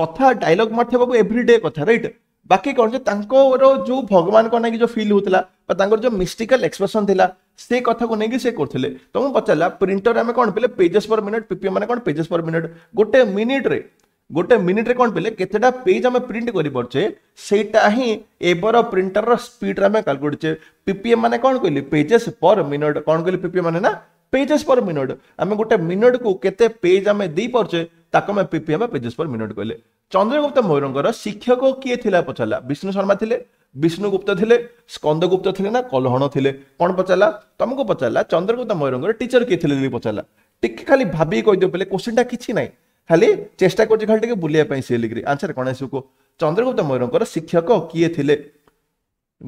କଥା ଡାଇଲଗ୍ ମାରିଥିବା ଏଭ୍ରିଡେ କଥା ରାଇଟ୍ ବାକି କ'ଣ ଯେ ତାଙ୍କର ଯେଉଁ ଭଗବାନଙ୍କ ନେଇକି ଯେଉଁ ଫିଲ୍ ହେଉଥିଲା ବା ତାଙ୍କର ଯେଉଁ ମିଷ୍ଟିକାଲ ଏକ୍ସପ୍ରେସନ୍ ଥିଲା ସେ କଥାକୁ ନେଇକି ସେ କରୁଥିଲେ ତ ମୁଁ ପଚାରିଲା ପ୍ରିଣ୍ଟର ଆମେ କ'ଣ ପିଲେ ପେଜେସ୍ ପର୍ ମିନିଟ୍ ପିପିଏ ମାନେ କ'ଣ ପେଜେସ୍ ପର୍ ମିନିଟ୍ ଗୋଟେ ମିନିଟ୍ରେ ଗୋଟେ ମିନିଟ୍ରେ କ'ଣ ପିଲେ କେତେଟା ପେଜ୍ ଆମେ ପ୍ରିଣ୍ଟ କରିପାରୁଛେ ସେଇଟା ହିଁ ଏବର ପ୍ରିଣ୍ଟରର ସ୍ପିଡ଼ରେ ଆମେ କାଲକୁଲେଟ୍ ପିପିଏ ମାନେ କ'ଣ କହିଲି ପେଜେସ୍ ପର୍ ମିନିଟ୍ କ'ଣ କହିଲି ପିପିଏ ମାନେ ନା ପେଜେସ୍ ପର୍ ମିନିଟ୍ ଆମେ ଗୋଟେ ମିନିଟ୍କୁ କେତେ ପେଜ୍ ଆମେ ଦେଇପାରୁଛେ ତାକୁ ଆମେ ପିପି ବା ପେଜେସ୍ ପର୍ କହିଲେ ଚନ୍ଦ୍ରଗୁପ୍ତ ମୟୂରଙ୍କର ଶିକ୍ଷକ କିଏ ଥିଲା ପଚାରିଲା ବିଷ୍ଣୁ ଶର୍ମା ଥିଲେ ବିଷ୍ଣୁଗୁପ୍ତ ଥିଲେ ସ୍କନ୍ଦଗୁପ୍ତ ଥିଲେ ନା କଲହଣ ଥିଲେ କ'ଣ ପଚାରିଲା ତମକୁ ପଚାରିଲା ଚନ୍ଦ୍ରଗୁପ୍ତ ମୟୂରଙ୍କର ଟିଚର କିଏ ଥିଲେ ବୋଲି ପଚାରିଲା ଟିକେ ଖାଲି ଭାବିକି କହିଦେବ ବୋଲେ କୋଶ୍ଚିନ୍ଟା କିଛି ନାହିଁ ଖାଲି ଚେଷ୍ଟା କରୁଛି ଖାଲି ଟିକେ ବୁଲିବା ପାଇଁ ସିଏ ଲିଗ୍ରି ଆନ୍ସର କ'ଣ ଆସିବ କୁହ ଚନ୍ଦ୍ରଗୁପ୍ତ ମୟୂରଙ୍କର ଶିକ୍ଷକ କିଏ ଥିଲେ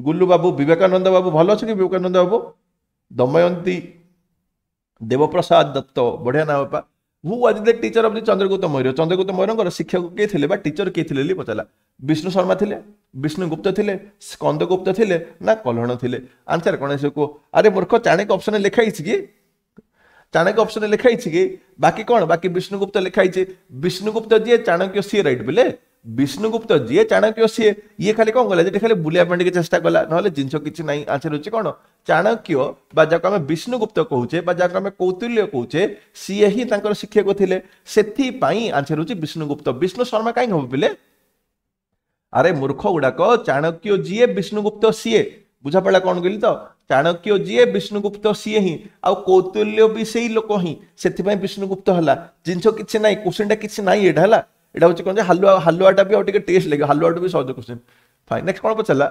ଗୁଲୁ ବାବୁ ବିବେକାନନ୍ଦ ବାବୁ ଭଲ ଅଛି କି ବିବେକାନନ୍ଦ ବାବୁ ଦମୟନ୍ତୀ ଦେବପ୍ରସାଦ ଦତ୍ତ ବଢ଼ିଆ ନାଁ ବାପା who was the teacher of the Chandragupta Maurya Chandragupta মৌর্যঙ্কর শিক্ষক কে লে বা টিচর কে লে পচারা বিষ্ণু শর্মা লে বিষ্ণুগুপ্ত লে স্কন্দগুপ্ত লে না কলহণ লে আনসার কোণ এসব কুহ আরে মূর্খ চাণক্য অপশনে লেখা হয়েছে কি চাণক্य ऑप्शन लिखाई कि बाकी कौन बाकी विष्णुगुप्त लिखाई विष्णुगुप्त जी चाणक्य सी रईट बोले ବିଷ୍ଣୁଗୁପ୍ତ ଯିଏ ଚାଣକ୍ୟ ସିଏ ଇଏ ଖାଲି କ'ଣ କଲା ଯେ ଖାଲି ବୁଲିବା ପାଇଁ ଟିକେ ଚେଷ୍ଟା କଲା ନହେଲେ ଜିନିଷ କିଛି ନାହିଁ ଆନ୍ସର ହେଉଛି କ'ଣ ଚାଣକ୍ୟ ବା ଯାହାକୁ ଆମେ ବିଷ୍ଣୁଗୁପ୍ତ କହୁଛେ ବା ଯାହାକୁ ଆମେ କୌତୁଲ୍ୟ କହୁଛେ ସିଏ ହିଁ ତାଙ୍କର ଶିକ୍ଷକ ଥିଲେ ସେଥିପାଇଁ ଆନ୍ସର ହେଉଛି ବିଷ୍ଣୁଗୁପ୍ତ ବିଷ୍ଣୁ ଶର୍ମା କାହିଁକି ହବ ପିଲେ ଆରେ ମୂର୍ଖ ଗୁଡ଼ାକ ଚାଣକ୍ୟ ଯିଏ ବିଷ୍ଣୁଗୁପ୍ତ ସିଏ ବୁଝାପଡ଼ିଲା କ'ଣ କହିଲି ତ ଚାଣକ୍ୟ ଯିଏ ବିଷ୍ଣୁଗୁପ୍ତ ସିଏ ହିଁ ଆଉ କୌତୁଲ୍ୟ ବି ସେଇ ଲୋକ ହିଁ ସେଥିପାଇଁ ବିଷ୍ଣୁଗୁପ୍ତ ହେଲା ଜିନିଷ କିଛି ନାହିଁ କୋଶ୍ଚିନ୍ଟା କିଛି ନାହିଁ ଏଇଟା ହେଲା ଏଇଟା ହେଉଛି କଣ যে হালুয়া হালুয়াটা ବି ଆଉ ଟିକେ ଟେଷ୍ଟ ଲାଗିବ ହାଲୁଆଟା ବି ସହଜ କ୍ୱେଶ୍ଚନ ଫାଇନ୍ ନେକ୍ସଟ କ'ଣ ପଚାରିଲା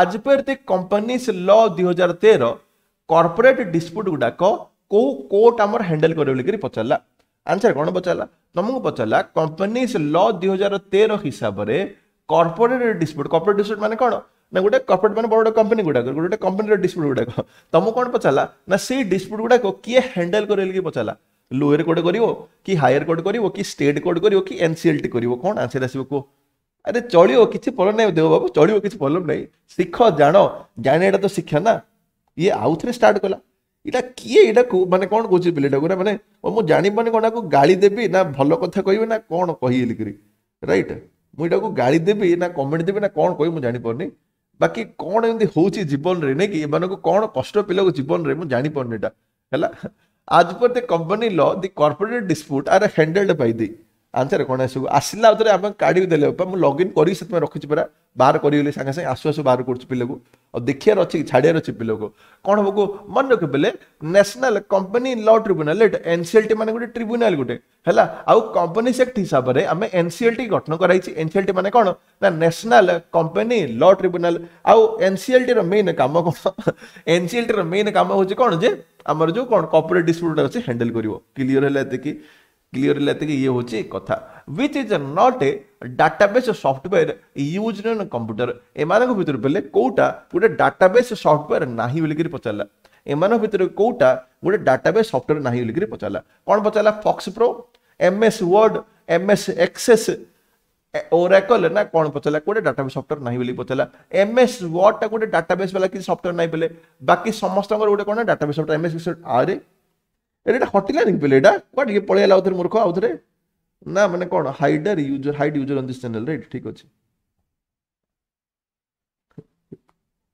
ଆଜ୍ ପର୍ ଦି କମ୍ପାନିଜ୍ ଲ ଦୁଇ ହଜାର ତେର କର୍ପୋରେଟ୍ ଡିସ୍ପ୍ୟୁଟ୍ ଗୁଡ଼ାକ କେଉଁ କୋର୍ଟ ଆମର ହ୍ୟାଣ୍ଡେଲ୍ କରିବ ବୋଲିକିରି ପଚାରିଲା ଆନ୍ସର୍ କ'ଣ ପଚାରିଲା ତୁମକୁ ପଚାରିଲା କମ୍ପାନୀସ୍ ଲ ଦୁଇ ହଜାର ତେର ହିସାବରେ କର୍ପୋରେଟ୍ ଡିସ୍ପ୍ୟୁଟ୍ କର୍ପୋରେଟ୍ ଡିସ୍ପ୍ୟୁଟ୍ ମାନେ କ'ଣ ନା ଗୋଟେ କର୍ପୋରେଟ୍ ମାନେ ବଡ଼ ବଡ଼ କମ୍ପାନୀ ଗୁଡ଼ାକ ଗୋଟେ କମ୍ପାନୀର ଡିସ୍ପ୍ୟୁଟ୍ ଗୁଡ଼ାକ ତମକୁ କ'ଣ ପଚାରିଲା ନା ସେଇ ଡିସ୍ପ୍ୟୁଟ୍ ଗୁଡ଼ାକ କିଏ ହ୍ୟାଣ୍ଡେଲ୍ କରିବ ବୋଲିକି ପଚାରିଲା ଲୋୟର କୋର୍ଟ କରିବ କି ହାୟର କୋର୍ଟ କରିବ କି ଷ୍ଟେଟ୍ କୋର୍ଟ କରିବ କି ଏନ୍ସିଏଲ୍ଟି କରିବ କ'ଣ ଆନ୍ସର ଆସିବ କୁହ ଆରେ ଚଳିବ କିଛି ପ୍ରୋବ୍ଲେମ୍ ନାହିଁ ଦେବ ବାବୁ ଚଳିବ କିଛି ପ୍ରୋବ୍ଲେମ୍ ନାହିଁ ଶିଖ ଜାଣ ଜାଣିବାଟା ତ ଶିକ୍ଷା ନା ଇଏ ଆଉ ଥରେ ଷ୍ଟାର୍ଟ କଲା ଏଇଟା କିଏ ଏଇଟାକୁ ମାନେ କ'ଣ କହୁଛି ପିଲାଟାକୁ ନା ମାନେ ମୁଁ ଜାଣିପାରୁନି କ'ଣ ଆକୁ ଗାଳି ଦେବି ନା ଭଲ କଥା କହିବି ନା କ'ଣ କହିଲି କରି ରାଇଟ୍ ମୁଁ ଏଇଟାକୁ ଗାଳି ଦେବି ନା କମେଣ୍ଟ ଦେବି ନା କ'ଣ କହିବି ମୁଁ ଜାଣିପାରୁନି ବାକି କ'ଣ ଏମିତି ହେଉଛି ଜୀବନରେ ନାଇଁ କି ଏମାନଙ୍କୁ କ'ଣ କଷ୍ଟ ପିଲାକୁ ଜୀବନରେ ମୁଁ ଜାଣିପାରୁନି ଏଇଟା ହେଲା As per the company law, the corporate dispute are handled by the answer କ'ଣ ଆସିବୁ ଆସିଲା ଆଉ ଥରେ ଆମେ କାଢ଼ିକି ଦେଲେ ବାପା ମୁଁ ଲଗ୍ଇନ୍ କରିକି ସେଥିପାଇଁ ରଖିଛି ପରା ବାହାର କରିଗଲି ସାଙ୍ଗେ ସାଙ୍ଗେ ଆସୁ ଆସୁ ବାହାର କରୁଛି ପିଲାକୁ ଆଉ ଦେଖିବାର ଅଛି ଛାଡ଼ିବାର ଅଛି ପିଲାକୁ କ'ଣ ହବକୁ ମନେ ରଖିପାରିଲେ ନ୍ୟାସନାଲ୍ କମ୍ପାନୀ ଲ ଟ୍ରିବ୍ୟୁନାଲ୍ ଏଇଟା ଏନ୍ସିଏଲ୍ଟି ମାନେ ଗୋଟେ ଟ୍ରିବ୍ୟୁନାଲ୍ ଗୋଟେ ହେଲା ଆଉ କମ୍ପାନୀ ସେକ୍ଟ ହିସାବରେ ଆମେ ଏନ୍ସିଏଲ୍ଟି ଗଠନ କରାଯାଇଛି ଏନ୍ସିଏଲ୍ଟି ମାନେ କ'ଣ ନା ନ୍ୟାସନାଲ୍ କମ୍ପାନୀ ଲ ଟ୍ରିବ୍ୟୁନାଲ୍ ଆଉ ଏନ୍ସିଏଲ୍ଟିର ମେନ୍ କାମ କ'ଣ ଏନ୍ସିଏଲ୍ଟିର ମେନ୍ କାମ ହେଉଛି କ'ଣ ଯେ ଆମର ଯେଉଁ କ'ଣ କର୍ପୋରେଟ୍ ଡିସ୍ପ୍ୟୁଟ୍ ଅଛି ହ୍ୟାଣ୍ଡେଲ୍ କରିବ କ୍ଲିଅର୍ ହେଲା ଏତିକି क्लियरली लेते कि ये होची कथा which is not a database software used in computer एमानक भितर बेले कोटा गोटे डाटाबेस सॉफ्टवेयर नाही बोलिकी पचारा एमान भितर कोटा गोटे डाटाबेस सॉफ्टवेयर नाही बोलिकरी पचारा कौन पचारा FoxPro M S word M S Excel Oracle ना कौन पचारा गोटे डाटाबेस सफ्टवेयर ना बोली पचारा एम एस वर्ड टा गोटे डाटाबेस वाला किसी सफ्टवेयर ना बोले बाकी समस्त गोटे कौन database software M S R ଏଇଟା ହଟିଲାନି ପିଲା ଏଇଟା କୁଆଡ଼େ ଟିକେ ପଳେଇଲା ଥରେ ମୂର୍ଖ ଆଉ ଥରେ ନା ମାନେ କ'ଣ ହାଇଡର user hide user on this ଚ୍ୟାନେଲରେ ଏଇଠି ଠିକ୍ ଅଛି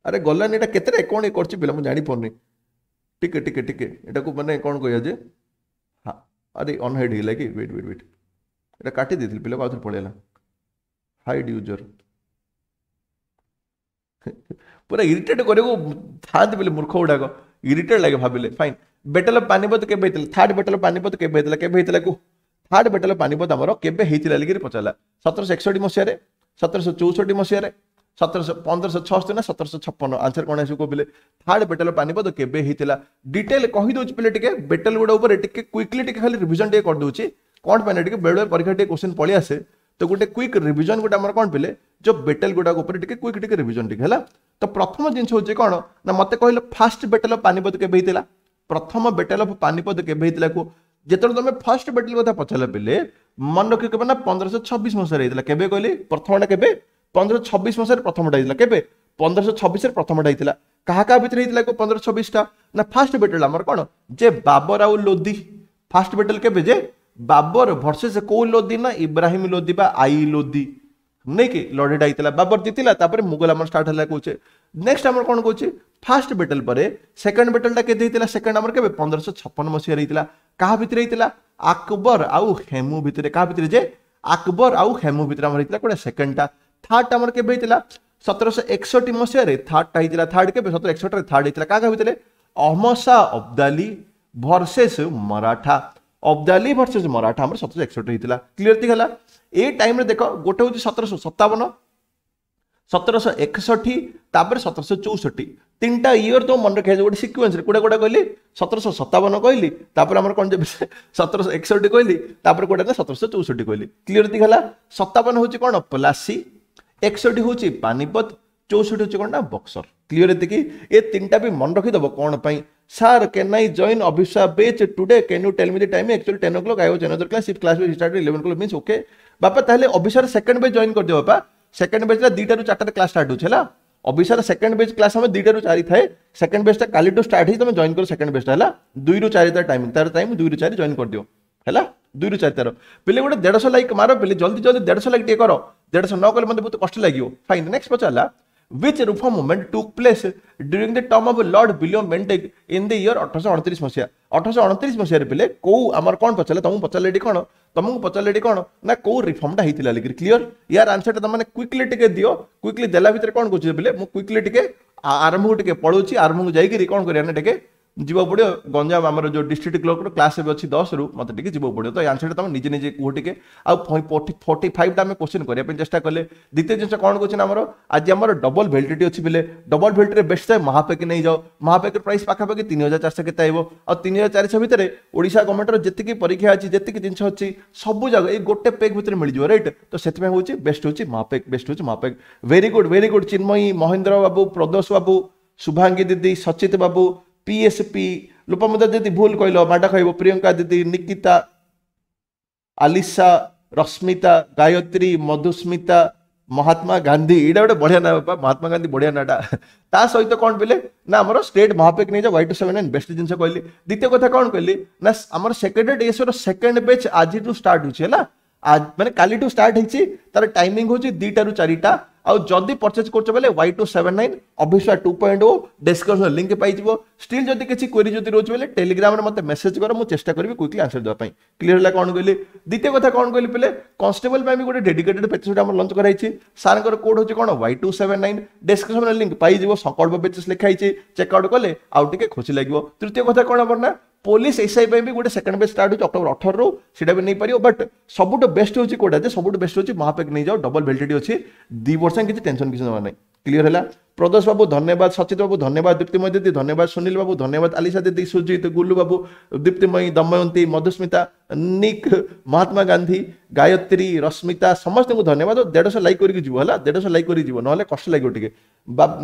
ଆରେ ଗଲାନି ଏଇଟା କେତେଟା କ'ଣ ଇଏ କରିଛି ପିଲା ମୁଁ ଜାଣିପାରୁନି ଟିକେ ଟିକେ ଟିକେ ଏଇଟାକୁ ମାନେ କ'ଣ କହିବା ଯେ ଆରେ ଅନହାଇଡ୍ ହେଇଗଲା କି ୱେଟ୍ ୱେଟ୍ ୱେଟ୍ ଏଇଟା କାଟି ଦେଇଥିଲି ପିଲାକୁ ଆଉ ଆଉଥରେ ପଳେଇଲା ହାଇଡ୍ ୟୁଜର ପୁରା ଇରିଟେଟ୍ କରିବାକୁ ଥାଆନ୍ତି ବୋଲି ମୂର୍ଖ ଗୁଡ଼ାକ ଇରିଟେଟ୍ ଲାଗେ ଭାବିଲେ ଫାଇନ୍ ବେଟଲ ପାନିପଦ କେବେ ହେଇଥିଲା ଥାର୍ଡ ବେଟଲ ପାନିପତ କେବେ ହେଇଥିଲା କେବେ ହେଇଥିଲା କୁ ଥାର୍ଡ ବେଟଲ ପାନିପତ ଆମର କେବେ ହେଇଥିଲା ବୋଲିକିରି ପଚାରିଲା ସତରଶହ ଏକଷଠି ମସିହାରେ ସତରଶହ ଚଉଷଠି ମସିହାରେ ସତରଶହ ପନ୍ଦରଶହ ଛଅସ୍ତରୀ ନା ସତରଶହ ଛପନ ଆନ୍ସର କ'ଣ ଆସିବ କହିଲେ ଥାର୍ଡ ବେଟଲ ପାନିପତ କେବେ ହେଇଥିଲା ଡିଟେଲ କହିଦେଉଛି ପିଲେ ଟିକେ ବେଟଲ ଗୁଡ଼ା ଉପରେ ଟିକେ କ୍ୱିକଲି ଟିକେ ଖାଲି ରିଭିଜନ ଟିକେ କରିଦେଉଛି କ'ଣ ପାଇଁ ଟିକେ ବେଳେବେଳେ ପରୀକ୍ଷା ଟିକେ କୋଶ୍ଚିନ୍ ପଳେଇ ଆସେ ତ ଗୋଟେ କ୍ୱିକ୍ ରିଭିଜନ ଗୋଟେ ଆମର କ'ଣ ପିଲେ ଯେଉଁ ବେଟେଲ ଗୁଡ଼ାକ ଉପରେ ଟିକେ କ୍ୱିକ୍ ଟିକେ ରିଭିଜନ ଟିକେ ହେଲା ତ ପ୍ରଥମ ଜିନିଷ ହେଉଛି କ'ଣ ନା ମୋତେ କହିଲେ ଫାଷ୍ଟ ବେଟଲ ପାନିପତ କେବେ ହେଇଥିଲା প্রথম বেটেল অফ পানিপদ কেবে হয়েছিল যেতবে তুমি ফার্স্ট বেটেল কথা পচারিল পিলে মনে রক্ষি কেবে না পনেরোশো ছবিশ মশায় হয়েছিল কেবে কহিলি প্রথমটা কেবে পনেরোশো ছবিশ মশায় প্রথমটা হয়েছিল কেবে পনেরোশো ছবিশের প্রথমটা হয়েছিল কাহা কাহা ভিতরে হয়েছিল পনেরোশো ছবিশটা না ফার্স্ট বেটেল আমার কোণ যে বাবর আউ লোদি ফার্স্ট বেটেল কেবে যে বাবর ভর্সেস কেউ লোদি না ইব্রাহিম লোদি বা আই লোদি ନାଇଁ କି ଲଢ଼େଇଟା ହେଇଥିଲା ବାବର ଜିତିଲା ତାପରେ ମୁଗଲ ଆମର ଷ୍ଟାର୍ଟ ହେଲା କହୁଛେ ନେକ୍ସଟ ଆମର କ'ଣ କହୁଛି ଫାର୍ଷ୍ଟ ବେଟଲ ପରେ ସେକେଣ୍ଡ ବେଟଲଟା କେତେ ହେଇଥିଲା ସେକେଣ୍ଡ ଆମର କେବେ ପନ୍ଦରଶହ ଛପନ ମସିହାରେ ହେଇଥିଲା କାହା ଭିତରେ ହେଇଥିଲା আকবর আউ হেমু ভিতরে কাহা ভিতরে যে আকবর আউ হেমু ভিতরে আমার হয়েছিল কোটা সেকেন্ডটা থার্ডটা আমার কেবে হয়েছিল সতেরোশো একষট্টি মশায় থার্ডটা হয়েছিল থার্ড কেবে সতেরো একষট্টি থার্ড হয়েছিল কাহা ভিতরে অহমদ শাহ অবদালি ভরসেস মরাঠা ଅବଦାଲି ଭର୍ସେସ୍ ମରାଠା ଆମର ସତରଶହ ଏକଷଠି ହେଇଥିଲା କ୍ଲିଅରିଟି ହେଲା ଏଇ ଟାଇମ୍ରେ ଦେଖ ଗୋଟେ ହେଉଛି ସତରଶହ ସତାବନ ସତରଶହ ଏକଷଠି ତାପରେ ସତରଶହ ଚଉଷଠି ତିନିଟା ଇୟର୍ ତ ମନେ ରଖିବା ଗୋଟେ ସିକ୍ୱେନ୍ସରେ କୋଉଟା କୋଉଟା କହିଲି ସତରଶହ ସତାବନ କହିଲି ତାପରେ ଆମର କ'ଣ ଯେ [laughs] ସତରଶହ ଏକଷଠି କହିଲି ତାପରେ କୋଉଟା କହିଲେ ସତରଶହ ଚଉଷଠି କହିଲି କ୍ଲିଅରିଟି ହେଲା ସତାବନ ହେଉଛି କ'ଣ ପ୍ଲାସି ଏକଷଠି ହେଉଛି ପାନିପତ୍ ଚଉଷଠି ହେଉଛି କ'ଣ ନା ବକ୍ସର କ୍ଲିଅର୍ ଏତିକି ଏ ତିନିଟା ବି ମନେ ରଖିଦେବ କ'ଣ ପାଇଁ Sir, can I join Abhisha batch today? Can you tell me the time? Actually, 10 o'clock. I was another class. If class will start at 11 o'clock means okay. ବାପା ତାହେଲେ ଅଭିସାର ସେକେଣ୍ଡ ବେଚ୍ ଜଏନ୍ କରିଦିଅ ବାପା second ବେଚ୍ଟା ଦୁଇଟାରୁ ଚାରିଟାରେ class start ହେଉଛି ହେଲା ଅଭିସାର second batch class ଆମେ ଦୁଇଟାରୁ ଚାରି ଥାଏ ସେକେଣ୍ଡ ବେଚ୍ଟା କାଲିଠୁ ଷ୍ଟାର୍ଟ ହେଇଛି ତମେ ଜଏନ୍ କର ସେକେଣ୍ଡ ବେଚ୍ଟା ହେଲା ଦୁଇରୁ ଚାରି ତାର ଟାଇମିଂ ତାର ଟାଇମ୍ ଦୁଇରୁ ଚାରି ଜଏନ୍ କରିଦିଅ ହେଲା ଦୁଇରୁ ଚାରି ତାର ପିଲେ ଗୋଟେ ଦେଢ଼ଶହ ଲାଇକ୍ ମାର ପିଲେ ଜଲ୍ଦି ଜଲ୍ଦି ଦେଢ଼ଶହ ଲାଇକ୍ ଟିକେ କର ଦେଢ଼ଶହ ନ କଲେ ମୋତେ ବହୁତ କଷ୍ଟ ଲାଗିବ ଫାଇନ୍ ନେକ୍ସଟ ପଚାରିଲା which reform movement took place during the term of Lord William Bentinck in the year 1838 ମସିହା 1838 ମସିହାରେ ପିଲେ କୋଉ ଆମର କ'ଣ ପଚାରିଲେ ତମକୁ ପଚାରିଲେ ଏଠି କ'ଣ ତମକୁ ପଚାରିଲେ ଏଠି କ'ଣ ନା କୋଉ ରିଫର୍ମଟା ହେଇଥିଲା ଲେକିରି କ୍ଲିଅର ୟାର ଆନ୍ସରଟା ତମେ କ୍ୱିକଲି ଟିକେ ଦିଅ କ୍ୱିକଲି ଦେଲା ଭିତରେ କ'ଣ କହୁଛି ପିଲେ ମୁଁ କ୍ୱିକଲି ଟିକେ ଆରମ୍ଭକୁ ଟିକେ ପଳଉଛି ଆରମ୍ଭକୁ ଯାଇକିରି କ'ଣ କରିବା ନା ଟିକେ ଯିବାକୁ ପଡ଼ିବ ଗଞ୍ଜାମ ଆମର ଯେଉଁ ଡିଷ୍ଟ୍ରିକ୍ଟ କ୍ଲର୍କର କ୍ଲାସ୍ ଏବେ ଅଛି ଦଶରୁ ମୋତେ ଟିକେ ଯିବାକୁ ପଡ଼ିବ ତ ଏ ଆନ୍ସରଟା ତୁମେ ନିଜେ ନିଜେ କୁହ ଟିକେ ଆଉ ଫର୍ଟି ଫାଇଭଟା ଆମେ କୋଶ୍ଚିନ୍ କରିବା ପାଇଁ ଚେଷ୍ଟା କଲେ ଦ୍ୱିତୀୟ ଜିନିଷ କ'ଣ କହୁଛି ନା ଆମର ଆଜି ଆମର ଡବଲ ଭେଲ୍ଟିଟି ଅଛି ବେଲେ ଡବଲ ଭେଲ୍ଟିରେ ବେଷ୍ଟ ଥାଏ ମହାପେକ୍ ନେଇଯାଅ ମହାପେକ୍ର ପ୍ରାଇସ୍ ପାଖାପାଖି ତିନି ହଜାର ଚାରିଶହ କେତେ ଆଇବ ଆଉ ତିନି ହଜାର ଚାରିଶହ ଭିତରେ ଓଡ଼ିଶା ଗଭର୍ଣ୍ଣମେଣ୍ଟର ଯେତିକି ପରୀକ୍ଷା ଅଛି ଯେତିକି ଜିନିଷ ଅଛି ସବୁ ଯାକ ଏଇ ଗୋଟେ ପେକ୍ ଭିତରେ ମିଳିଯିବ ରାଇଟ୍ ତ ସେଥିପାଇଁ ହେଉଛି ବେଷ୍ଟ ହେଉଛି ମହାପେକ୍ ବେଷ୍ଟ ହେଉଛି Mahapack very good very good Chinmayee Mahendra ବାବୁ ପ୍ରଦୋଷ ବାବୁ ଶୁଭାଙ୍ଗୀ ଦିଦି ସଚିତ ବାବୁ পিএসপি লোপামুদ্রা দিদি ভুল কইল মাডা খাইব প্রিয়ঙ্কা দিদি নিকিতা আলিসা রশ্মিতা গায়ত্রী মধুস্মিতা মহাত্মা গান্ধী এটা গোটে বঢ়িয়া না বাপা মহাত্মা গান্ধী বঢ়িয়া নাটা তা সহিত কোণ পেলে না আমার স্টেট মহাপেক নিয়ে Y two seven nine best জিনিস কহিলি দ্বিতীয় কথা কোণ কহিলি না আমার সেক্রেটারিয়েট এসর সেকেন্ড পেজ আজিঠু স্টার্ট হচ্ছে হ্যাঁ মানে কালিঠু ষ্টার্ট ହେଇଛି ତାର ଟାଇମିଂ ହେଉଛି ଦୁଇଟାରୁ ଚାରିଟା ଆଉ ଯଦି ପରଚେଜ୍ କରୁଛ ବୋଲେ ୱାଇ ଟୁ ସେଭେନ୍ ନାଇନ୍ ଅଭିଷା two point o description link ପାଇଯିବ ଷ୍ଟିଲ୍ ଯଦି କିଛି କ୍ୱେରି ଯଦି ରହୁଛି ବୋଲେ ଟେଲିଗ୍ରାମରେ ମୋତେ ମେସେଜ୍ କର ମୁଁ ଚେଷ୍ଟା କରିବି କ୍ୱିକ୍ଲି ଆନ୍ସର୍ ଦେବା ପାଇଁ କ୍ଲିୟର୍ ହେଲା କ'ଣ କହିଲି ଦ୍ୱିତୀୟ କଥା କ'ଣ କହିଲି ବୋଲେ କନଷ୍ଟେବଲ୍ ପାଇଁ ବି ଗୋଟେ ଡେଡିକେଟେଡ୍ ପେଚେସ୍ ଆମର ଲଞ୍ଚ କରାଯାଇଛି ସାର୍ଙ୍କର କୋଡ଼୍ ହେଉଛି କ'ଣ ୱାଇ ଟୁ ସେଭେନ୍ ନାଇନ୍ ଡେସ୍କ୍ରିପସନ୍ରେ ଲିଙ୍କ୍ ପାଇଯିବ ସଂକଳ୍ପ ପେଚେସ୍ ଲେଖା ହେଇଛି ଚେକ୍ ଆଉଟ୍ କଲେ ଆଉ ଟିକେ ଖୁସି ଲାଗିବ ତୃତୀୟ କଥା କ'ଣ ହେବ ନା ପୋଲିସ ଏସ୍ଆଇ ପାଇଁ ବି ଗୋଟେ ସେକେଣ୍ଡ ବେଚ୍ ଷ୍ଟାର୍ଟ ହେଉଛି ଅକ୍ଟୋବର ଅଠରରୁ ସେଇଟା ବି ନେଇପାରିବ ବଟ୍ ସବୁଠୁ ବେଷ୍ଟ ହେଉଛି କୋଉଟା ଯେ ସବୁଠୁ ବେଷ୍ଟ ହେଉଛି ମହାପେକ୍ ନେଇଯାଅ ଡବଲ ଭେଲିଡିଟି ଅଛି ଦୁଇ ବର୍ଷ କିଛି ଟେନସନ୍ କିଛି ନେବାର ନାହିଁ ক্লিয়ার হল প্রদোষ বাবু ধন্যবাদ সচিত বাবু ধন্যবাদ দীপ্তিময় দিদি ধন্যবাদ সুনীল বাবু ধন্যবাদ আলিশা দিদি সুজিত গুল্লু বাবু দীপ্তিময়ী দময়ন্তী মধুস্মিতা নিক মহাত্মা গান্ধী গায়ত্রী রশ্মিতা সমস্ত ধন্যবাদ দেড়শো লাইক করি যাব হল দেড়শো লাইক করি যাব নহলে কষ্ট লাগবে টিকে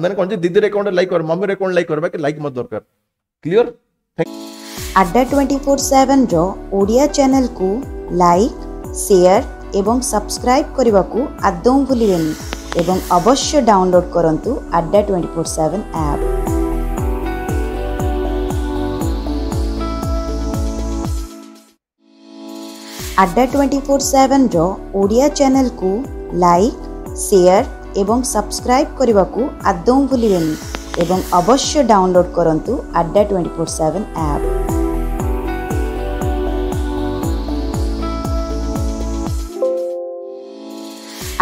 মানে কোন দিদির একাউন্টে লাইক কর মমির একাউন্ট লাইক কর বাকি লাইক মত দরকার clear thank Adda twenty four ସେଭେନ୍ର ଓଡ଼ିଆ ଚ୍ୟାନେଲ୍କୁ ଲାଇକ୍ ସେୟାର୍ ଏବଂ ସବସ୍କ୍ରାଇବ୍ କରିବାକୁ ଆଦୌ ଭୁଲିବେନି ଏବଂ ଅବଶ୍ୟ ଡାଉନଲୋଡ଼୍ କରନ୍ତୁ Adda twenty four seven app Adda twenty four ସେଭେନ୍ର ଓଡ଼ିଆ ଚ୍ୟାନେଲ୍କୁ ଲାଇକ୍ ସେୟାର୍ ଏବଂ ସବସ୍କ୍ରାଇବ୍ କରିବାକୁ ଆଦୌ ଭୁଲିବେନି ଏବଂ ଅବଶ୍ୟ ଡାଉନଲୋଡ଼୍ କରନ୍ତୁ Adda twenty four seven app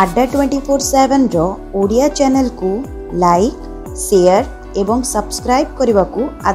Adda 247 જો ઓડિયા ચેનલ કુ લાઈક શેર એબંગ સબસ્ક્રાઇબ કરીવાકુ આ